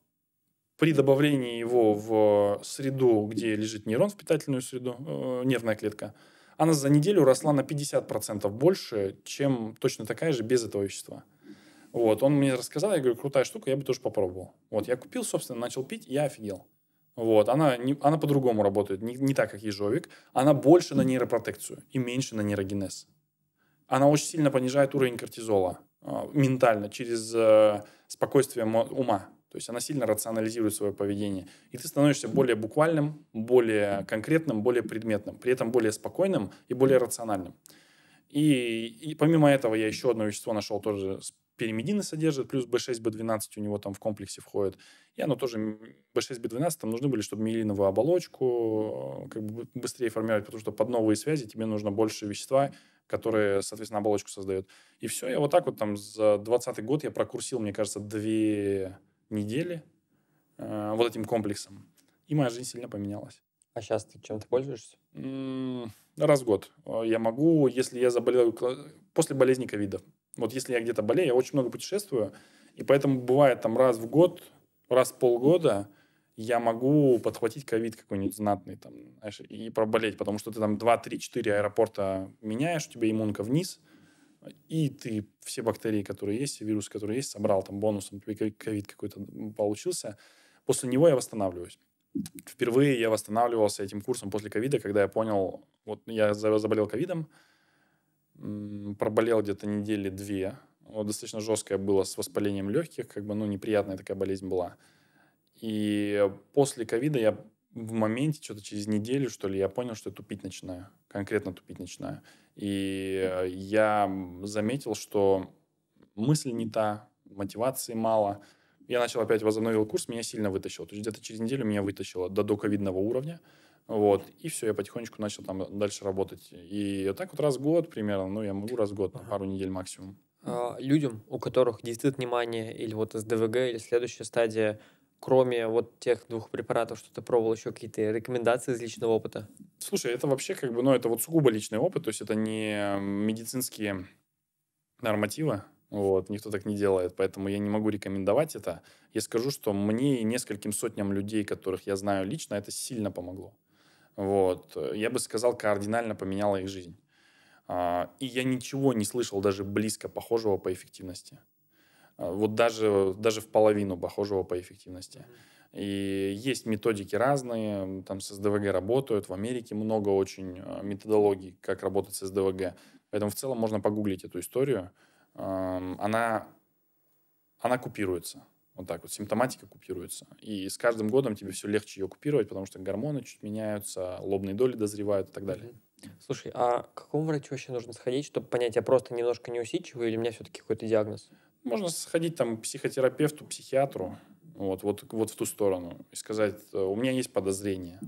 при добавлении его в среду, где лежит нейрон, в питательную среду, э, нервная клетка, она за неделю росла на 50% больше, чем точно такая же без этого вещества. Вот, он мне рассказал, я говорю, крутая штука, я бы тоже попробовал. Вот, я купил, собственно, начал пить, я офигел. Вот, она, не, она по-другому работает, не, не так, как ежовик. Она больше на нейропротекцию и меньше на нейрогенез. Она очень сильно понижает уровень кортизола э, ментально, через э, спокойствие ума. То есть она сильно рационализирует свое поведение. И ты становишься более буквальным, более конкретным, более предметным, при этом более спокойным и более рациональным. И, и помимо этого я еще одно вещество нашел тоже пиримидины содержит, плюс B6, B12 у него там в комплексе входит. И оно тоже, B6, B12 там нужны были, чтобы миелиновую оболочку э, как бы быстрее формировать, потому что под новые связи тебе нужно больше вещества, которые, соответственно, оболочку создают. И все, я вот так вот там за 20 год я прокурсил, мне кажется, две недели э, вот этим комплексом. И моя жизнь сильно поменялась. А сейчас ты чем-то пользуешься? М -м раз в год э, я могу, если я заболел после болезни ковида. Вот если я где-то болею, я очень много путешествую, и поэтому бывает там раз в год, раз в полгода я могу подхватить ковид какой-нибудь знатный там, знаешь, и проболеть, потому что ты там 2-3-4 аэропорта меняешь, у тебя иммунка вниз, и ты все бактерии, которые есть, вирусы, которые есть, собрал там бонусом, тебе ковид какой-то получился. После него я восстанавливаюсь впервые я восстанавливался этим курсом после ковида, когда я понял, вот я заболел ковидом, проболел где-то недели две. Вот достаточно жесткое было с воспалением легких, как бы, ну, неприятная такая болезнь была. И после ковида я в моменте, что-то через неделю, что ли, я понял, что я тупить начинаю. Конкретно тупить начинаю. И я заметил, что мысль не та, мотивации мало – я начал опять возобновил курс, меня сильно вытащил. То есть где-то через неделю меня вытащило до доковидного уровня. Вот. И все, я потихонечку начал там дальше работать. И так вот раз в год примерно, ну, я могу раз в год, на пару недель максимум. А, людям, у которых дефицит внимание или вот СДВГ, или следующая стадия, кроме вот тех двух препаратов, что ты пробовал, еще какие-то рекомендации из личного опыта? Слушай, это вообще как бы, ну, это вот сугубо личный опыт, то есть это не медицинские нормативы, вот, никто так не делает, поэтому я не могу рекомендовать это. Я скажу, что мне и нескольким сотням людей, которых я знаю лично, это сильно помогло. Вот, э, я бы сказал, кардинально поменяло их жизнь. А, и я ничего не слышал даже близко похожего по эффективности. А, вот даже, даже в половину похожего по эффективности. И есть методики разные, там с СДВГ работают, в Америке много очень а, методологий, как работать с СДВГ. Поэтому в целом можно погуглить эту историю она, она купируется. Вот так вот, симптоматика купируется. И с каждым годом тебе все легче ее купировать, потому что гормоны чуть меняются, лобные доли дозревают и так далее. Слушай, а к какому врачу вообще нужно сходить, чтобы понять, я просто немножко неусидчивый или у меня все-таки какой-то диагноз? Можно сходить там к психотерапевту, психиатру, вот, вот, вот в ту сторону, и сказать, э, у меня есть подозрение,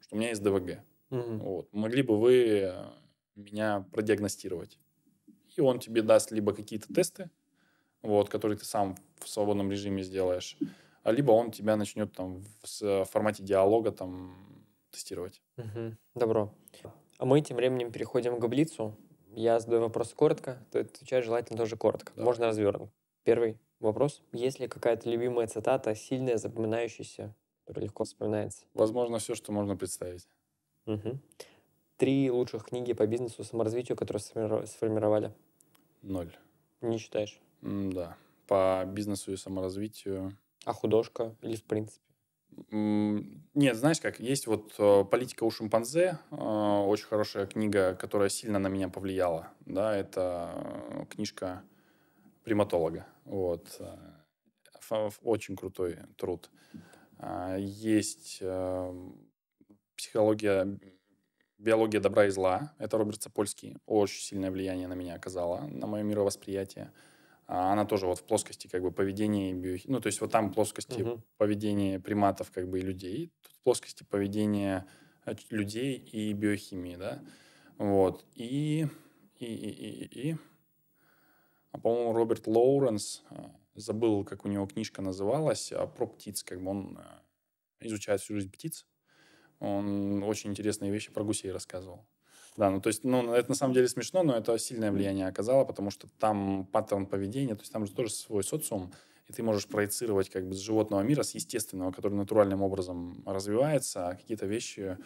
что у меня есть ДВГ. Угу. Вот. Могли бы вы э, меня продиагностировать? и он тебе даст либо какие-то тесты, вот, которые ты сам в свободном режиме сделаешь, а либо он тебя начнет там в э, формате диалога там тестировать. Угу. Добро. А мы тем временем переходим к Габлицу. Я задаю вопрос коротко, ты отвечаешь желательно тоже коротко. Да. Можно развернуть. Первый вопрос. Есть ли какая-то любимая цитата, сильная, запоминающаяся, которая легко вспоминается? Возможно, все, что можно представить. Угу три лучших книги по бизнесу саморазвитию, которые сформировали? Ноль. Не читаешь? М да. По бизнесу и саморазвитию. А художка? Или в принципе? Нет, знаешь как, есть вот э, «Политика у шимпанзе», э, очень хорошая книга, которая сильно на меня повлияла. Да, это э, книжка приматолога. Вот. Очень крутой труд. А, есть психология «Биология добра и зла». Это Роберт Сапольский. Очень сильное влияние на меня оказало на мое мировосприятие. А, она тоже вот в плоскости как бы поведения и биохи... Ну, то есть вот там плоскости угу. поведения приматов как бы и людей, тут плоскости поведения э, людей и биохимии, да. Вот. И... И... И... И... и... А, по-моему, Роберт Лоуренс, э, забыл, как у него книжка называлась, «А, про птиц, как бы он э, изучает всю жизнь птиц, он очень интересные вещи про гусей рассказывал. Да, ну то есть, ну, это на самом деле смешно, но это сильное влияние оказало, потому что там паттерн поведения, то есть там же тоже свой социум, и ты можешь проецировать как бы с животного мира, с естественного, который натуральным образом развивается, а какие-то вещи,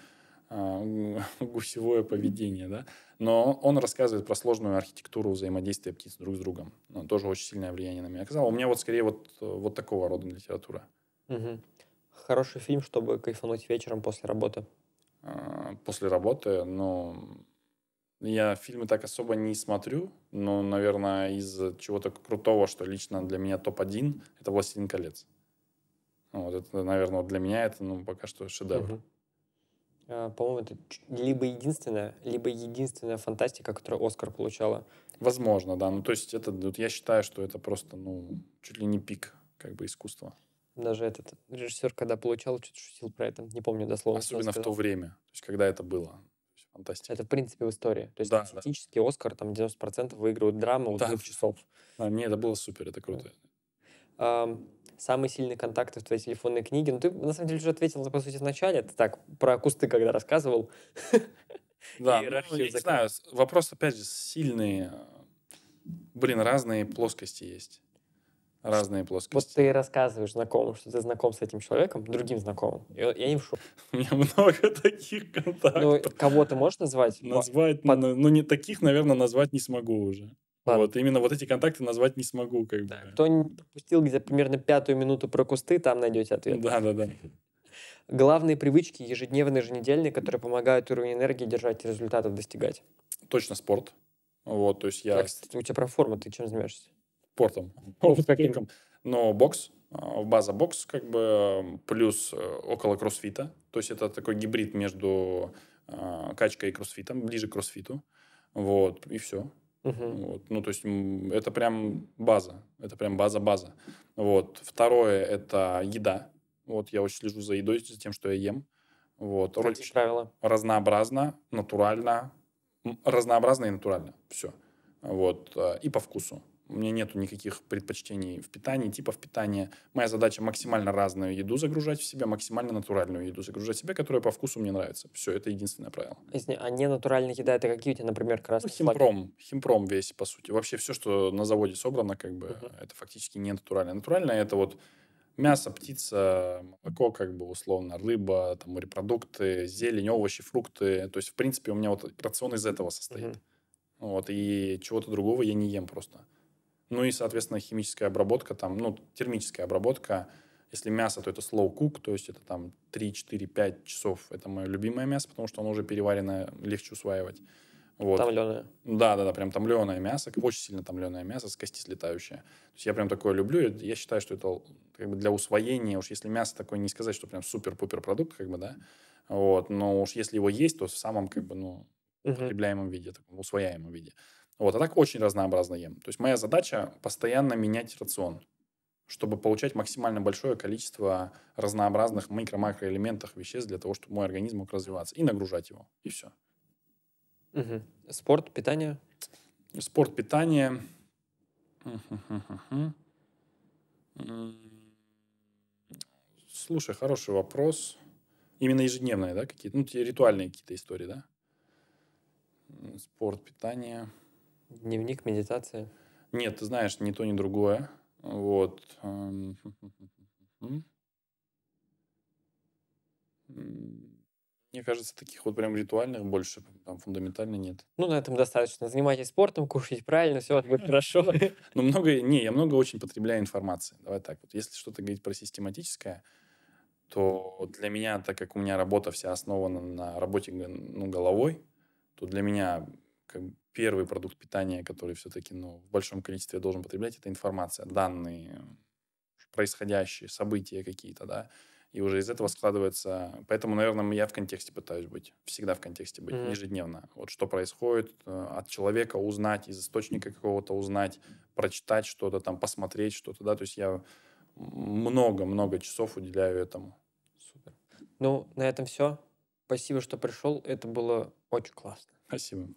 э, гусевое поведение, да. Но он рассказывает про сложную архитектуру взаимодействия птиц друг с другом. Ну, тоже очень сильное влияние на меня оказало. У меня вот скорее вот, вот такого рода литература. Угу. Хороший фильм, чтобы кайфануть вечером после работы. А, после работы, ну, я фильмы так особо не смотрю, но, наверное, из чего-то крутого, что лично для меня топ-1, это «Властелин колец». Ну, вот это, наверное, для меня это, ну, пока что шедевр. Угу. По-моему, это либо единственная, либо единственная фантастика, которую Оскар получала. Возможно, да. Ну, то есть это, я считаю, что это просто, ну, чуть ли не пик как бы искусства. Даже этот режиссер, когда получал, что-то шутил про это. Не помню дословно. Особенно в то время, то есть когда это было. Фантастика. Это, в принципе, в истории. То есть, да, фактически, да. Оскар, там, 90% выигрывают драму да. у двух часов. Да, мне это было супер, это круто. Да. А, самые сильные контакты в твоей телефонной книге. Ну, ты, на самом деле, уже ответил, по сути, в начале. Это так, про кусты, когда рассказывал. Да, ну, я не знаю, вопрос, опять же, сильные. А, блин, разные плоскости есть разные плоскости. Вот ты рассказываешь знакомым, что ты знаком с этим человеком, другим знакомым. Я, я не в шоке. У меня много таких контактов. Ну, кого ты можешь назвать? Назвать, Под... ну, ну не таких, наверное, назвать не смогу уже. Ладно. Вот, именно вот эти контакты назвать не смогу, как да. бы. Кто не пропустил где примерно пятую минуту про кусты, там найдете ответ. Да, да, да. Главные привычки ежедневные, еженедельные, которые помогают уровень энергии держать и результатов достигать. Точно спорт. Вот, то есть я... Так, у тебя про форму, ты чем занимаешься? портом, оверкокингом. Но бокс, а, база бокс, как бы, плюс э, около кроссфита. То есть это такой гибрид между а, качкой и кроссфитом, ближе к кроссфиту. Вот, и все. Угу. Вот. Ну, то есть это прям база. Это прям база-база. Вот. Второе – это еда. Вот я очень слежу за едой, за тем, что я ем. Вот. Ролики правила. Разнообразно, натурально. Разнообразно и натурально. Все. Вот. Э, и по вкусу. У меня нету никаких предпочтений в питании, типов питания. Моя задача максимально разную еду загружать в себя, максимально натуральную еду загружать в себя, которая по вкусу мне нравится. Все, это единственное правило. а не натуральная еда, это какие у тебя, например, красные ну, химпром, флаги? химпром весь, по сути. Вообще все, что на заводе собрано, как бы, uh-huh. это фактически не натуральное. Натуральное это вот мясо, птица, молоко, как бы условно, рыба, там, морепродукты, зелень, овощи, фрукты. То есть, в принципе, у меня вот рацион из этого состоит. Uh-huh. Вот, и чего-то другого я не ем просто. Ну и, соответственно, химическая обработка, там, ну, термическая обработка. Если мясо, то это slow cook, то есть это там 3-4-5 часов. Это мое любимое мясо, потому что оно уже переваренное, легче усваивать. Вот. Томленое. Да, да, да, прям томленое мясо, очень сильно томленое мясо, с кости слетающее. То есть я прям такое люблю. Я считаю, что это как бы для усвоения, уж если мясо такое не сказать, что прям супер-пупер продукт, как бы, да. Вот, но уж если его есть, то в самом, как бы, ну, потребляемом виде, таком усвояемом виде. Вот, а так очень разнообразно ем. То есть моя задача постоянно менять рацион, чтобы получать максимально большое количество разнообразных микро-макроэлементов, веществ для того, чтобы мой организм мог развиваться и нагружать его. И все. Угу. Спорт, питание? Спорт, питание. Слушай, хороший вопрос. Именно ежедневные, да, какие-то? Ну, ритуальные какие-то истории, да? Спорт, питание. Дневник медитация Нет, ты знаешь, ни то, ни другое. Вот. Эм, хм, хм, хм, Мне кажется, таких вот прям ритуальных больше, там фундаментально нет. Ну, на этом достаточно. Занимайтесь спортом, кушайте правильно, все будет хорошо. ну много, не, я много очень потребляю информации. Давай так вот. Если что-то говорить про систематическое, то для меня, так как у меня работа вся основана на работе ну, головой, то для меня первый продукт питания, который все-таки ну, в большом количестве должен потреблять, это информация, данные, происходящие, события какие-то, да. И уже из этого складывается... Поэтому, наверное, я в контексте пытаюсь быть. Всегда в контексте быть, mm-hmm. ежедневно. Вот что происходит, э, от человека узнать, из источника какого-то узнать, прочитать что-то там, посмотреть что-то, да. То есть я много-много часов уделяю этому. Супер. Ну, на этом все. Спасибо, что пришел. Это было очень классно. Спасибо.